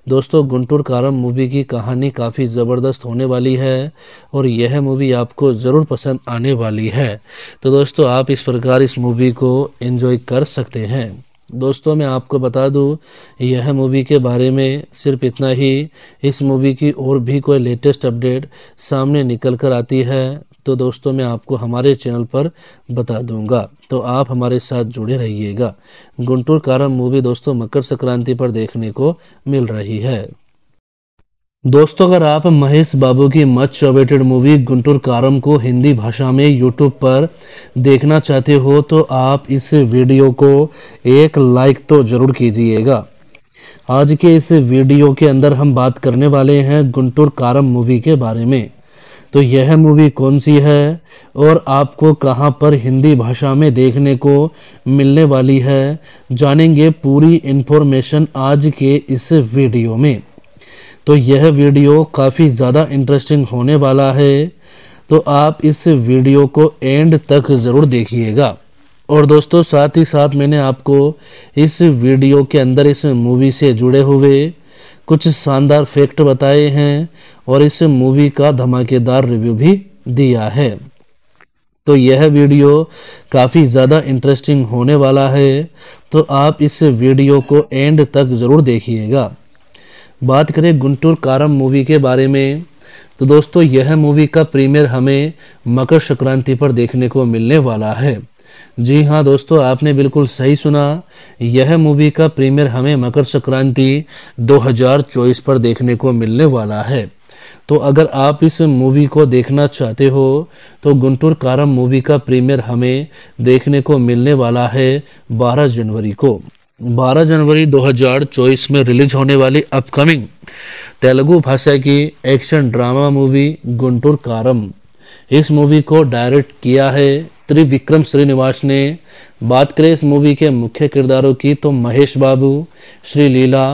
दोस्तों गुंटूर कारम मूवी की कहानी काफ़ी ज़बरदस्त होने वाली है और यह मूवी आपको ज़रूर पसंद आने वाली है तो दोस्तों आप इस प्रकार इस मूवी को इन्जॉय कर सकते हैं दोस्तों मैं आपको बता दूं यह मूवी के बारे में सिर्फ इतना ही इस मूवी की और भी कोई लेटेस्ट अपडेट सामने निकल कर आती है तो दोस्तों मैं आपको हमारे चैनल पर बता दूंगा तो आप हमारे साथ जुड़े रहिएगा गुंटूर कारम मूवी दोस्तों मकर संक्रांति पर देखने को मिल रही है दोस्तों अगर आप महेश बाबू की मच अवेटेड मूवी गुंटूर कारम को हिंदी भाषा में यूट्यूब पर देखना चाहते हो तो आप इस वीडियो को एक लाइक तो ज़रूर कीजिएगा आज के इस वीडियो के अंदर हम बात करने वाले हैं गुंटूर कारम मूवी के बारे में तो यह मूवी कौन सी है और आपको कहां पर हिंदी भाषा में देखने को मिलने वाली है जानेंगे पूरी इन्फॉर्मेशन आज के इस वीडियो में तो यह वीडियो काफ़ी ज़्यादा इंटरेस्टिंग होने वाला है तो आप इस वीडियो को एंड तक ज़रूर देखिएगा और दोस्तों साथ ही साथ मैंने आपको इस वीडियो के अंदर इस मूवी से जुड़े हुए कुछ शानदार फैक्ट बताए हैं और इस मूवी का धमाकेदार रिव्यू भी दिया है तो यह वीडियो काफ़ी ज़्यादा इंटरेस्टिंग होने वाला है तो आप इस वीडियो को एंड तक ज़रूर देखिएगा बात करें गुंटूर कारम मूवी के बारे में तो दोस्तों यह मूवी का प्रीमियर हमें मकर संक्रांति पर देखने को मिलने वाला है जी हाँ दोस्तों आपने बिल्कुल सही सुना यह मूवी का प्रीमियर हमें मकर संक्रांति 2024 पर देखने को मिलने वाला है तो अगर आप इस मूवी को देखना चाहते हो तो गुंटूर कारम मूवी का प्रीमियर हमें देखने को मिलने वाला है 12 जनवरी को 12 जनवरी 2024 में रिलीज होने वाली अपकमिंग तेलुगु भाषा की एक्शन ड्रामा मूवी गुंटूर कारम इस मूवी को डायरेक्ट किया है त्रिविक्रम श्रीनिवास ने बात करें इस मूवी के मुख्य किरदारों की तो महेश बाबू श्री लीला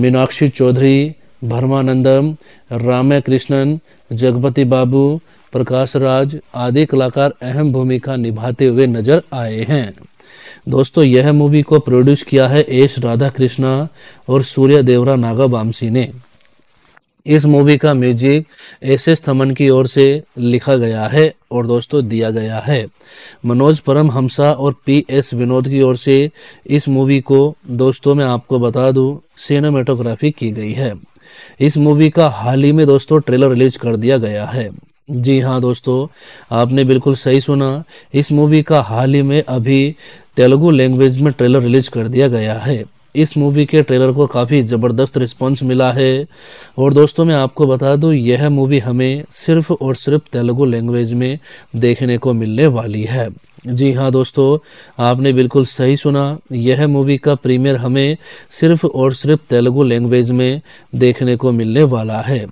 मीनाक्षी चौधरी भरमानंदम रामा कृष्णन जगपति बाबू प्रकाश राज आदि कलाकार अहम भूमिका निभाते हुए नजर आए हैं दोस्तों यह मूवी को प्रोड्यूस किया है एस राधा कृष्णा और सूर्य देवरा नागा वामसी ने इस मूवी का म्यूजिक एस एस थमन की ओर से लिखा गया है और दोस्तों दिया गया है मनोज परम हमसा और पी एस विनोद की ओर से इस मूवी को दोस्तों मैं आपको बता दूं सिनेमेटोग्राफी की गई है इस मूवी का हाल ही में दोस्तों ट्रेलर रिलीज कर दिया गया है जी हाँ दोस्तों आपने बिल्कुल सही सुना इस मूवी का हाल ही में अभी तेलुगु लैंग्वेज में ट्रेलर रिलीज कर दिया गया है इस मूवी के ट्रेलर को काफ़ी ज़बरदस्त रिस्पॉन्स मिला है और दोस्तों मैं आपको बता दूं यह मूवी हमें सिर्फ और सिर्फ तेलुगु लैंग्वेज में देखने को मिलने वाली है जी हाँ दोस्तों आपने बिल्कुल सही सुना यह मूवी का प्रीमियर हमें सिर्फ और सिर्फ तेलुगु लैंग्वेज में देखने को मिलने वाला है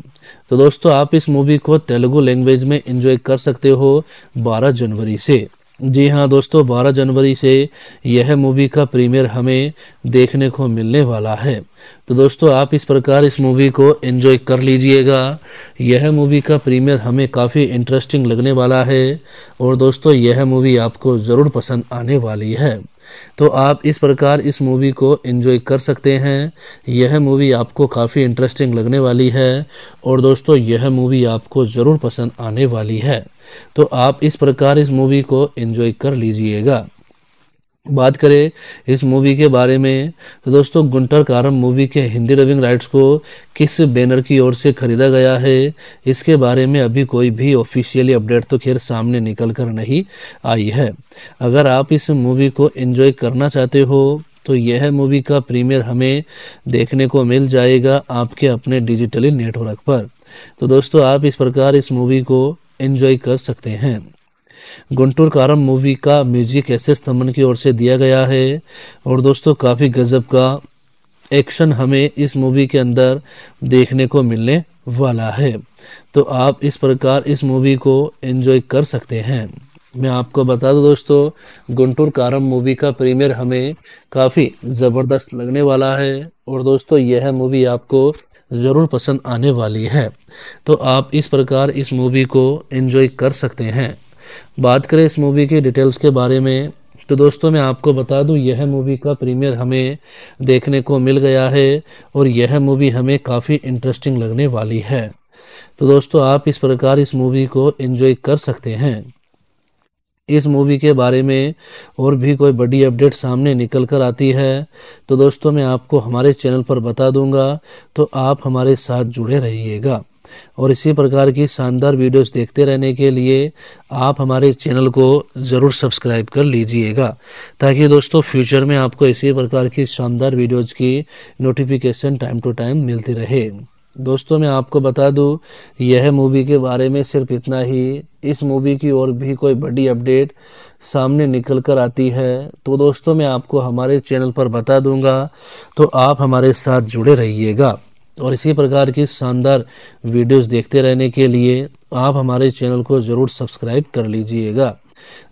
तो दोस्तों आप इस मूवी को तेलुगु लैंग्वेज में इंजॉय कर सकते हो 12 जनवरी से जी हाँ दोस्तों 12 जनवरी से यह मूवी का प्रीमियर हमें देखने को मिलने वाला है तो दोस्तों आप इस प्रकार इस मूवी को एंजॉय कर लीजिएगा यह मूवी का प्रीमियर हमें काफ़ी इंटरेस्टिंग लगने वाला है और दोस्तों यह मूवी आपको ज़रूर पसंद आने वाली है तो आप इस प्रकार इस मूवी को इन्जॉय कर सकते हैं यह मूवी आपको काफ़ी इंटरेस्टिंग लगने वाली है और दोस्तों यह मूवी आपको ज़रूर पसंद आने वाली है तो आप इस प्रकार इस मूवी को इन्जॉय कर लीजिएगा बात करें इस मूवी के बारे में तो दोस्तों गुंटर कारम मूवी के हिंदी डबिंग राइट्स को किस बैनर की ओर से खरीदा गया है इसके बारे में अभी कोई भी ऑफिशियली अपडेट तो खैर सामने निकल कर नहीं आई है अगर आप इस मूवी को एंजॉय करना चाहते हो तो यह मूवी का प्रीमियर हमें देखने को मिल जाएगा आपके अपने डिजिटली नेटवर्क पर तो दोस्तों आप इस प्रकार इस मूवी को इन्जॉय कर सकते हैं गुंटूर कारम मूवी का म्यूजिक एस एस तमन की ओर से दिया गया है और दोस्तों काफ़ी गज़ब का एक्शन हमें इस मूवी के अंदर देखने को मिलने वाला है तो आप इस प्रकार इस मूवी को एंजॉय कर सकते हैं मैं आपको बता दूं दोस्तों गुंटूर कारम मूवी का प्रीमियर हमें काफ़ी ज़बरदस्त लगने वाला है और दोस्तों यह मूवी आपको ज़रूर पसंद आने वाली है तो आप इस प्रकार इस मूवी को एंजॉय कर सकते हैं बात करें इस मूवी की डिटेल्स के बारे में तो दोस्तों मैं आपको बता दूं यह मूवी का प्रीमियर हमें देखने को मिल गया है और यह मूवी हमें काफ़ी इंटरेस्टिंग लगने वाली है तो दोस्तों आप इस प्रकार इस मूवी को एंजॉय कर सकते हैं इस मूवी के बारे में और भी कोई बड़ी अपडेट सामने निकल कर आती है तो दोस्तों मैं आपको हमारे चैनल पर बता दूंगा तो आप हमारे साथ जुड़े रहिएगा और इसी प्रकार की शानदार वीडियोस देखते रहने के लिए आप हमारे चैनल को ज़रूर सब्सक्राइब कर लीजिएगा ताकि दोस्तों फ्यूचर में आपको इसी प्रकार की शानदार वीडियोज़ की नोटिफिकेशन टाइम टू टाइम मिलती रहे दोस्तों मैं आपको बता दूं यह मूवी के बारे में सिर्फ इतना ही इस मूवी की और भी कोई बड़ी अपडेट सामने निकल कर आती है तो दोस्तों मैं आपको हमारे चैनल पर बता दूंगा तो आप हमारे साथ जुड़े रहिएगा और इसी प्रकार की शानदार वीडियोस देखते रहने के लिए आप हमारे चैनल को ज़रूर सब्सक्राइब कर लीजिएगा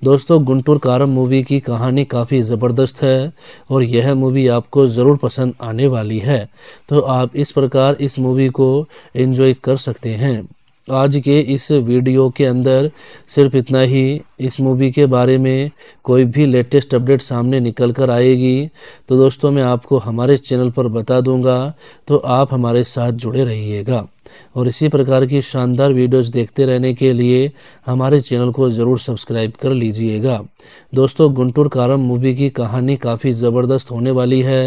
दोस्तों गुंटूर कारम मूवी की कहानी काफ़ी ज़बरदस्त है और यह मूवी आपको ज़रूर पसंद आने वाली है तो आप इस प्रकार इस मूवी को एंजॉय कर सकते हैं आज के इस वीडियो के अंदर सिर्फ इतना ही इस मूवी के बारे में कोई भी लेटेस्ट अपडेट सामने निकल कर आएगी तो दोस्तों मैं आपको हमारे चैनल पर बता दूंगा तो आप हमारे साथ जुड़े रहिएगा और इसी प्रकार की शानदार वीडियोस देखते रहने के लिए हमारे चैनल को ज़रूर सब्सक्राइब कर लीजिएगा दोस्तों गुंटूर कारम मूवी की कहानी काफ़ी ज़बरदस्त होने वाली है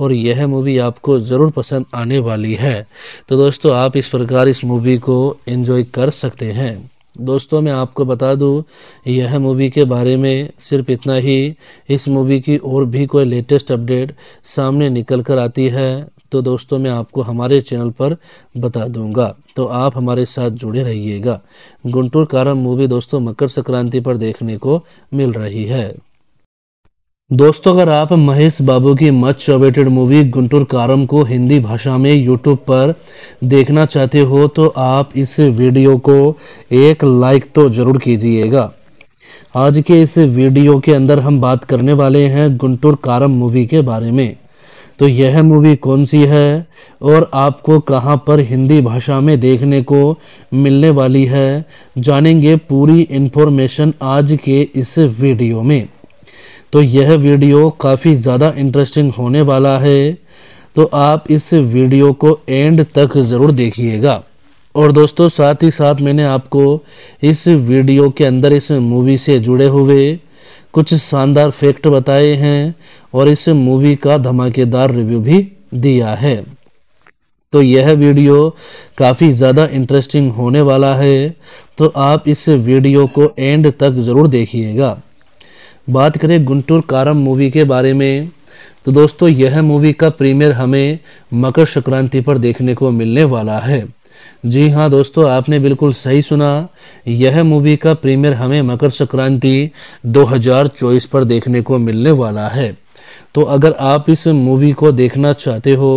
और यह मूवी आपको ज़रूर पसंद आने वाली है तो दोस्तों आप इस प्रकार इस मूवी को इन्जॉय कर सकते हैं दोस्तों मैं आपको बता दूं यह मूवी के बारे में सिर्फ इतना ही इस मूवी की और भी कोई लेटेस्ट अपडेट सामने निकल कर आती है तो दोस्तों मैं आपको हमारे चैनल पर बता दूंगा तो आप हमारे साथ जुड़े रहिएगा गुंटूर कारम मूवी दोस्तों मकर संक्रांति पर देखने को मिल रही है दोस्तों अगर आप महेश बाबू की मच अवेटेड मूवी गुंटूर कारम को हिंदी भाषा में यूट्यूब पर देखना चाहते हो तो आप इस वीडियो को एक लाइक तो ज़रूर कीजिएगा आज के इस वीडियो के अंदर हम बात करने वाले हैं गुंटूर कारम मूवी के बारे में तो यह मूवी कौन सी है और आपको कहां पर हिंदी भाषा में देखने को मिलने वाली है जानेंगे पूरी इन्फॉर्मेशन आज के इस वीडियो में तो यह वीडियो काफ़ी ज़्यादा इंटरेस्टिंग होने वाला है तो आप इस वीडियो को एंड तक ज़रूर देखिएगा और दोस्तों साथ ही साथ मैंने आपको इस वीडियो के अंदर इस मूवी से जुड़े हुए कुछ शानदार फैक्ट बताए हैं और इस मूवी का धमाकेदार रिव्यू भी दिया है तो यह वीडियो काफ़ी ज़्यादा इंटरेस्टिंग होने वाला है तो आप इस वीडियो को एंड तक ज़रूर देखिएगा बात करें गुंटूर कारम मूवी के बारे में तो दोस्तों यह मूवी का प्रीमियर हमें मकर संक्रांति पर देखने को मिलने वाला है जी हाँ दोस्तों आपने बिल्कुल सही सुना यह मूवी का प्रीमियर हमें मकर संक्रांति 2024 पर देखने को मिलने वाला है तो अगर आप इस मूवी को देखना चाहते हो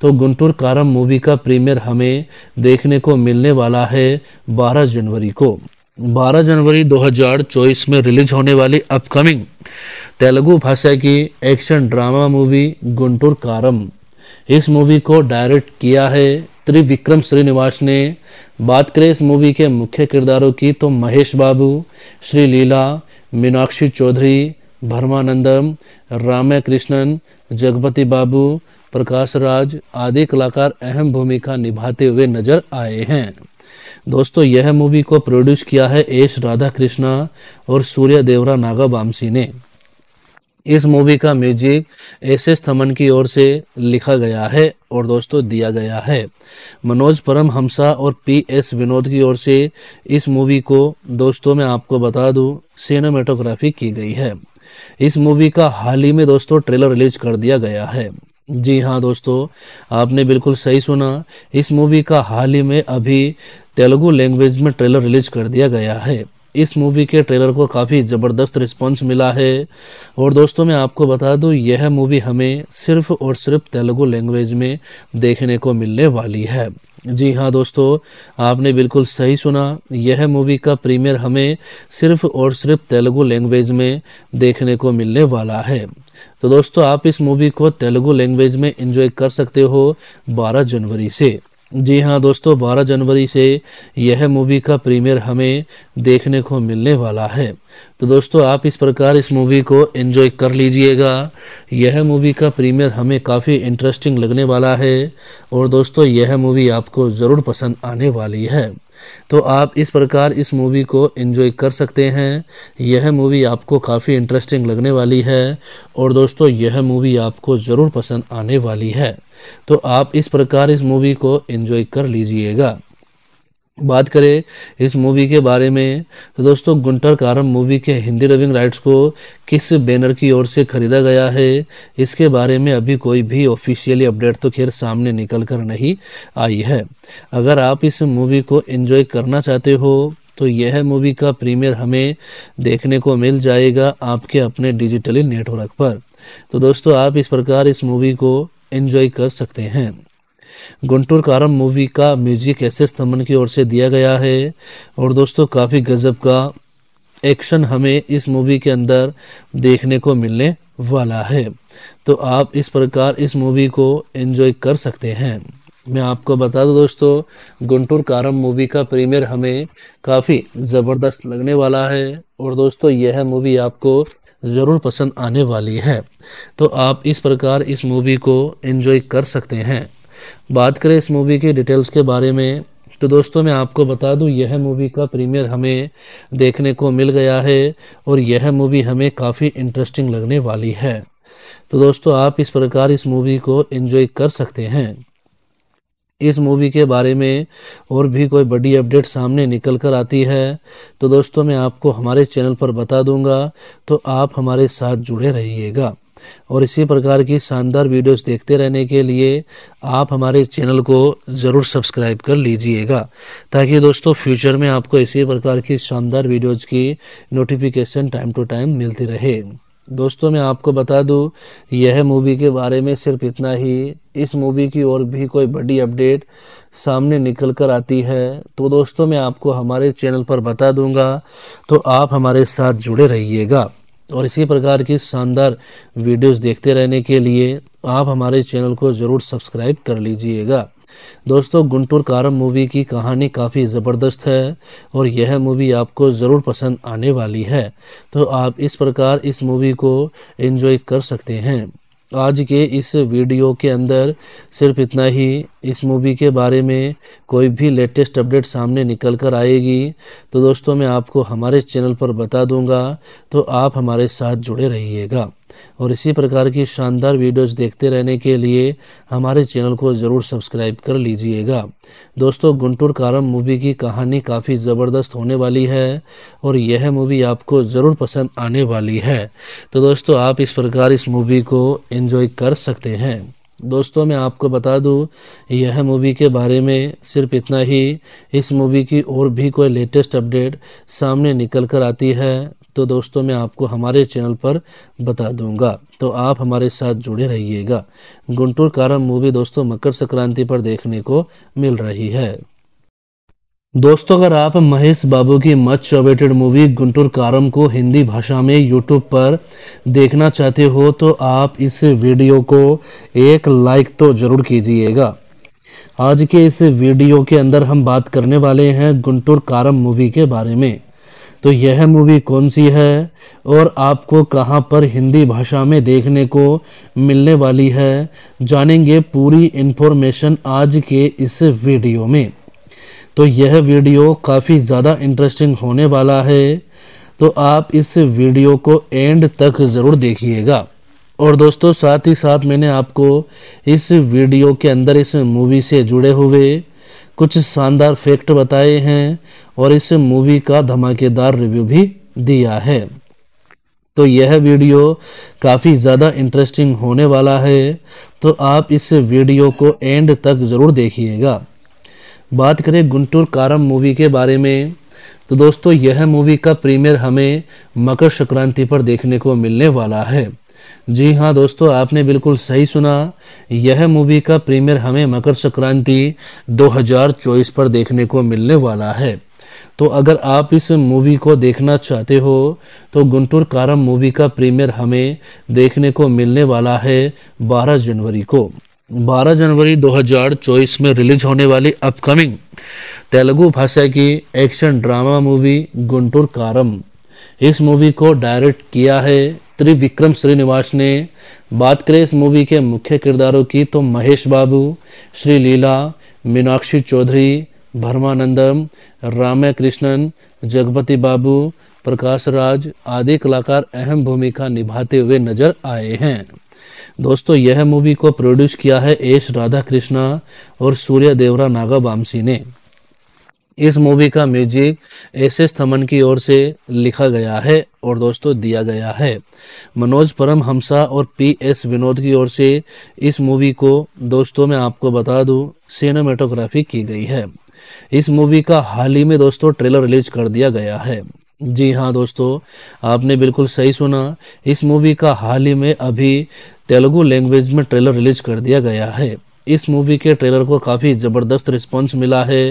तो गुंटूर कारम मूवी का प्रीमियर हमें देखने को मिलने वाला है 12 जनवरी को 12 जनवरी 2024 में रिलीज होने वाली अपकमिंग तेलुगु भाषा की एक्शन ड्रामा मूवी गुंटूर कारम इस मूवी को डायरेक्ट किया है त्रिविक्रम श्रीनिवास ने बात करें इस मूवी के मुख्य किरदारों की तो महेश बाबू श्री लीला मीनाक्षी चौधरी भरमानंदम रामा कृष्णन जगपति बाबू प्रकाश राज आदि कलाकार अहम भूमिका निभाते हुए नजर आए हैं दोस्तों यह मूवी को प्रोड्यूस किया है एस राधा कृष्णा और सूर्य देवरा नागा बामसी ने इस मूवी का म्यूजिक एस एस थमन की ओर से लिखा गया है और दोस्तों दिया गया है मनोज परम हमसा और पी एस विनोद की ओर से इस मूवी को दोस्तों मैं आपको बता दूं सिनेमेटोग्राफी की गई है इस मूवी का हाल ही में दोस्तों ट्रेलर रिलीज कर दिया गया है जी हाँ दोस्तों आपने बिल्कुल सही सुना इस मूवी का हाल ही में अभी तेलुगु लैंग्वेज में ट्रेलर रिलीज कर दिया गया है इस मूवी के ट्रेलर को काफ़ी ज़बरदस्त रिस्पॉन्स मिला है और दोस्तों मैं आपको बता दूं यह मूवी हमें सिर्फ और सिर्फ तेलुगु लैंग्वेज में देखने को मिलने वाली है जी हाँ दोस्तों आपने बिल्कुल सही सुना यह मूवी का प्रीमियर हमें सिर्फ और सिर्फ तेलुगु लैंग्वेज में देखने को मिलने वाला है तो दोस्तों आप इस मूवी को तेलुगु लैंग्वेज में इंजॉय कर सकते हो 12 जनवरी से जी हाँ दोस्तों 12 जनवरी से यह मूवी का प्रीमियर हमें देखने को मिलने वाला है तो दोस्तों आप इस प्रकार इस मूवी को एंजॉय कर लीजिएगा यह मूवी का प्रीमियर हमें काफ़ी इंटरेस्टिंग लगने वाला है और दोस्तों यह मूवी आपको ज़रूर पसंद आने वाली है तो आप इस प्रकार इस मूवी को एंजॉय कर सकते हैं यह मूवी आपको काफ़ी इंटरेस्टिंग लगने वाली है और दोस्तों यह मूवी आपको ज़रूर पसंद आने वाली है तो आप इस प्रकार इस मूवी को एंजॉय कर लीजिएगा बात करें इस मूवी के बारे में तो दोस्तों गुंटर कारम मूवी के हिंदी डबिंग राइट्स को किस बैनर की ओर से खरीदा गया है इसके बारे में अभी कोई भी ऑफिशियली अपडेट तो खैर सामने निकल कर नहीं आई है अगर आप इस मूवी को एंजॉय करना चाहते हो तो यह मूवी का प्रीमियर हमें देखने को मिल जाएगा आपके अपने डिजिटली नेटवर्क पर तो दोस्तों आप इस प्रकार इस मूवी को एंजॉय कर सकते हैं गुंटूर कारम मूवी का म्यूजिक एस एस थमन की ओर से दिया गया है और दोस्तों काफ़ी गजब का एक्शन हमें इस मूवी के अंदर देखने को मिलने वाला है तो आप इस प्रकार इस मूवी को एंजॉय कर सकते हैं मैं आपको बता दूं दोस्तों गुंटूर कारम मूवी का प्रीमियर हमें काफ़ी ज़बरदस्त लगने वाला है और दोस्तों यह मूवी आपको ज़रूर पसंद आने वाली है तो आप इस प्रकार इस मूवी को एंजॉय कर सकते हैं बात करें इस मूवी के डिटेल्स के बारे में तो दोस्तों मैं आपको बता दूं यह मूवी का प्रीमियर हमें देखने को मिल गया है और यह मूवी हमें काफ़ी इंटरेस्टिंग लगने वाली है तो दोस्तों आप इस प्रकार इस मूवी को एंजॉय कर सकते हैं इस मूवी के बारे में और भी कोई बड़ी अपडेट सामने निकल कर आती है तो दोस्तों मैं आपको हमारे चैनल पर बता दूंगा तो आप हमारे साथ जुड़े रहिएगा और इसी प्रकार की शानदार वीडियोस देखते रहने के लिए आप हमारे चैनल को ज़रूर सब्सक्राइब कर लीजिएगा ताकि दोस्तों फ्यूचर में आपको इसी प्रकार की शानदार वीडियोज़ की नोटिफिकेशन टाइम टू टाइम मिलती रहे दोस्तों मैं आपको बता दूं यह मूवी के बारे में सिर्फ इतना ही इस मूवी की और भी कोई बड़ी अपडेट सामने निकल कर आती है तो दोस्तों मैं आपको हमारे चैनल पर बता दूंगा तो आप हमारे साथ जुड़े रहिएगा और इसी प्रकार की शानदार वीडियोस देखते रहने के लिए आप हमारे चैनल को ज़रूर सब्सक्राइब कर लीजिएगा दोस्तों गुंटूर कारम मूवी की कहानी काफ़ी ज़बरदस्त है और यह मूवी आपको ज़रूर पसंद आने वाली है तो आप इस प्रकार इस मूवी को एंजॉय कर सकते हैं आज के इस वीडियो के अंदर सिर्फ इतना ही इस मूवी के बारे में कोई भी लेटेस्ट अपडेट सामने निकल कर आएगी तो दोस्तों मैं आपको हमारे चैनल पर बता दूंगा तो आप हमारे साथ जुड़े रहिएगा और इसी प्रकार की शानदार वीडियोस देखते रहने के लिए हमारे चैनल को ज़रूर सब्सक्राइब कर लीजिएगा दोस्तों गुंटूर कारम मूवी की कहानी काफ़ी ज़बरदस्त होने वाली है और यह मूवी आपको ज़रूर पसंद आने वाली है तो दोस्तों आप इस प्रकार इस मूवी को इन्जॉय कर सकते हैं दोस्तों मैं आपको बता दूं यह मूवी के बारे में सिर्फ इतना ही इस मूवी की और भी कोई लेटेस्ट अपडेट सामने निकल कर आती है तो दोस्तों मैं आपको हमारे चैनल पर बता दूंगा तो आप हमारे साथ जुड़े रहिएगा गुंटूर कारम मूवी दोस्तों मकर संक्रांति पर देखने को मिल रही है दोस्तों अगर आप महेश बाबू की मच अवेटेड मूवी गुंटूर कारम को हिंदी भाषा में यूट्यूब पर देखना चाहते हो तो आप इस वीडियो को एक लाइक तो ज़रूर कीजिएगा आज के इस वीडियो के अंदर हम बात करने वाले हैं गुंटूर कारम मूवी के बारे में तो यह मूवी कौन सी है और आपको कहां पर हिंदी भाषा में देखने को मिलने वाली है जानेंगे पूरी इन्फॉर्मेशन आज के इस वीडियो में तो यह वीडियो काफ़ी ज़्यादा इंटरेस्टिंग होने वाला है तो आप इस वीडियो को एंड तक ज़रूर देखिएगा और दोस्तों साथ ही साथ मैंने आपको इस वीडियो के अंदर इस मूवी से जुड़े हुए कुछ शानदार फैक्ट बताए हैं और इस मूवी का धमाकेदार रिव्यू भी दिया है तो यह वीडियो काफ़ी ज़्यादा इंटरेस्टिंग होने वाला है तो आप इस वीडियो को एंड तक ज़रूर देखिएगा बात करें गुंटूर कारम मूवी के बारे में तो दोस्तों यह मूवी का प्रीमियर हमें मकर संक्रांति पर देखने को मिलने वाला है जी हाँ दोस्तों आपने बिल्कुल सही सुना यह मूवी का प्रीमियर हमें मकर संक्रांति 2024 पर देखने को मिलने वाला है तो अगर आप इस मूवी को देखना चाहते हो तो गुंटूर कारम मूवी का प्रीमियर हमें देखने को मिलने वाला है 12 जनवरी को 12 जनवरी 2024 में रिलीज होने वाली अपकमिंग तेलुगु भाषा की एक्शन ड्रामा मूवी गुंटूर कारम इस मूवी को डायरेक्ट किया है त्रिविक्रम श्रीनिवास ने बात करें इस मूवी के मुख्य किरदारों की तो महेश बाबू श्री लीला मीनाक्षी चौधरी भरमानंदम रामा कृष्णन जगपति बाबू प्रकाश राज आदि कलाकार अहम भूमिका निभाते हुए नजर आए हैं दोस्तों यह मूवी को प्रोड्यूस किया है एस राधा कृष्णा और सूर्य देवरा नागा बामसी ने इस मूवी का म्यूजिक एस एस थमन की ओर से लिखा गया है और दोस्तों दिया गया है मनोज परम हमसा और पी एस विनोद की ओर से इस मूवी को दोस्तों मैं आपको बता दूं सिनेमेटोग्राफी की गई है इस मूवी का हाल ही में दोस्तों ट्रेलर रिलीज कर दिया गया है जी हाँ दोस्तों आपने बिल्कुल सही सुना इस मूवी का हाल ही में अभी तेलुगु लैंग्वेज में ट्रेलर रिलीज कर दिया गया है इस मूवी के ट्रेलर को काफ़ी ज़बरदस्त रिस्पॉन्स मिला है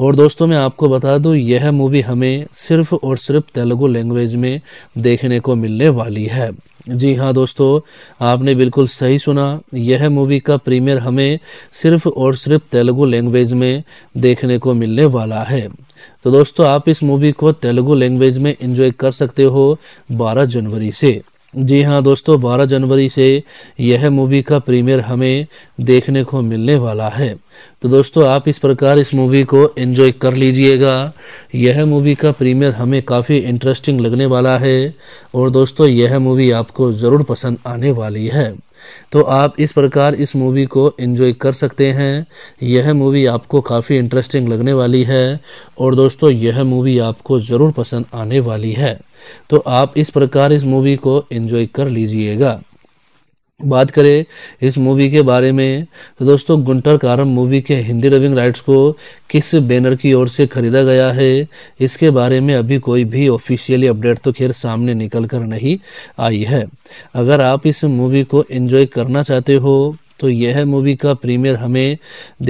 और दोस्तों मैं आपको बता दूं यह मूवी हमें सिर्फ और सिर्फ तेलुगु लैंग्वेज में देखने को मिलने वाली है जी हाँ दोस्तों आपने बिल्कुल सही सुना यह मूवी का प्रीमियर हमें सिर्फ और सिर्फ तेलुगु लैंग्वेज में देखने को मिलने वाला है तो दोस्तों आप इस मूवी को तेलुगु लैंग्वेज में इन्जॉय कर सकते हो 12 जनवरी से जी हाँ दोस्तों 12 जनवरी से यह मूवी का प्रीमियर हमें देखने को मिलने वाला है तो दोस्तों आप इस प्रकार इस मूवी को एंजॉय कर लीजिएगा यह मूवी का प्रीमियर हमें काफ़ी इंटरेस्टिंग लगने वाला है और दोस्तों यह मूवी आपको ज़रूर पसंद आने वाली है तो आप इस प्रकार इस मूवी को एंजॉय कर सकते हैं यह मूवी आपको काफ़ी इंटरेस्टिंग लगने वाली है और दोस्तों यह मूवी आपको ज़रूर पसंद आने वाली है तो आप इस प्रकार इस मूवी को एंजॉय कर लीजिएगा बात करें इस मूवी के बारे में तो दोस्तों गुंटर कारम मूवी के हिंदी डबिंग राइट्स को किस बैनर की ओर से खरीदा गया है इसके बारे में अभी कोई भी ऑफिशियली अपडेट तो खैर सामने निकल कर नहीं आई है अगर आप इस मूवी को एंजॉय करना चाहते हो तो यह मूवी का प्रीमियर हमें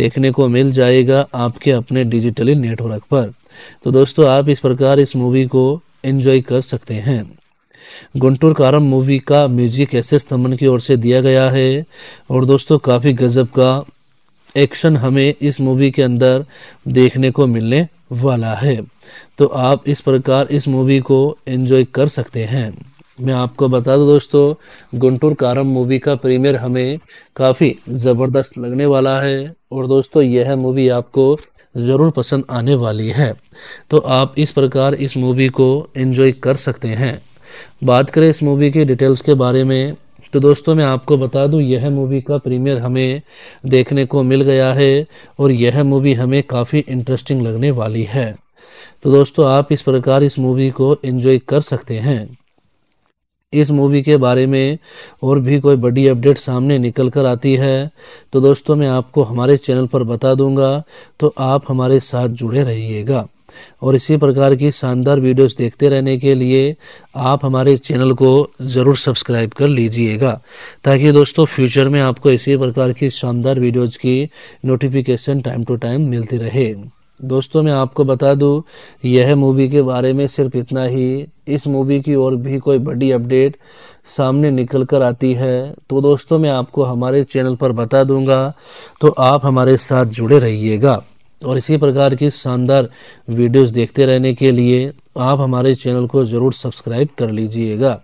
देखने को मिल जाएगा आपके अपने डिजिटली नेटवर्क पर तो दोस्तों आप इस प्रकार इस मूवी को एंजॉय कर सकते हैं गुंटूर कारम मूवी का म्यूजिक एस एस तमन की ओर से दिया गया है और दोस्तों काफ़ी गजब का एक्शन हमें इस मूवी के अंदर देखने को मिलने वाला है तो आप इस प्रकार इस मूवी को एंजॉय कर सकते हैं मैं आपको बता दूं दोस्तों गुंटूर कारम मूवी का प्रीमियर हमें काफ़ी ज़बरदस्त लगने वाला है और दोस्तों यह मूवी आपको ज़रूर पसंद आने वाली है तो आप इस प्रकार इस मूवी को एंजॉय कर सकते हैं बात करें इस मूवी की डिटेल्स के बारे में तो दोस्तों मैं आपको बता दूं यह मूवी का प्रीमियर हमें देखने को मिल गया है और यह मूवी हमें काफ़ी इंटरेस्टिंग लगने वाली है तो दोस्तों आप इस प्रकार इस मूवी को एंजॉय कर सकते हैं इस मूवी के बारे में और भी कोई बड़ी अपडेट सामने निकल कर आती है तो दोस्तों मैं आपको हमारे चैनल पर बता दूंगा तो आप हमारे साथ जुड़े रहिएगा और इसी प्रकार की शानदार वीडियोस देखते रहने के लिए आप हमारे चैनल को ज़रूर सब्सक्राइब कर लीजिएगा ताकि दोस्तों फ्यूचर में आपको इसी प्रकार की शानदार वीडियोज़ की नोटिफिकेशन टाइम टू टाइम मिलती रहे दोस्तों मैं आपको बता दूं यह मूवी के बारे में सिर्फ इतना ही इस मूवी की और भी कोई बड़ी अपडेट सामने निकल कर आती है तो दोस्तों मैं आपको हमारे चैनल पर बता दूंगा तो आप हमारे साथ जुड़े रहिएगा और इसी प्रकार की शानदार वीडियोस देखते रहने के लिए आप हमारे चैनल को ज़रूर सब्सक्राइब कर लीजिएगा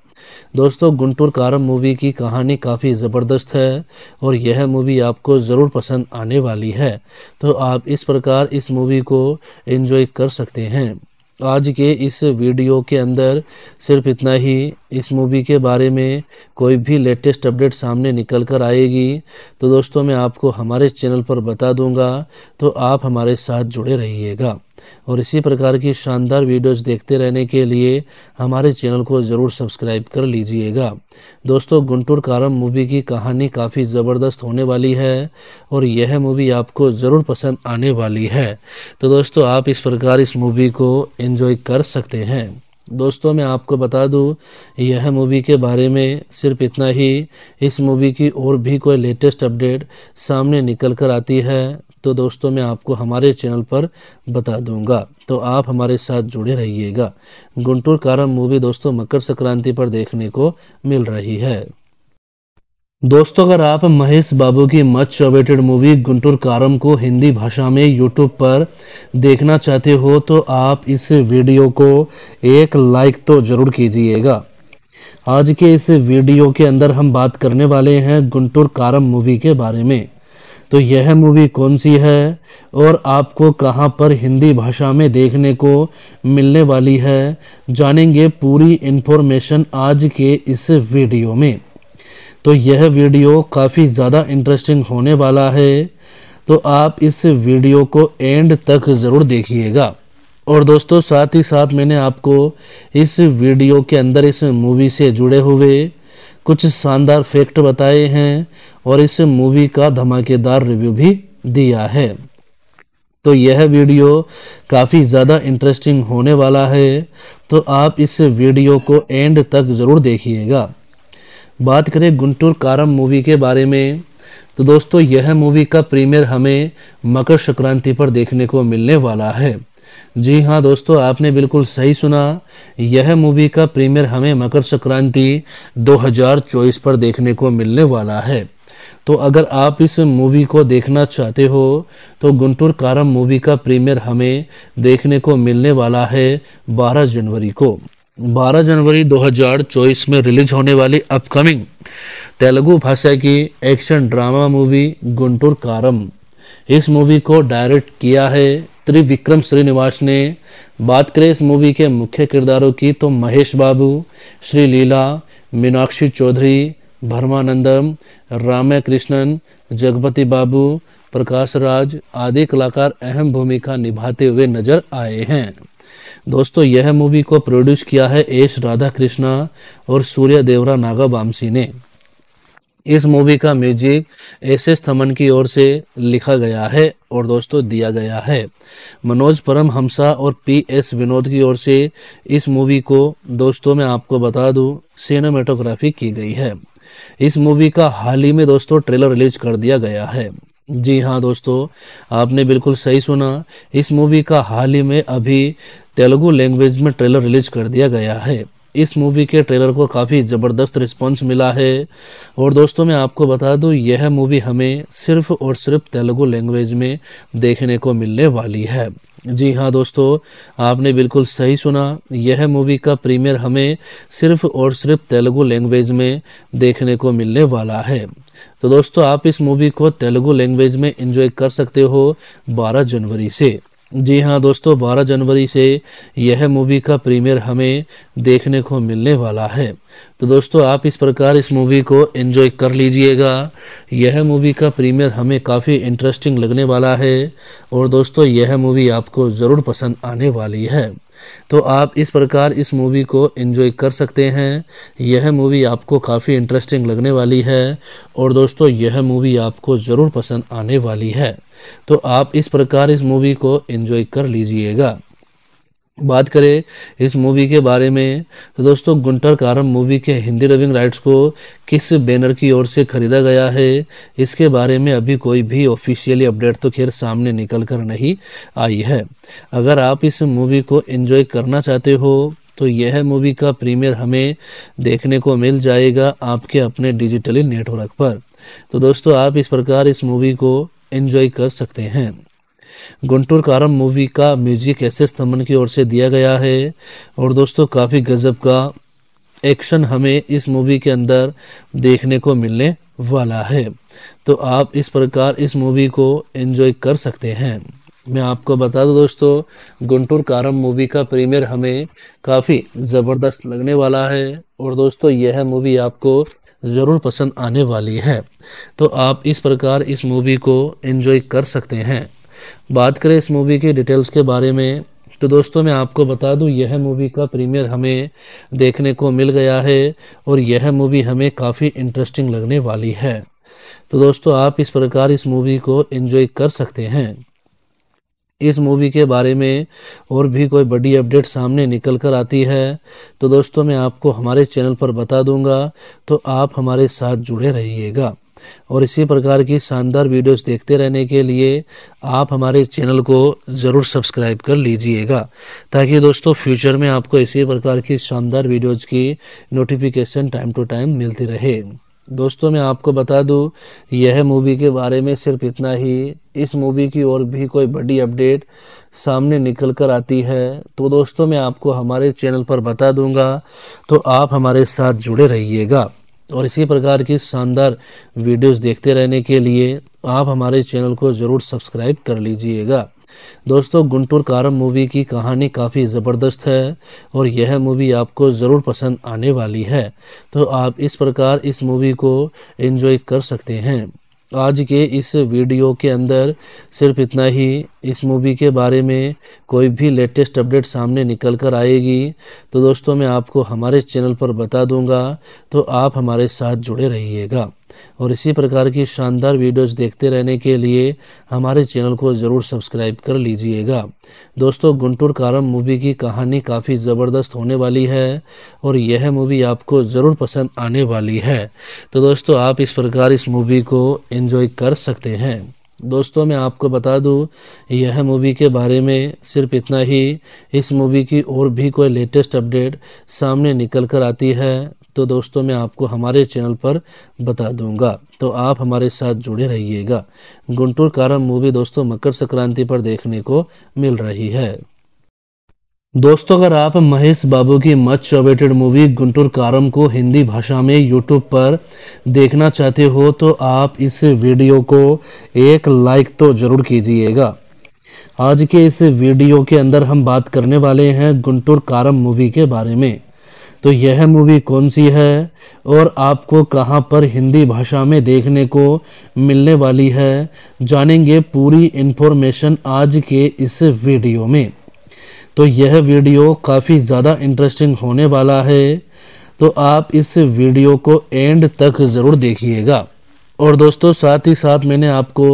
दोस्तों गुंटूर कारम मूवी की कहानी काफ़ी ज़बरदस्त है और यह मूवी आपको ज़रूर पसंद आने वाली है तो आप इस प्रकार इस मूवी को एंजॉय कर सकते हैं आज के इस वीडियो के अंदर सिर्फ इतना ही इस मूवी के बारे में कोई भी लेटेस्ट अपडेट सामने निकल कर आएगी तो दोस्तों मैं आपको हमारे चैनल पर बता दूंगा तो आप हमारे साथ जुड़े रहिएगा और इसी प्रकार की शानदार वीडियोस देखते रहने के लिए हमारे चैनल को ज़रूर सब्सक्राइब कर लीजिएगा दोस्तों गुंटूर कारम मूवी की कहानी काफ़ी ज़बरदस्त होने वाली है और यह मूवी आपको ज़रूर पसंद आने वाली है तो दोस्तों आप इस प्रकार इस मूवी को एंजॉय कर सकते हैं दोस्तों मैं आपको बता दूं यह मूवी के बारे में सिर्फ इतना ही इस मूवी की और भी कोई लेटेस्ट अपडेट सामने निकल कर आती है तो दोस्तों मैं आपको हमारे चैनल पर बता दूंगा तो आप हमारे साथ जुड़े रहिएगा गुंटूर कारम मूवी दोस्तों मकर संक्रांति पर देखने को मिल रही है दोस्तों अगर आप महेश बाबू की मच अवेटेड मूवी गुंटूर कारम को हिंदी भाषा में यूट्यूब पर देखना चाहते हो तो आप इस वीडियो को एक लाइक तो ज़रूर कीजिएगा आज के इस वीडियो के अंदर हम बात करने वाले हैं गुंटूर कारम मूवी के बारे में तो यह मूवी कौन सी है और आपको कहां पर हिंदी भाषा में देखने को मिलने वाली है जानेंगे पूरी इन्फॉर्मेशन आज के इस वीडियो में तो यह वीडियो काफ़ी ज़्यादा इंटरेस्टिंग होने वाला है तो आप इस वीडियो को एंड तक ज़रूर देखिएगा और दोस्तों साथ ही साथ मैंने आपको इस वीडियो के अंदर इस मूवी से जुड़े हुए कुछ शानदार फैक्ट बताए हैं और इस मूवी का धमाकेदार रिव्यू भी दिया है तो यह वीडियो काफ़ी ज़्यादा इंटरेस्टिंग होने वाला है तो आप इस वीडियो को एंड तक ज़रूर देखिएगा बात करें गुंटूर कारम मूवी के बारे में तो दोस्तों यह मूवी का प्रीमियर हमें मकर संक्रांति पर देखने को मिलने वाला है जी हाँ दोस्तों आपने बिल्कुल सही सुना यह मूवी का प्रीमियर हमें मकर संक्रांति 2024 पर देखने को मिलने वाला है तो अगर आप इस मूवी को देखना चाहते हो तो गुंटूर कारम मूवी का प्रीमियर हमें देखने को मिलने वाला है 12 जनवरी को 12 जनवरी 2024 में रिलीज होने वाली अपकमिंग तेलुगु भाषा की एक्शन ड्रामा मूवी गुंटूर कारम इस मूवी को डायरेक्ट किया है त्रिविक्रम श्रीनिवास ने बात करें इस मूवी के मुख्य किरदारों की तो महेश बाबू श्रीलीला मीनाक्षी चौधरी भरमानंदम रामा कृष्णन जगपति बाबू प्रकाश राज आदि कलाकार अहम भूमिका निभाते हुए नजर आए हैं दोस्तों यह मूवी को प्रोड्यूस किया है एस राधा कृष्णा और सूर्य देवरा नागा बामसी ने इस मूवी का म्यूजिक एस एस थमन की ओर से लिखा गया है और दोस्तों दिया गया है मनोज परम हमसा और पी एस विनोद की ओर से इस मूवी को दोस्तों मैं आपको बता दूं सिनेमेटोग्राफी की गई है इस मूवी का हाल ही में दोस्तों ट्रेलर रिलीज कर दिया गया है जी हाँ दोस्तों आपने बिल्कुल सही सुना इस मूवी का हाल ही में अभी तेलुगु लैंग्वेज में ट्रेलर रिलीज कर दिया गया है इस मूवी के ट्रेलर को काफ़ी ज़बरदस्त रिस्पांस मिला है और दोस्तों मैं आपको बता दूं यह मूवी हमें सिर्फ और सिर्फ तेलुगु लैंग्वेज में देखने को मिलने वाली है जी हाँ दोस्तों आपने बिल्कुल सही सुना यह मूवी का प्रीमियर हमें सिर्फ और सिर्फ तेलुगु लैंग्वेज में देखने को मिलने वाला है तो दोस्तों आप इस मूवी को तेलुगु लैंग्वेज में एंजॉय कर सकते हो 12 जनवरी से जी हाँ दोस्तों 12 जनवरी से यह मूवी का प्रीमियर हमें देखने को मिलने वाला है तो दोस्तों आप इस प्रकार इस मूवी को एंजॉय कर लीजिएगा यह मूवी का प्रीमियर हमें काफ़ी इंटरेस्टिंग लगने वाला है और दोस्तों यह मूवी आपको ज़रूर पसंद आने वाली है तो आप इस प्रकार इस मूवी को एंजॉय कर सकते हैं यह मूवी आपको काफ़ी इंटरेस्टिंग लगने वाली है और दोस्तों यह मूवी आपको ज़रूर पसंद आने वाली है तो आप इस प्रकार इस मूवी को एंजॉय कर लीजिएगा बात करें इस मूवी के बारे में तो दोस्तों गुंटर कारम मूवी के हिंदी डबिंग राइट्स को किस बैनर की ओर से खरीदा गया है इसके बारे में अभी कोई भी ऑफिशियली अपडेट तो खैर सामने निकल कर नहीं आई है अगर आप इस मूवी को एंजॉय करना चाहते हो तो यह मूवी का प्रीमियर हमें देखने को मिल जाएगा आपके अपने डिजिटली नेटवर्क पर तो दोस्तों आप इस प्रकार इस मूवी को एंजॉय कर सकते हैं गुंटूर कारम मूवी का म्यूजिक एस एस तमन की ओर से दिया गया है और दोस्तों काफ़ी गज़ब का एक्शन हमें इस मूवी के अंदर देखने को मिलने वाला है तो आप इस प्रकार इस मूवी को एंजॉय कर सकते हैं मैं आपको बता दूं दोस्तों गुंटूर कारम मूवी का प्रीमियर हमें काफ़ी ज़बरदस्त लगने वाला है और दोस्तों यह मूवी आपको ज़रूर पसंद आने वाली है तो आप इस प्रकार इस मूवी को एंजॉय कर सकते हैं बात करें इस मूवी की डिटेल्स के बारे में तो दोस्तों मैं आपको बता दूं यह मूवी का प्रीमियर हमें देखने को मिल गया है और यह मूवी हमें काफ़ी इंटरेस्टिंग लगने वाली है तो दोस्तों आप इस प्रकार इस मूवी को एंजॉय कर सकते हैं इस मूवी के बारे में और भी कोई बड़ी अपडेट सामने निकल कर आती है तो दोस्तों मैं आपको हमारे चैनल पर बता दूंगा तो आप हमारे साथ जुड़े रहिएगा और इसी प्रकार की शानदार वीडियोस देखते रहने के लिए आप हमारे चैनल को ज़रूर सब्सक्राइब कर लीजिएगा ताकि दोस्तों फ्यूचर में आपको इसी प्रकार की शानदार वीडियोज़ की नोटिफिकेशन टाइम टू टाइम मिलती रहे दोस्तों मैं आपको बता दूं यह मूवी के बारे में सिर्फ इतना ही इस मूवी की और भी कोई बड़ी अपडेट सामने निकल कर आती है तो दोस्तों मैं आपको हमारे चैनल पर बता दूंगा तो आप हमारे साथ जुड़े रहिएगा और इसी प्रकार की शानदार वीडियोस देखते रहने के लिए आप हमारे चैनल को ज़रूर सब्सक्राइब कर लीजिएगा दोस्तों गुंटूर कारम मूवी की कहानी काफ़ी ज़बरदस्त है और यह मूवी आपको ज़रूर पसंद आने वाली है तो आप इस प्रकार इस मूवी को एंजॉय कर सकते हैं आज के इस वीडियो के अंदर सिर्फ इतना ही इस मूवी के बारे में कोई भी लेटेस्ट अपडेट सामने निकल कर आएगी तो दोस्तों मैं आपको हमारे चैनल पर बता दूंगा तो आप हमारे साथ जुड़े रहिएगा और इसी प्रकार की शानदार वीडियोस देखते रहने के लिए हमारे चैनल को ज़रूर सब्सक्राइब कर लीजिएगा दोस्तों गुंटूर कारम मूवी की कहानी काफ़ी ज़बरदस्त होने वाली है और यह मूवी आपको ज़रूर पसंद आने वाली है तो दोस्तों आप इस प्रकार इस मूवी को इन्जॉय कर सकते हैं दोस्तों मैं आपको बता दूं यह मूवी के बारे में सिर्फ इतना ही इस मूवी की और भी कोई लेटेस्ट अपडेट सामने निकल कर आती है तो दोस्तों मैं आपको हमारे चैनल पर बता दूंगा तो आप हमारे साथ जुड़े रहिएगा गुंटूर कारम मूवी दोस्तों मकर संक्रांति पर देखने को मिल रही है दोस्तों अगर आप महेश बाबू की मच अवेटेड मूवी गुंटूर कारम को हिंदी भाषा में यूट्यूब पर देखना चाहते हो तो आप इस वीडियो को एक लाइक तो ज़रूर कीजिएगा आज के इस वीडियो के अंदर हम बात करने वाले हैं गुंटूर कारम मूवी के बारे में तो यह मूवी कौन सी है और आपको कहां पर हिंदी भाषा में देखने को मिलने वाली है जानेंगे पूरी इन्फॉर्मेशन आज के इस वीडियो में तो यह वीडियो काफ़ी ज़्यादा इंटरेस्टिंग होने वाला है तो आप इस वीडियो को एंड तक ज़रूर देखिएगा और दोस्तों साथ ही साथ मैंने आपको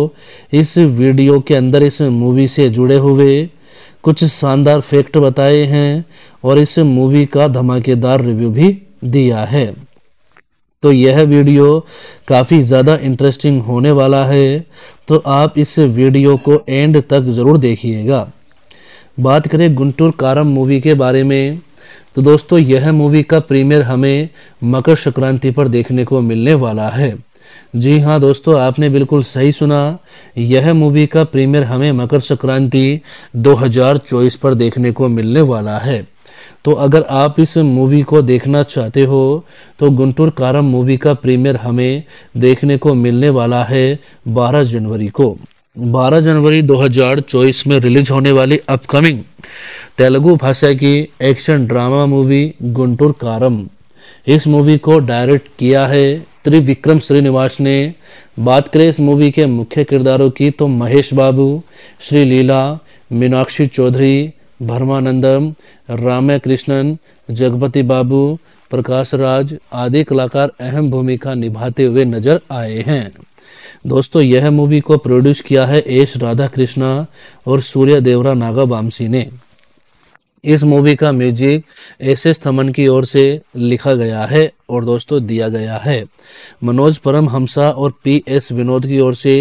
इस वीडियो के अंदर इस मूवी से जुड़े हुए कुछ शानदार फैक्ट बताए हैं और इस मूवी का धमाकेदार रिव्यू भी दिया है तो यह वीडियो काफ़ी ज़्यादा इंटरेस्टिंग होने वाला है तो आप इस वीडियो को एंड तक ज़रूर देखिएगा बात करें गुंटूर कारम मूवी के बारे में तो दोस्तों यह मूवी का प्रीमियर हमें मकर संक्रांति पर देखने को मिलने वाला है जी हाँ दोस्तों आपने बिल्कुल सही सुना यह मूवी का प्रीमियर हमें मकर संक्रांति 2024 पर देखने को मिलने वाला है तो अगर आप इस मूवी को देखना चाहते हो तो गुंटूर कारम मूवी का प्रीमियर हमें देखने को मिलने वाला है 12 जनवरी को 12 जनवरी 2024 में रिलीज होने वाली अपकमिंग तेलुगु भाषा की एक्शन ड्रामा मूवी गुंटूर कारम इस मूवी को डायरेक्ट किया है त्रिविक्रम श्रीनिवास ने बात करें इस मूवी के मुख्य किरदारों की तो महेश बाबू श्री लीला मीनाक्षी चौधरी भरमानंदम रामय कृष्णन जगपति बाबू प्रकाश राज आदि कलाकार अहम भूमिका निभाते हुए नजर आए हैं दोस्तों यह मूवी को प्रोड्यूस किया है एस राधा कृष्णा और सूर्य देवरा नागा बामसी ने इस मूवी का म्यूजिक एस एस थमन की ओर से लिखा गया है और दोस्तों दिया गया है मनोज परम हमसा और पी एस विनोद की ओर से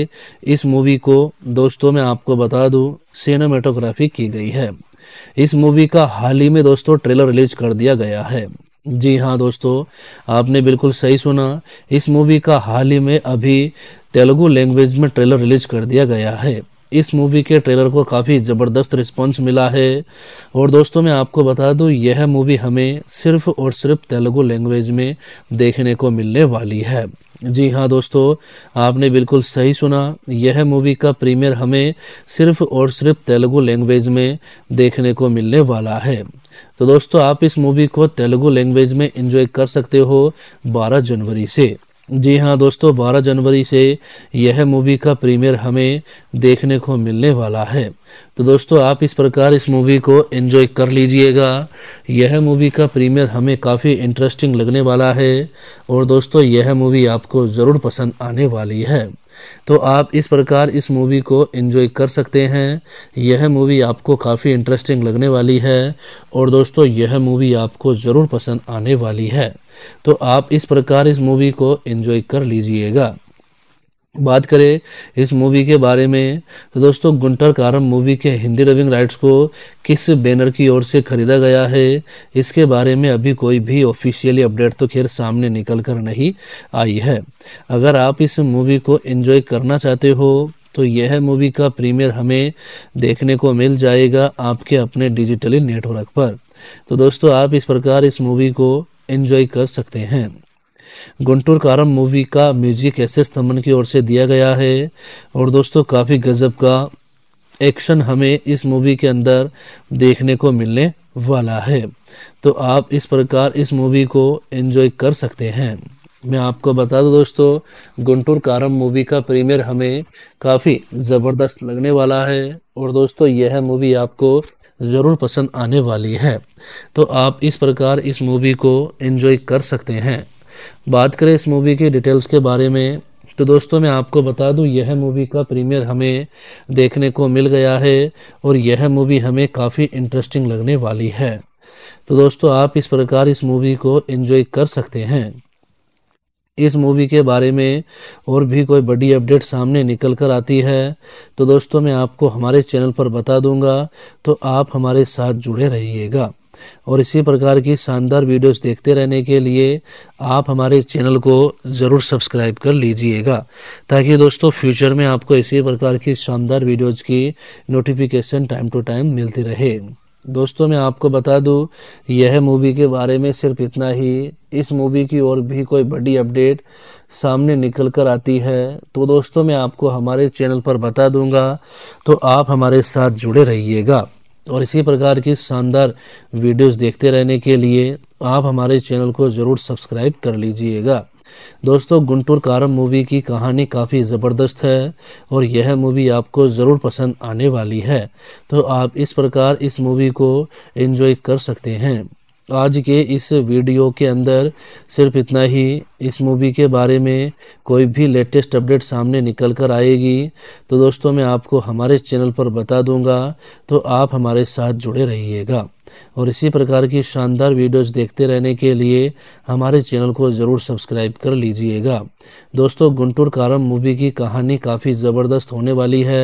इस मूवी को दोस्तों मैं आपको बता दूं सिनेमेटोग्राफी की गई है इस मूवी का हाल ही में दोस्तों ट्रेलर रिलीज कर दिया गया है जी हाँ दोस्तों आपने बिल्कुल सही सुना इस मूवी का हाल ही में अभी तेलुगु लैंग्वेज में ट्रेलर रिलीज कर दिया गया है इस मूवी के ट्रेलर को काफ़ी ज़बरदस्त रिस्पॉन्स मिला है और दोस्तों मैं आपको बता दूँ यह मूवी हमें सिर्फ और सिर्फ तेलुगु लैंग्वेज में देखने को मिलने वाली है जी हाँ दोस्तों आपने बिल्कुल सही सुना यह मूवी का प्रीमियर हमें सिर्फ और सिर्फ तेलुगु लैंग्वेज में देखने को मिलने वाला है तो दोस्तों आप इस मूवी को तेलुगु लैंग्वेज में इन्जॉय कर सकते हो 12 जनवरी से जी हाँ दोस्तों 12 जनवरी से यह मूवी का प्रीमियर हमें देखने को मिलने वाला है तो दोस्तों आप इस प्रकार इस मूवी को एंजॉय कर लीजिएगा यह मूवी का प्रीमियर हमें काफ़ी इंटरेस्टिंग लगने वाला है और दोस्तों यह मूवी आपको ज़रूर पसंद आने वाली है तो आप इस प्रकार इस मूवी को एंजॉय कर सकते हैं यह मूवी आपको काफ़ी इंटरेस्टिंग लगने वाली है और दोस्तों यह मूवी आपको ज़रूर पसंद आने वाली है तो आप इस प्रकार इस मूवी को एंजॉय कर लीजिएगा बात करें इस मूवी के बारे में तो दोस्तों गुंटर कारम मूवी के हिंदी डबिंग राइट्स को किस बैनर की ओर से खरीदा गया है इसके बारे में अभी कोई भी ऑफिशियली अपडेट तो खैर सामने निकल कर नहीं आई है अगर आप इस मूवी को एंजॉय करना चाहते हो तो यह मूवी का प्रीमियर हमें देखने को मिल जाएगा आपके अपने डिजिटली नेटवर्क पर तो दोस्तों आप इस प्रकार इस मूवी को इन्जॉय कर सकते हैं गुंटूर कारम मूवी का म्यूजिक एस एस थमन की ओर से दिया गया है और दोस्तों काफ़ी गज़ब का एक्शन हमें इस मूवी के अंदर देखने को मिलने वाला है तो आप इस प्रकार इस मूवी को एंजॉय कर सकते हैं मैं आपको बता दूं दोस्तों गुंटूर कारम मूवी का प्रीमियर हमें काफ़ी ज़बरदस्त लगने वाला है और दोस्तों यह मूवी आपको ज़रूर पसंद आने वाली है तो आप इस प्रकार इस मूवी को एंजॉय कर सकते हैं बात करें इस मूवी के डिटेल्स के बारे में तो दोस्तों मैं आपको बता दूं यह मूवी का प्रीमियर हमें देखने को मिल गया है और यह मूवी हमें काफ़ी इंटरेस्टिंग लगने वाली है तो दोस्तों आप इस प्रकार इस मूवी को एंजॉय कर सकते हैं इस मूवी के बारे में और भी कोई बड़ी अपडेट सामने निकल कर आती है तो दोस्तों मैं आपको हमारे चैनल पर बता दूंगा तो आप हमारे साथ जुड़े रहिएगा और इसी प्रकार की शानदार वीडियोस देखते रहने के लिए आप हमारे चैनल को ज़रूर सब्सक्राइब कर लीजिएगा ताकि दोस्तों फ्यूचर में आपको इसी प्रकार की शानदार वीडियोस की नोटिफिकेशन टाइम टू टाइम मिलती रहे दोस्तों मैं आपको बता दूं यह मूवी के बारे में सिर्फ इतना ही इस मूवी की और भी कोई बड़ी अपडेट सामने निकल कर आती है तो दोस्तों मैं आपको हमारे चैनल पर बता दूंगा तो आप हमारे साथ जुड़े रहिएगा और इसी प्रकार की शानदार वीडियोस देखते रहने के लिए आप हमारे चैनल को ज़रूर सब्सक्राइब कर लीजिएगा दोस्तों गुंटूर कारम मूवी की कहानी काफ़ी ज़बरदस्त है और यह मूवी आपको ज़रूर पसंद आने वाली है तो आप इस प्रकार इस मूवी को एंजॉय कर सकते हैं आज के इस वीडियो के अंदर सिर्फ इतना ही इस मूवी के बारे में कोई भी लेटेस्ट अपडेट सामने निकल कर आएगी तो दोस्तों मैं आपको हमारे चैनल पर बता दूंगा तो आप हमारे साथ जुड़े रहिएगा और इसी प्रकार की शानदार वीडियोस देखते रहने के लिए हमारे चैनल को ज़रूर सब्सक्राइब कर लीजिएगा दोस्तों गुंटूर कारम मूवी की कहानी काफ़ी ज़बरदस्त होने वाली है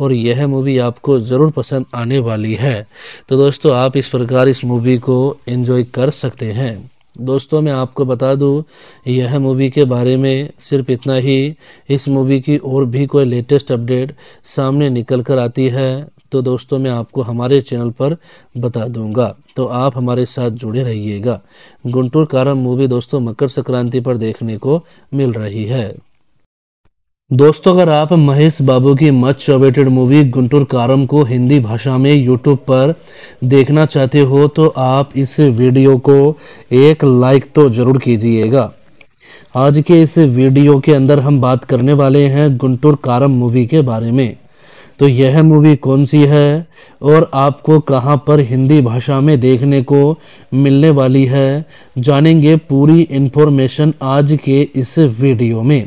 और यह मूवी आपको ज़रूर पसंद आने वाली है तो दोस्तों आप इस प्रकार इस मूवी को इन्जॉय कर सकते हैं दोस्तों मैं आपको बता दूं यह मूवी के बारे में सिर्फ इतना ही इस मूवी की और भी कोई लेटेस्ट अपडेट सामने निकल कर आती है तो दोस्तों मैं आपको हमारे चैनल पर बता दूंगा तो आप हमारे साथ जुड़े रहिएगा गुंटूर कारम मूवी दोस्तों मकर संक्रांति पर देखने को मिल रही है दोस्तों अगर आप महेश बाबू की मच अवेटेड मूवी गुंटूर कारम को हिंदी भाषा में यूट्यूब पर देखना चाहते हो तो आप इस वीडियो को एक लाइक तो ज़रूर कीजिएगा आज के इस वीडियो के अंदर हम बात करने वाले हैं गुंटूर कारम मूवी के बारे में तो यह मूवी कौन सी है और आपको कहां पर हिंदी भाषा में देखने को मिलने वाली है जानेंगे पूरी इन्फॉर्मेशन आज के इस वीडियो में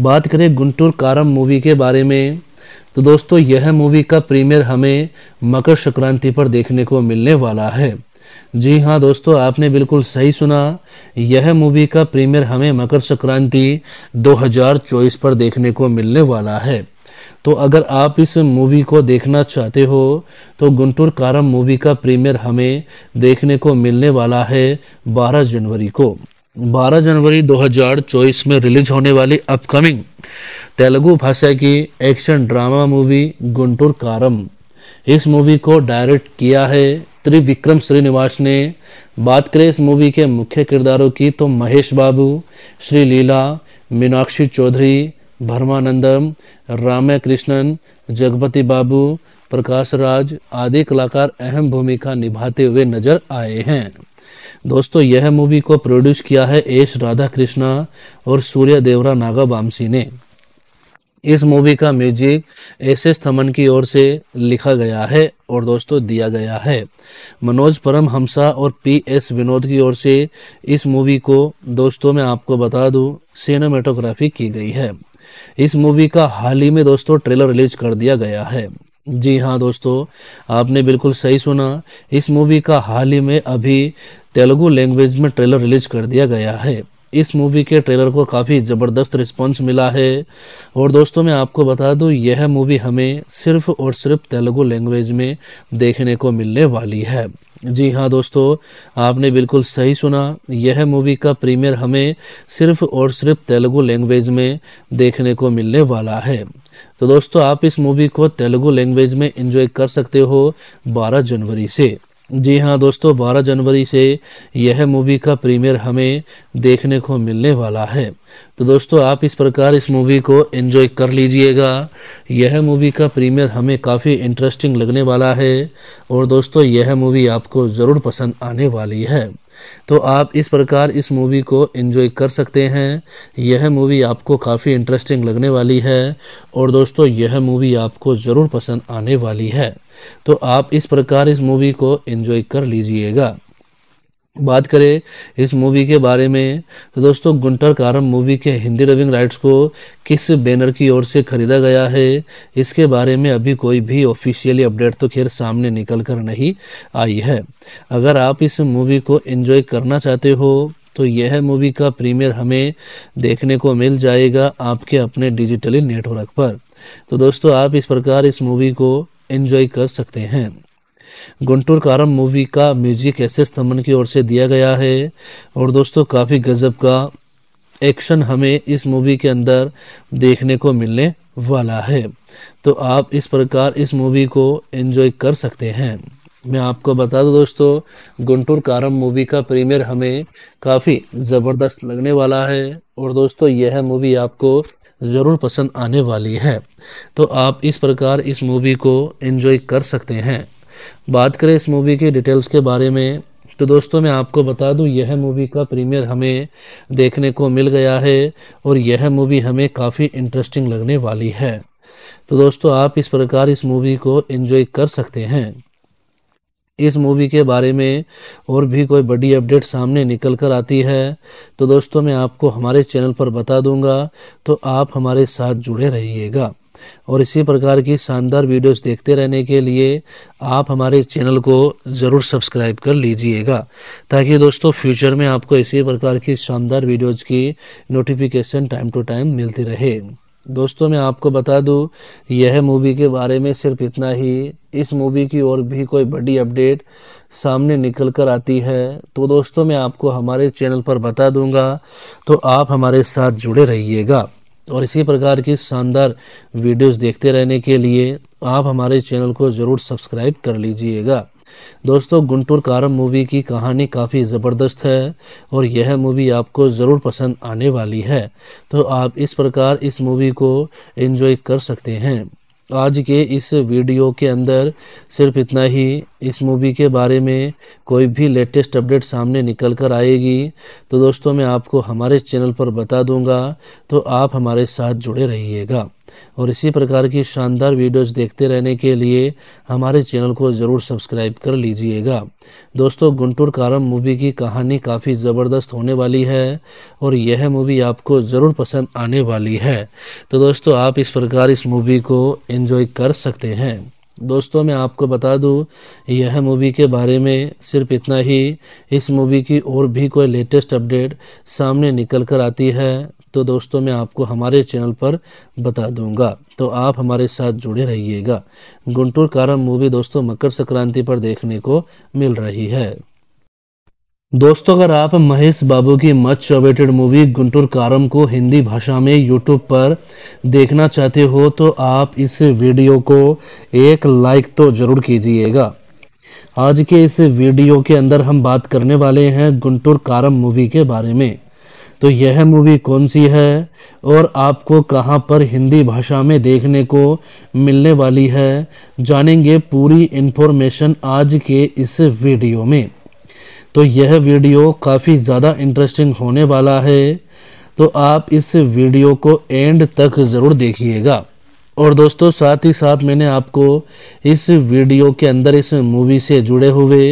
बात करें गुंटूर कारम मूवी के बारे में तो दोस्तों यह मूवी का प्रीमियर हमें मकर संक्रांति पर देखने को मिलने वाला है जी हाँ दोस्तों आपने बिल्कुल सही सुना यह मूवी का प्रीमियर हमें मकर संक्रांति 2024 पर देखने को मिलने वाला है तो अगर आप इस मूवी को देखना चाहते हो तो गुंटूर कारम मूवी का प्रीमियर हमें देखने को मिलने वाला है 12 जनवरी को 12 जनवरी 2024 में रिलीज होने वाली अपकमिंग तेलुगु भाषा की एक्शन ड्रामा मूवी गुंटूर कारम इस मूवी को डायरेक्ट किया है त्रिविक्रम श्रीनिवास ने बात करें इस मूवी के मुख्य किरदारों की तो महेश बाबू श्री लीला मीनाक्षी चौधरी भरमानंदम रामा कृष्णन जगपति बाबू प्रकाश राज आदि कलाकार अहम भूमिका निभाते हुए नजर आए हैं दोस्तों यह मूवी को प्रोड्यूस किया है एस राधा कृष्णा और सूर्य देवरा नागा बामसी ने इस मूवी का म्यूजिक एस एस थमन की ओर से लिखा गया है और दोस्तों दिया गया है मनोज परम हमसा और पी एस विनोद की ओर से इस मूवी को दोस्तों मैं आपको बता दूं सिनेमेटोग्राफी की गई है इस मूवी का हाल ही में दोस्तों ट्रेलर रिलीज कर दिया गया है जी हाँ दोस्तों आपने बिल्कुल सही सुना इस मूवी का हाल ही में अभी तेलुगु लैंग्वेज में ट्रेलर रिलीज कर दिया गया है इस मूवी के ट्रेलर को काफ़ी ज़बरदस्त रिस्पॉन्स मिला है और दोस्तों मैं आपको बता दूं यह मूवी हमें सिर्फ और सिर्फ तेलुगु लैंग्वेज में देखने को मिलने वाली है जी हाँ दोस्तों आपने बिल्कुल सही सुना यह मूवी का प्रीमियर हमें सिर्फ और सिर्फ तेलुगु लैंग्वेज में देखने को मिलने वाला है तो दोस्तों आप इस मूवी को तेलुगु लैंग्वेज में इंजॉय कर सकते हो 12 जनवरी से जी हाँ दोस्तों 12 जनवरी से यह मूवी का प्रीमियर हमें देखने को मिलने वाला है तो दोस्तों आप इस प्रकार इस मूवी को एंजॉय कर लीजिएगा यह मूवी का प्रीमियर हमें काफ़ी इंटरेस्टिंग लगने वाला है और दोस्तों यह मूवी आपको ज़रूर पसंद आने वाली है तो आप इस प्रकार इस मूवी को एंजॉय कर सकते हैं यह मूवी आपको काफ़ी इंटरेस्टिंग लगने वाली है और दोस्तों यह मूवी आपको ज़रूर पसंद आने वाली है तो आप इस प्रकार इस मूवी को एंजॉय कर लीजिएगा बात करें इस मूवी के बारे में तो दोस्तों गुंटर कारम मूवी के हिंदी डबिंग राइट्स को किस बैनर की ओर से खरीदा गया है इसके बारे में अभी कोई भी ऑफिशियली अपडेट तो खैर सामने निकल कर नहीं आई है अगर आप इस मूवी को एंजॉय करना चाहते हो तो यह मूवी का प्रीमियर हमें देखने को मिल जाएगा आपके अपने डिजिटली नेटवर्क पर तो दोस्तों आप इस प्रकार इस मूवी को एंजॉय कर सकते हैं गुंटूर कारम मूवी का म्यूजिक एस एस थमन की ओर से दिया गया है और दोस्तों काफ़ी गजब का एक्शन हमें इस मूवी के अंदर देखने को मिलने वाला है तो आप इस प्रकार इस मूवी को एंजॉय कर सकते हैं मैं आपको बता दूं दोस्तों गुंटूर कारम मूवी का प्रीमियर हमें काफ़ी ज़बरदस्त लगने वाला है और दोस्तों यह मूवी आपको ज़रूर पसंद आने वाली है तो आप इस प्रकार इस मूवी को एंजॉय कर सकते हैं बात करें इस मूवी के डिटेल्स के बारे में तो दोस्तों मैं आपको बता दूं यह मूवी का प्रीमियर हमें देखने को मिल गया है और यह मूवी हमें काफ़ी इंटरेस्टिंग लगने वाली है तो दोस्तों आप इस प्रकार इस मूवी को एंजॉय कर सकते हैं इस मूवी के बारे में और भी कोई बड़ी अपडेट सामने निकल कर आती है तो दोस्तों मैं आपको हमारे चैनल पर बता दूंगा तो आप हमारे साथ जुड़े रहिएगा और इसी प्रकार की शानदार वीडियोस देखते रहने के लिए आप हमारे चैनल को ज़रूर सब्सक्राइब कर लीजिएगा ताकि दोस्तों फ्यूचर में आपको इसी प्रकार की शानदार वीडियोज़ की नोटिफिकेशन टाइम टू टाइम मिलती रहे दोस्तों मैं आपको बता दूं यह मूवी के बारे में सिर्फ इतना ही इस मूवी की और भी कोई बड़ी अपडेट सामने निकल कर आती है तो दोस्तों मैं आपको हमारे चैनल पर बता दूंगा तो आप हमारे साथ जुड़े रहिएगा और इसी प्रकार की शानदार वीडियोस देखते रहने के लिए आप हमारे चैनल को ज़रूर सब्सक्राइब कर लीजिएगा दोस्तों गुंटूर कारम मूवी की कहानी काफ़ी ज़बरदस्त है और यह मूवी आपको ज़रूर पसंद आने वाली है तो आप इस प्रकार इस मूवी को एंजॉय कर सकते हैं आज के इस वीडियो के अंदर सिर्फ इतना ही इस मूवी के बारे में कोई भी लेटेस्ट अपडेट सामने निकल कर आएगी तो दोस्तों मैं आपको हमारे चैनल पर बता दूंगा तो आप हमारे साथ जुड़े रहिएगा और इसी प्रकार की शानदार वीडियोस देखते रहने के लिए हमारे चैनल को ज़रूर सब्सक्राइब कर लीजिएगा दोस्तों गुंटूर कारम मूवी की कहानी काफ़ी ज़बरदस्त होने वाली है और यह मूवी आपको ज़रूर पसंद आने वाली है तो दोस्तों आप इस प्रकार इस मूवी को इन्जॉय कर सकते हैं दोस्तों मैं आपको बता दूं यह मूवी के बारे में सिर्फ इतना ही इस मूवी की और भी कोई लेटेस्ट अपडेट सामने निकल कर आती है तो दोस्तों मैं आपको हमारे चैनल पर बता दूंगा तो आप हमारे साथ जुड़े रहिएगा गुंटूर कारम मूवी दोस्तों मकर संक्रांति पर देखने को मिल रही है दोस्तों अगर आप महेश बाबू की मच अवेटेड मूवी गुंटूर कारम को हिंदी भाषा में यूट्यूब पर देखना चाहते हो तो आप इस वीडियो को एक लाइक तो ज़रूर कीजिएगा आज के इस वीडियो के अंदर हम बात करने वाले हैं गुंटूर कारम मूवी के बारे में तो यह मूवी कौन सी है और आपको कहां पर हिंदी भाषा में देखने को मिलने वाली है जानेंगे पूरी इन्फॉर्मेशन आज के इस वीडियो में तो यह वीडियो काफ़ी ज़्यादा इंटरेस्टिंग होने वाला है तो आप इस वीडियो को एंड तक ज़रूर देखिएगा और दोस्तों साथ ही साथ मैंने आपको इस वीडियो के अंदर इस मूवी से जुड़े हुए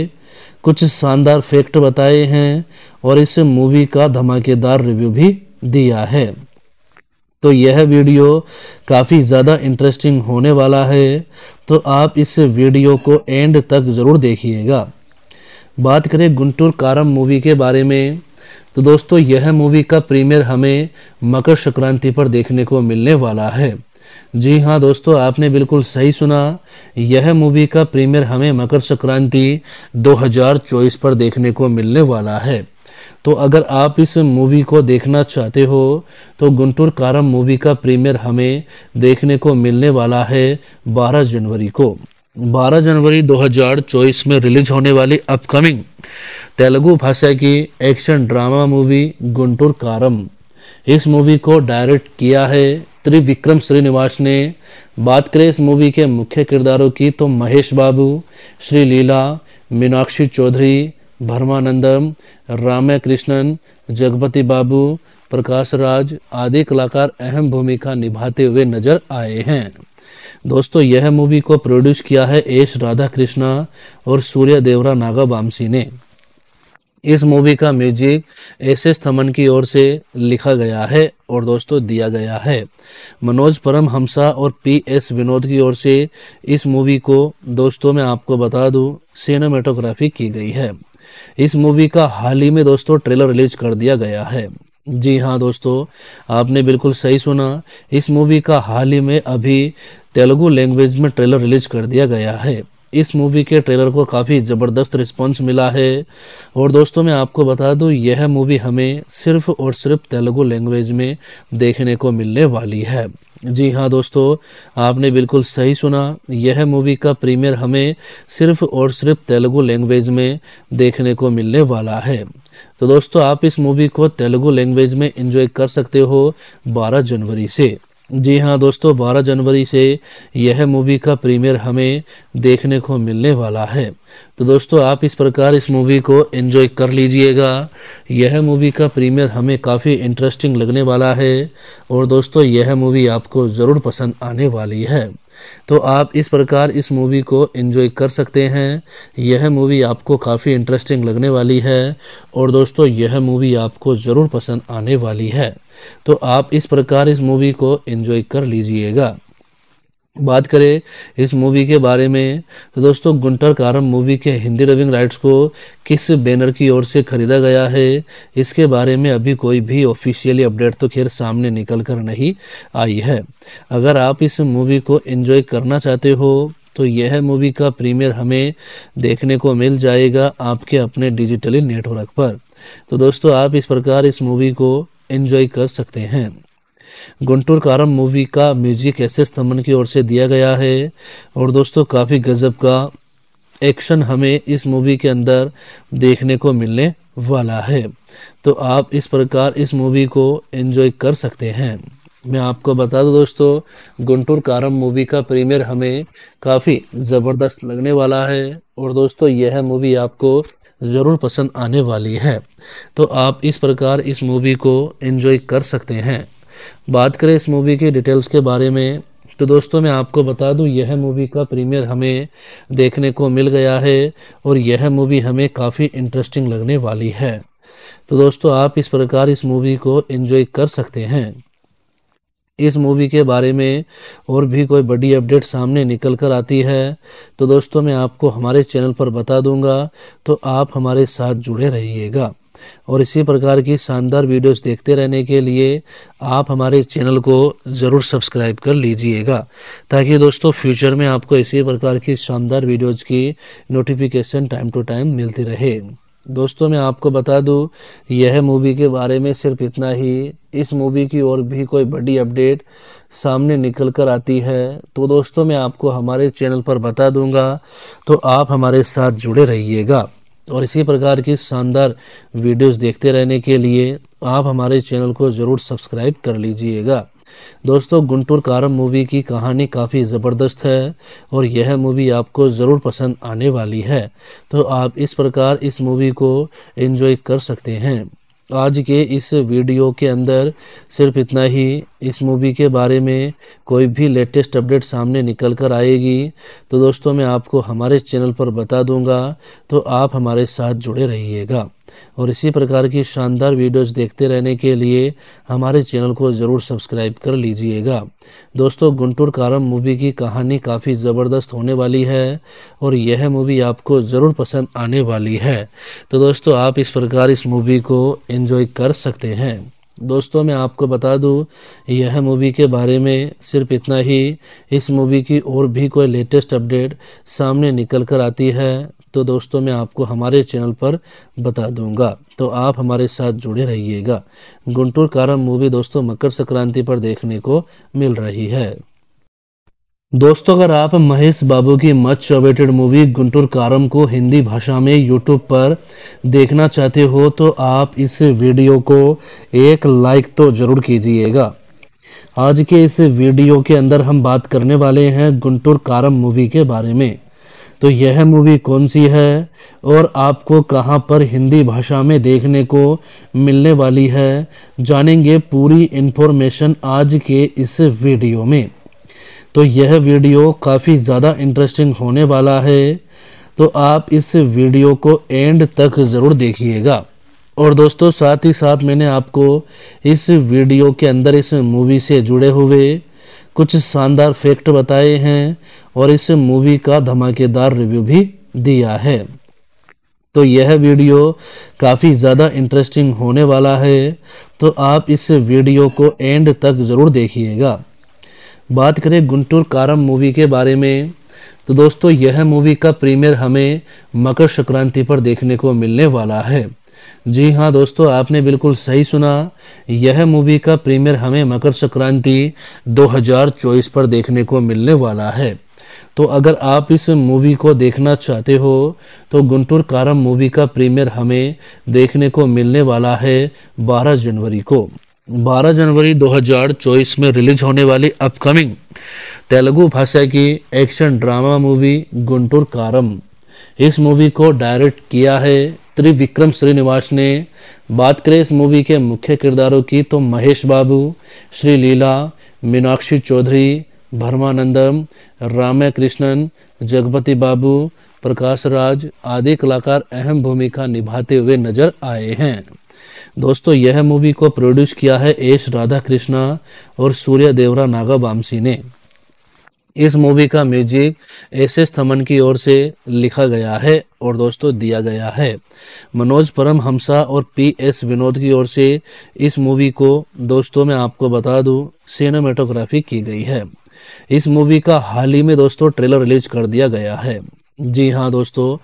कुछ शानदार फैक्ट बताए हैं और इस मूवी का धमाकेदार रिव्यू भी दिया है तो यह वीडियो काफ़ी ज़्यादा इंटरेस्टिंग होने वाला है तो आप इस वीडियो को एंड तक ज़रूर देखिएगा बात करें गुंटूर कारम मूवी के बारे में तो दोस्तों यह मूवी का प्रीमियर हमें मकर संक्रांति पर देखने को मिलने वाला है जी हाँ दोस्तों आपने बिल्कुल सही सुना यह मूवी का प्रीमियर हमें मकर संक्रांति 2024 पर देखने को मिलने वाला है तो अगर आप इस मूवी को देखना चाहते हो तो गुंटूर कारम मूवी का प्रीमियर हमें देखने को मिलने वाला है 12 जनवरी को 12 जनवरी 2024 में रिलीज होने वाली अपकमिंग तेलुगु भाषा की एक्शन ड्रामा मूवी गुंटूर कारम इस मूवी को डायरेक्ट किया है त्रिविक्रम श्रीनिवास ने बात करें इस मूवी के मुख्य किरदारों की तो महेश बाबू श्री लीला मीनाक्षी चौधरी भरमानंदम रामा कृष्णन जगपति बाबू प्रकाश राज आदि कलाकार अहम भूमिका निभाते हुए नजर आए हैं दोस्तों यह मूवी को प्रोड्यूस किया है एस राधा कृष्णा और सूर्य देवरा नागा बामसी ने इस मूवी का म्यूजिक एस एस थमन की ओर से लिखा गया है और दोस्तों दिया गया है मनोज परम हमसा और पी एस विनोद की ओर से इस मूवी को दोस्तों मैं आपको बता दूं सिनेमेटोग्राफी की गई है इस मूवी का हाल ही में दोस्तों ट्रेलर रिलीज कर दिया गया है जी हाँ दोस्तों आपने बिल्कुल सही सुना इस मूवी का हाल ही में अभी तेलुगु लैंग्वेज में ट्रेलर रिलीज कर दिया गया है इस मूवी के ट्रेलर को काफ़ी ज़बरदस्त रिस्पॉन्स मिला है और दोस्तों मैं आपको बता दूं यह मूवी हमें सिर्फ और सिर्फ तेलुगु लैंग्वेज में देखने को मिलने वाली है जी हाँ दोस्तों आपने बिल्कुल सही सुना यह मूवी का प्रीमियर हमें सिर्फ और सिर्फ तेलुगु लैंग्वेज में देखने को मिलने वाला है तो दोस्तों आप इस मूवी को तेलुगु लैंग्वेज में इन्जॉय कर सकते हो 12 जनवरी से जी हाँ दोस्तों 12 जनवरी से यह मूवी का प्रीमियर हमें देखने को मिलने वाला है तो दोस्तों आप इस प्रकार इस मूवी को एंजॉय कर लीजिएगा यह मूवी का प्रीमियर हमें काफ़ी इंटरेस्टिंग लगने वाला है और दोस्तों यह मूवी आपको ज़रूर पसंद आने वाली है तो आप इस प्रकार इस मूवी को एंजॉय कर सकते हैं यह मूवी आपको काफ़ी इंटरेस्टिंग लगने वाली है और दोस्तों यह मूवी आपको ज़रूर पसंद आने वाली है तो आप इस प्रकार इस मूवी को एंजॉय कर लीजिएगा बात करें इस मूवी के बारे में तो दोस्तों गुंटर कारम मूवी के हिंदी डबिंग राइट्स को किस बैनर की ओर से खरीदा गया है इसके बारे में अभी कोई भी ऑफिशियली अपडेट तो खैर सामने निकल कर नहीं आई है अगर आप इस मूवी को एंजॉय करना चाहते हो तो यह मूवी का प्रीमियर हमें देखने को मिल जाएगा आपके अपने डिजिटली नेटवर्क पर तो दोस्तों आप इस प्रकार इस मूवी को एंजॉय कर सकते हैं गुंटूर कारम मूवी का म्यूजिक एस एस थमन की ओर से दिया गया है और दोस्तों काफ़ी गजब का एक्शन हमें इस मूवी के अंदर देखने को मिलने वाला है तो आप इस प्रकार इस मूवी को एंजॉय कर सकते हैं मैं आपको बता दूं दोस्तों गुंटूर कारम मूवी का प्रीमियर हमें काफ़ी ज़बरदस्त लगने वाला है और दोस्तों यह मूवी आपको ज़रूर पसंद आने वाली है तो आप इस प्रकार इस मूवी को एंजॉय कर सकते हैं बात करें इस मूवी के डिटेल्स के बारे में तो दोस्तों मैं आपको बता दूं यह मूवी का प्रीमियर हमें देखने को मिल गया है और यह मूवी हमें काफ़ी इंटरेस्टिंग लगने वाली है तो दोस्तों आप इस प्रकार इस मूवी को एंजॉय कर सकते हैं इस मूवी के बारे में और भी कोई बड़ी अपडेट सामने निकल कर आती है तो दोस्तों मैं आपको हमारे चैनल पर बता दूंगा तो आप हमारे साथ जुड़े रहिएगा और इसी प्रकार की शानदार वीडियोस देखते रहने के लिए आप हमारे चैनल को ज़रूर सब्सक्राइब कर लीजिएगा ताकि दोस्तों फ्यूचर में आपको इसी प्रकार की शानदार वीडियोज़ की नोटिफिकेशन टाइम टू टाइम मिलती रहे दोस्तों मैं आपको बता दूं यह मूवी के बारे में सिर्फ इतना ही इस मूवी की और भी कोई बड़ी अपडेट सामने निकल कर आती है तो दोस्तों मैं आपको हमारे चैनल पर बता दूंगा तो आप हमारे साथ जुड़े रहिएगा और इसी प्रकार की शानदार वीडियोस देखते रहने के लिए आप हमारे चैनल को ज़रूर सब्सक्राइब कर लीजिएगा दोस्तों गुंटूर कारम मूवी की कहानी काफ़ी ज़बरदस्त है और यह मूवी आपको ज़रूर पसंद आने वाली है तो आप इस प्रकार इस मूवी को एंजॉय कर सकते हैं आज के इस वीडियो के अंदर सिर्फ इतना ही इस मूवी के बारे में कोई भी लेटेस्ट अपडेट सामने निकल कर आएगी तो दोस्तों मैं आपको हमारे चैनल पर बता दूंगा तो आप हमारे साथ जुड़े रहिएगा और इसी प्रकार की शानदार वीडियोस देखते रहने के लिए हमारे चैनल को ज़रूर सब्सक्राइब कर लीजिएगा दोस्तों गुंटूर कारम मूवी की कहानी काफ़ी ज़बरदस्त होने वाली है और यह मूवी आपको ज़रूर पसंद आने वाली है तो दोस्तों आप इस प्रकार इस मूवी को इन्जॉय कर सकते हैं दोस्तों मैं आपको बता दूं यह मूवी के बारे में सिर्फ इतना ही इस मूवी की और भी कोई लेटेस्ट अपडेट सामने निकल कर आती है तो दोस्तों मैं आपको हमारे चैनल पर बता दूंगा तो आप हमारे साथ जुड़े रहिएगा गुंटूर कारम मूवी दोस्तों मकर संक्रांति पर देखने को मिल रही है दोस्तों अगर आप महेश बाबू की मच अवेटेड मूवी गुंटूर कारम को हिंदी भाषा में यूट्यूब पर देखना चाहते हो तो आप इस वीडियो को एक लाइक तो ज़रूर कीजिएगा आज के इस वीडियो के अंदर हम बात करने वाले हैं गुंटूर कारम मूवी के बारे में तो यह मूवी कौन सी है और आपको कहां पर हिंदी भाषा में देखने को मिलने वाली है जानेंगे पूरी इन्फॉर्मेशन आज के इस वीडियो में तो यह वीडियो काफ़ी ज़्यादा इंटरेस्टिंग होने वाला है तो आप इस वीडियो को एंड तक ज़रूर देखिएगा और दोस्तों साथ ही साथ मैंने आपको इस वीडियो के अंदर इस मूवी से जुड़े हुए कुछ शानदार फैक्ट बताए हैं और इस मूवी का धमाकेदार रिव्यू भी दिया है तो यह वीडियो काफ़ी ज़्यादा इंटरेस्टिंग होने वाला है तो आप इस वीडियो को एंड तक ज़रूर देखिएगा बात करें गुंटूर कारम मूवी के बारे में तो दोस्तों यह मूवी का प्रीमियर हमें मकर संक्रांति पर देखने को मिलने वाला है जी हाँ दोस्तों आपने बिल्कुल सही सुना यह मूवी का प्रीमियर हमें मकर संक्रांति 2024 पर देखने को मिलने वाला है तो अगर आप इस मूवी को देखना चाहते हो तो गुंटूर कारम मूवी का प्रीमियर हमें देखने को मिलने वाला है 12 जनवरी को 12 जनवरी 2024 में रिलीज होने वाली अपकमिंग तेलुगु भाषा की एक्शन ड्रामा मूवी गुंटूर कारम इस मूवी को डायरेक्ट किया है त्रिविक्रम श्रीनिवास ने बात करें इस मूवी के मुख्य किरदारों की तो महेश बाबू श्री लीला मीनाक्षी चौधरी भरमानंदम रामा कृष्णन जगपति बाबू प्रकाश राज आदि कलाकार अहम भूमिका निभाते हुए नजर आए हैं दोस्तों यह मूवी को प्रोड्यूस किया है एस राधा कृष्णा और सूर्य देवरा नागा बामसी ने इस मूवी का म्यूजिक एस एस थमन की ओर से लिखा गया है और दोस्तों दिया गया है मनोज परम हमसा और पी एस विनोद की ओर से इस मूवी को दोस्तों मैं आपको बता दूं सिनेमेटोग्राफी की गई है इस मूवी का हाल ही में दोस्तों ट्रेलर रिलीज कर दिया गया है जी हाँ दोस्तों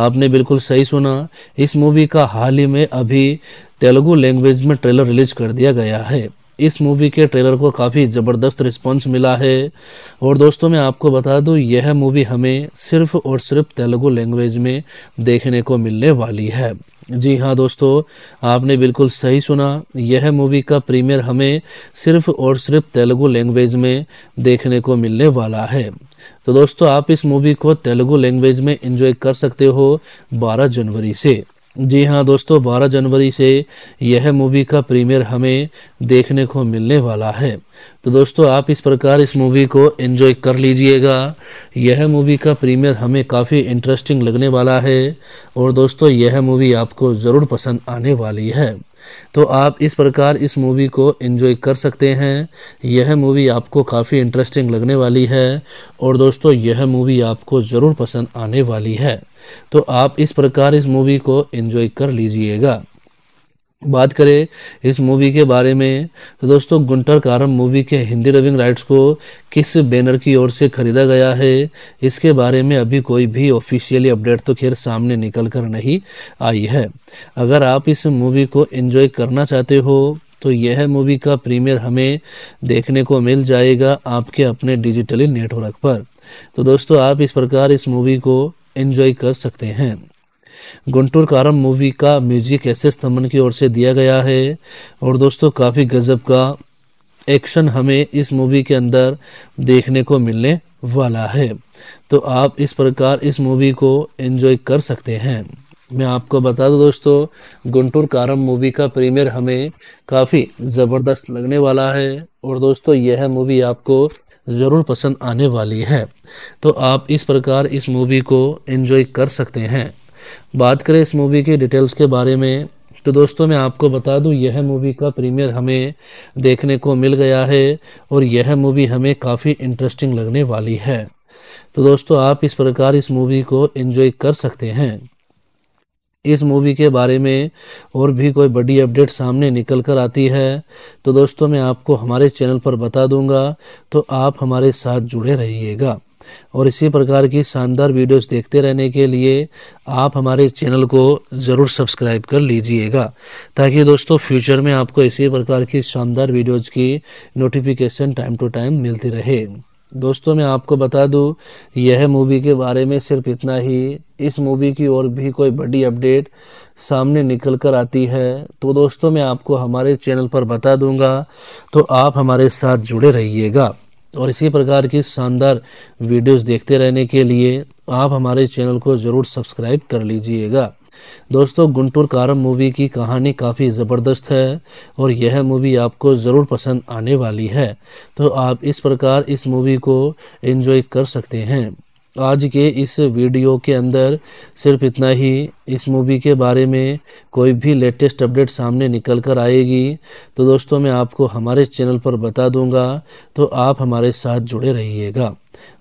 आपने बिल्कुल सही सुना इस मूवी का हाल ही में अभी तेलुगु लैंग्वेज में ट्रेलर रिलीज कर दिया गया है इस मूवी के ट्रेलर को काफ़ी ज़बरदस्त रिस्पॉन्स मिला है और दोस्तों मैं आपको बता दूं यह मूवी हमें सिर्फ और सिर्फ तेलुगु लैंग्वेज में देखने को मिलने वाली है जी हाँ दोस्तों आपने बिल्कुल सही सुना यह मूवी का प्रीमियर हमें सिर्फ और सिर्फ तेलुगु लैंग्वेज में देखने को मिलने वाला है तो दोस्तों आप इस मूवी को तेलुगु लैंग्वेज में इन्जॉय कर सकते हो 12 जनवरी से जी हाँ दोस्तों 12 जनवरी से यह मूवी का प्रीमियर हमें देखने को मिलने वाला है तो दोस्तों आप इस प्रकार इस मूवी को एंजॉय कर लीजिएगा यह मूवी का प्रीमियर हमें काफ़ी इंटरेस्टिंग लगने वाला है और दोस्तों यह मूवी आपको ज़रूर पसंद आने वाली है तो आप इस प्रकार इस मूवी को एंजॉय कर सकते हैं यह मूवी आपको काफ़ी इंटरेस्टिंग लगने वाली है और दोस्तों यह मूवी आपको ज़रूर पसंद आने वाली है तो आप इस प्रकार इस मूवी को एंजॉय कर लीजिएगा बात करें इस मूवी के बारे में तो दोस्तों गुंटर कारम मूवी के हिंदी डबिंग राइट्स को किस बैनर की ओर से खरीदा गया है इसके बारे में अभी कोई भी ऑफिशियली अपडेट तो खैर सामने निकल कर नहीं आई है अगर आप इस मूवी को एंजॉय करना चाहते हो तो यह मूवी का प्रीमियर हमें देखने को मिल जाएगा आपके अपने डिजिटली नेटवर्क पर तो दोस्तों आप इस प्रकार इस मूवी को इन्जॉय कर सकते हैं गुंटूर कारम मूवी का म्यूजिक एस एस तमन की ओर से दिया गया है और दोस्तों काफ़ी गज़ब का एक्शन हमें इस मूवी के अंदर देखने को मिलने वाला है तो आप इस प्रकार इस मूवी को एंजॉय कर सकते हैं मैं आपको बता दूं दोस्तों गुंटूर कारम मूवी का प्रीमियर हमें काफ़ी ज़बरदस्त लगने वाला है और दोस्तों यह मूवी आपको ज़रूर पसंद आने वाली है तो आप इस प्रकार इस मूवी को एंजॉय कर सकते हैं बात करें इस मूवी की डिटेल्स के बारे में तो दोस्तों मैं आपको बता दूं यह मूवी का प्रीमियर हमें देखने को मिल गया है और यह मूवी हमें काफ़ी इंटरेस्टिंग लगने वाली है तो दोस्तों आप इस प्रकार इस मूवी को एंजॉय कर सकते हैं इस मूवी के बारे में और भी कोई बड़ी अपडेट सामने निकल कर आती है तो दोस्तों मैं आपको हमारे चैनल पर बता दूंगा तो आप हमारे साथ जुड़े रहिएगा और इसी प्रकार की शानदार वीडियोस देखते रहने के लिए आप हमारे चैनल को ज़रूर सब्सक्राइब कर लीजिएगा ताकि दोस्तों फ्यूचर में आपको इसी प्रकार की शानदार वीडियोज़ की नोटिफिकेशन टाइम टू टाइम मिलती रहे दोस्तों मैं आपको बता दूं यह मूवी के बारे में सिर्फ इतना ही इस मूवी की और भी कोई बड़ी अपडेट सामने निकल कर आती है तो दोस्तों मैं आपको हमारे चैनल पर बता दूंगा तो आप हमारे साथ जुड़े रहिएगा और इसी प्रकार की शानदार वीडियोस देखते रहने के लिए आप हमारे चैनल को ज़रूर सब्सक्राइब कर लीजिएगा दोस्तों गुंटूर कारम मूवी की कहानी काफ़ी ज़बरदस्त है और यह मूवी आपको ज़रूर पसंद आने वाली है तो आप इस प्रकार इस मूवी को एंजॉय कर सकते हैं आज के इस वीडियो के अंदर सिर्फ इतना ही इस मूवी के बारे में कोई भी लेटेस्ट अपडेट सामने निकल कर आएगी तो दोस्तों मैं आपको हमारे चैनल पर बता दूंगा तो आप हमारे साथ जुड़े रहिएगा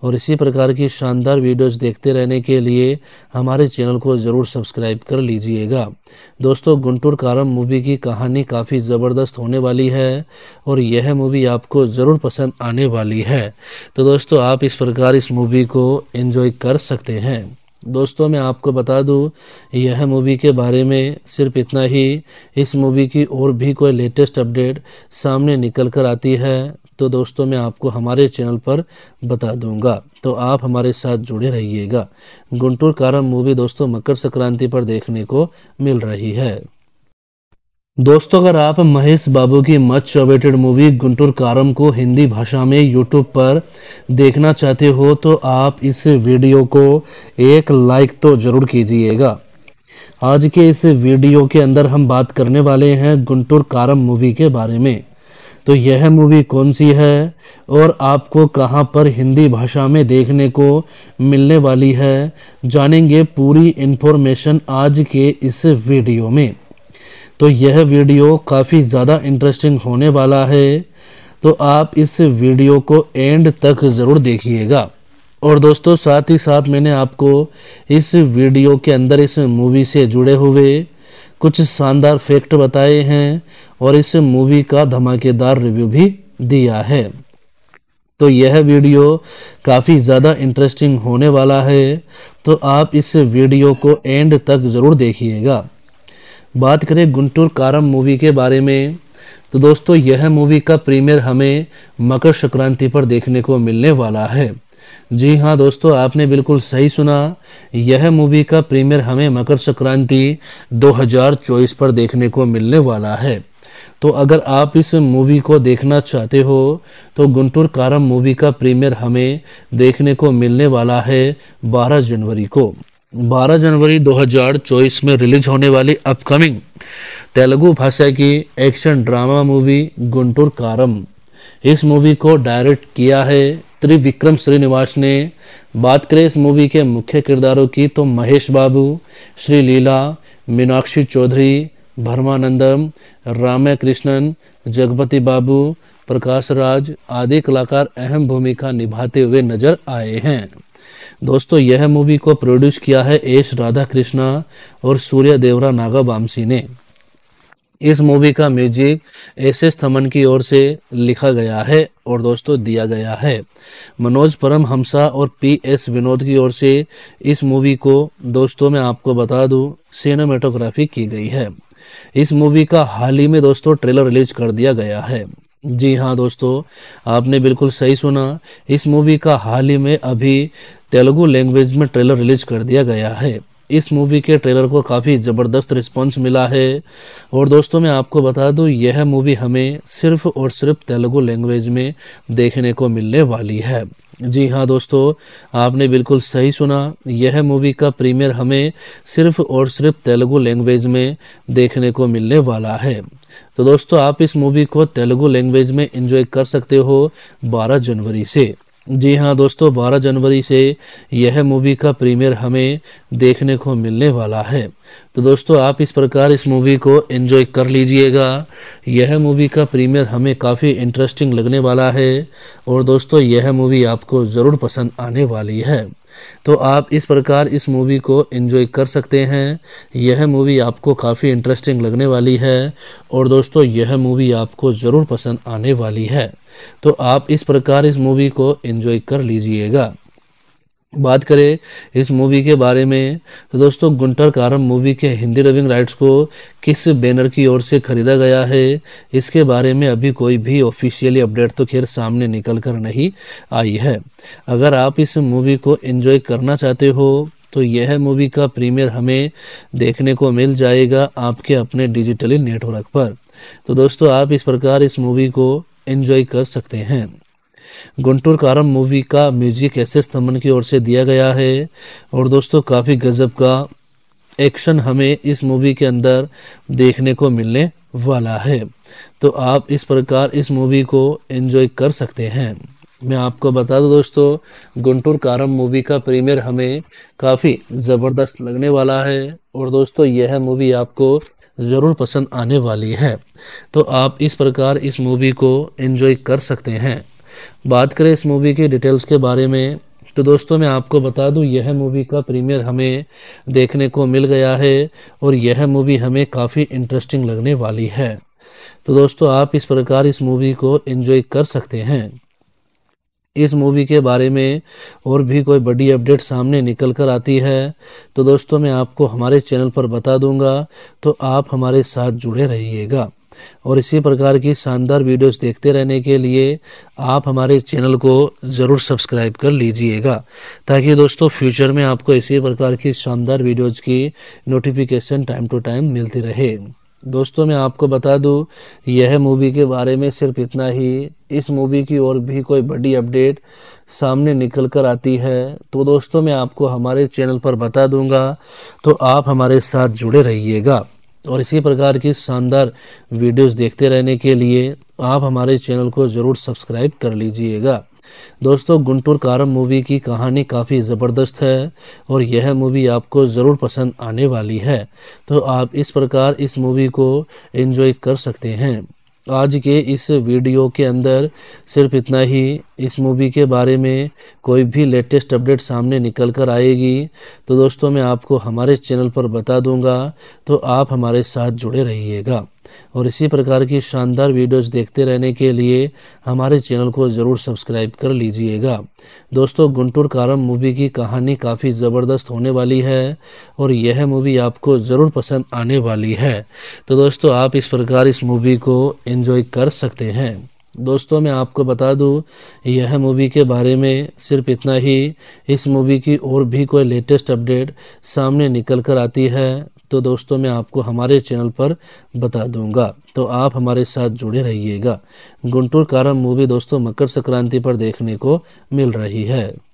और इसी प्रकार की शानदार वीडियोस देखते रहने के लिए हमारे चैनल को ज़रूर सब्सक्राइब कर लीजिएगा दोस्तों गुंटूर कारम मूवी की कहानी काफ़ी ज़बरदस्त होने वाली है और यह मूवी आपको ज़रूर पसंद आने वाली है तो दोस्तों आप इस प्रकार इस मूवी को इन्जॉय कर सकते हैं दोस्तों मैं आपको बता दूं यह मूवी के बारे में सिर्फ इतना ही इस मूवी की और भी कोई लेटेस्ट अपडेट सामने निकल कर आती है तो दोस्तों मैं आपको हमारे चैनल पर बता दूंगा तो आप हमारे साथ जुड़े रहिएगा गुंटूर कारम मूवी दोस्तों मकर संक्रांति पर देखने को मिल रही है दोस्तों अगर आप महेश बाबू की मच अवेटेड मूवी गुंटूर कारम को हिंदी भाषा में यूट्यूब पर देखना चाहते हो तो आप इस वीडियो को एक लाइक तो ज़रूर कीजिएगा आज के इस वीडियो के अंदर हम बात करने वाले हैं गुंटूर कारम मूवी के बारे में तो यह मूवी कौन सी है और आपको कहां पर हिंदी भाषा में देखने को मिलने वाली है जानेंगे पूरी इन्फॉर्मेशन आज के इस वीडियो में तो यह वीडियो काफ़ी ज़्यादा इंटरेस्टिंग होने वाला है तो आप इस वीडियो को एंड तक ज़रूर देखिएगा और दोस्तों साथ ही साथ मैंने आपको इस वीडियो के अंदर इस मूवी से जुड़े हुए कुछ शानदार फैक्ट बताए हैं और इस मूवी का धमाकेदार रिव्यू भी दिया है तो यह वीडियो काफ़ी ज़्यादा इंटरेस्टिंग होने वाला है तो आप इस वीडियो को एंड तक ज़रूर देखिएगा बात करें गुंटूर कारम मूवी के बारे में तो दोस्तों यह मूवी का प्रीमियर हमें मकर संक्रांति पर देखने को मिलने वाला है जी हाँ दोस्तों आपने बिल्कुल सही सुना यह मूवी का प्रीमियर हमें मकर संक्रांति 2024 पर देखने को मिलने वाला है तो अगर आप इस मूवी को देखना चाहते हो तो गुंटूर कारम मूवी का प्रीमियर हमें देखने को मिलने वाला है 12 जनवरी को 12 जनवरी 2024 में रिलीज होने वाली अपकमिंग तेलुगु भाषा की एक्शन ड्रामा मूवी गुंटूर कारम इस मूवी को डायरेक्ट किया है त्रिविक्रम श्रीनिवास ने बात करें इस मूवी के मुख्य किरदारों की तो महेश बाबू श्री लीला मीनाक्षी चौधरी भरमानंदम रामा कृष्णन जगपति बाबू प्रकाश राज आदि कलाकार अहम भूमिका निभाते हुए नजर आए हैं दोस्तों यह मूवी को प्रोड्यूस किया है एस राधा कृष्णा और सूर्य देवरा नागा बामसी ने इस मूवी का म्यूजिक एस एस थमन की ओर से लिखा गया है और दोस्तों दिया गया है मनोज परम हमसा और पी एस विनोद की ओर से इस मूवी को दोस्तों मैं आपको बता दूं सिनेमेटोग्राफी की गई है इस मूवी का हाल ही में दोस्तों ट्रेलर रिलीज कर दिया गया है जी हाँ दोस्तों आपने बिल्कुल सही सुना इस मूवी का हाल ही में अभी तेलुगु लैंग्वेज में ट्रेलर रिलीज कर दिया गया है इस मूवी के ट्रेलर को काफ़ी ज़बरदस्त रिस्पॉन्स मिला है और दोस्तों मैं आपको बता दूँ यह मूवी हमें सिर्फ और सिर्फ तेलुगु लैंग्वेज में देखने को मिलने वाली है जी हाँ दोस्तों आपने बिल्कुल सही सुना यह मूवी का प्रीमियर हमें सिर्फ और सिर्फ तेलुगु लैंग्वेज में देखने को मिलने वाला है तो दोस्तों आप इस मूवी को तेलुगु लैंग्वेज में एंजॉय कर सकते हो 12 जनवरी से जी हाँ दोस्तों 12 जनवरी से यह मूवी का प्रीमियर हमें देखने को मिलने वाला है तो दोस्तों आप इस प्रकार इस मूवी को एंजॉय कर लीजिएगा यह मूवी का प्रीमियर हमें काफ़ी इंटरेस्टिंग लगने वाला है और दोस्तों यह मूवी आपको ज़रूर पसंद आने वाली है तो आप इस प्रकार इस मूवी को एंजॉय कर सकते हैं यह मूवी आपको काफ़ी इंटरेस्टिंग लगने वाली है और दोस्तों यह मूवी आपको ज़रूर पसंद आने वाली है तो आप इस प्रकार इस मूवी को एंजॉय कर लीजिएगा बात करें इस मूवी के बारे में तो दोस्तों गुंटर कारम मूवी के हिंदी डबिंग राइट्स को किस बैनर की ओर से खरीदा गया है इसके बारे में अभी कोई भी ऑफिशियली अपडेट तो खैर सामने निकल कर नहीं आई है अगर आप इस मूवी को एंजॉय करना चाहते हो तो यह मूवी का प्रीमियर हमें देखने को मिल जाएगा आपके अपने डिजिटली नेटवर्क पर तो दोस्तों आप इस प्रकार इस मूवी को इन्जॉय कर सकते हैं गुंटूर कारम मूवी का म्यूजिक एस एस तमन की ओर से दिया गया है और दोस्तों काफ़ी गज़ब का एक्शन हमें इस मूवी के अंदर देखने को मिलने वाला है तो आप इस प्रकार इस मूवी को एंजॉय कर सकते हैं मैं आपको बता दूं दोस्तों गुंटूर कारम मूवी का प्रीमियर हमें काफ़ी ज़बरदस्त लगने वाला है और दोस्तों यह मूवी आपको ज़रूर पसंद आने वाली है तो आप इस प्रकार इस मूवी को एंजॉय कर सकते हैं बात करें इस मूवी के डिटेल्स के बारे में तो दोस्तों मैं आपको बता दूं यह मूवी का प्रीमियर हमें देखने को मिल गया है और यह मूवी हमें काफ़ी इंटरेस्टिंग लगने वाली है तो दोस्तों आप इस प्रकार इस मूवी को एंजॉय कर सकते हैं इस मूवी के बारे में और भी कोई बड़ी अपडेट सामने निकल कर आती है तो दोस्तों मैं आपको हमारे चैनल पर बता दूंगा तो आप हमारे साथ जुड़े रहिएगा और इसी प्रकार की शानदार वीडियोस देखते रहने के लिए आप हमारे चैनल को ज़रूर सब्सक्राइब कर लीजिएगा ताकि दोस्तों फ्यूचर में आपको इसी प्रकार की शानदार वीडियोज़ की नोटिफिकेशन टाइम टू टाइम मिलती रहे दोस्तों मैं आपको बता दूं यह मूवी के बारे में सिर्फ इतना ही इस मूवी की और भी कोई बड़ी अपडेट सामने निकल कर आती है तो दोस्तों मैं आपको हमारे चैनल पर बता दूंगा तो आप हमारे साथ जुड़े रहिएगा और इसी प्रकार की शानदार वीडियोस देखते रहने के लिए आप हमारे चैनल को ज़रूर सब्सक्राइब कर लीजिएगा दोस्तों गुंटूर कारम मूवी की कहानी काफ़ी ज़बरदस्त है और यह मूवी आपको ज़रूर पसंद आने वाली है तो आप इस प्रकार इस मूवी को एंजॉय कर सकते हैं आज के इस वीडियो के अंदर सिर्फ इतना ही इस मूवी के बारे में कोई भी लेटेस्ट अपडेट सामने निकल कर आएगी तो दोस्तों मैं आपको हमारे चैनल पर बता दूंगा तो आप हमारे साथ जुड़े रहिएगा और इसी प्रकार की शानदार वीडियोस देखते रहने के लिए हमारे चैनल को ज़रूर सब्सक्राइब कर लीजिएगा दोस्तों गुंटूर कारम मूवी की कहानी काफ़ी ज़बरदस्त होने वाली है और यह मूवी आपको ज़रूर पसंद आने वाली है तो दोस्तों आप इस प्रकार इस मूवी को इन्जॉय कर सकते हैं दोस्तों मैं आपको बता दूं यह मूवी के बारे में सिर्फ इतना ही इस मूवी की और भी कोई लेटेस्ट अपडेट सामने निकल कर आती है तो दोस्तों मैं आपको हमारे चैनल पर बता दूंगा तो आप हमारे साथ जुड़े रहिएगा गुंटूर कारम मूवी दोस्तों मकर संक्रांति पर देखने को मिल रही है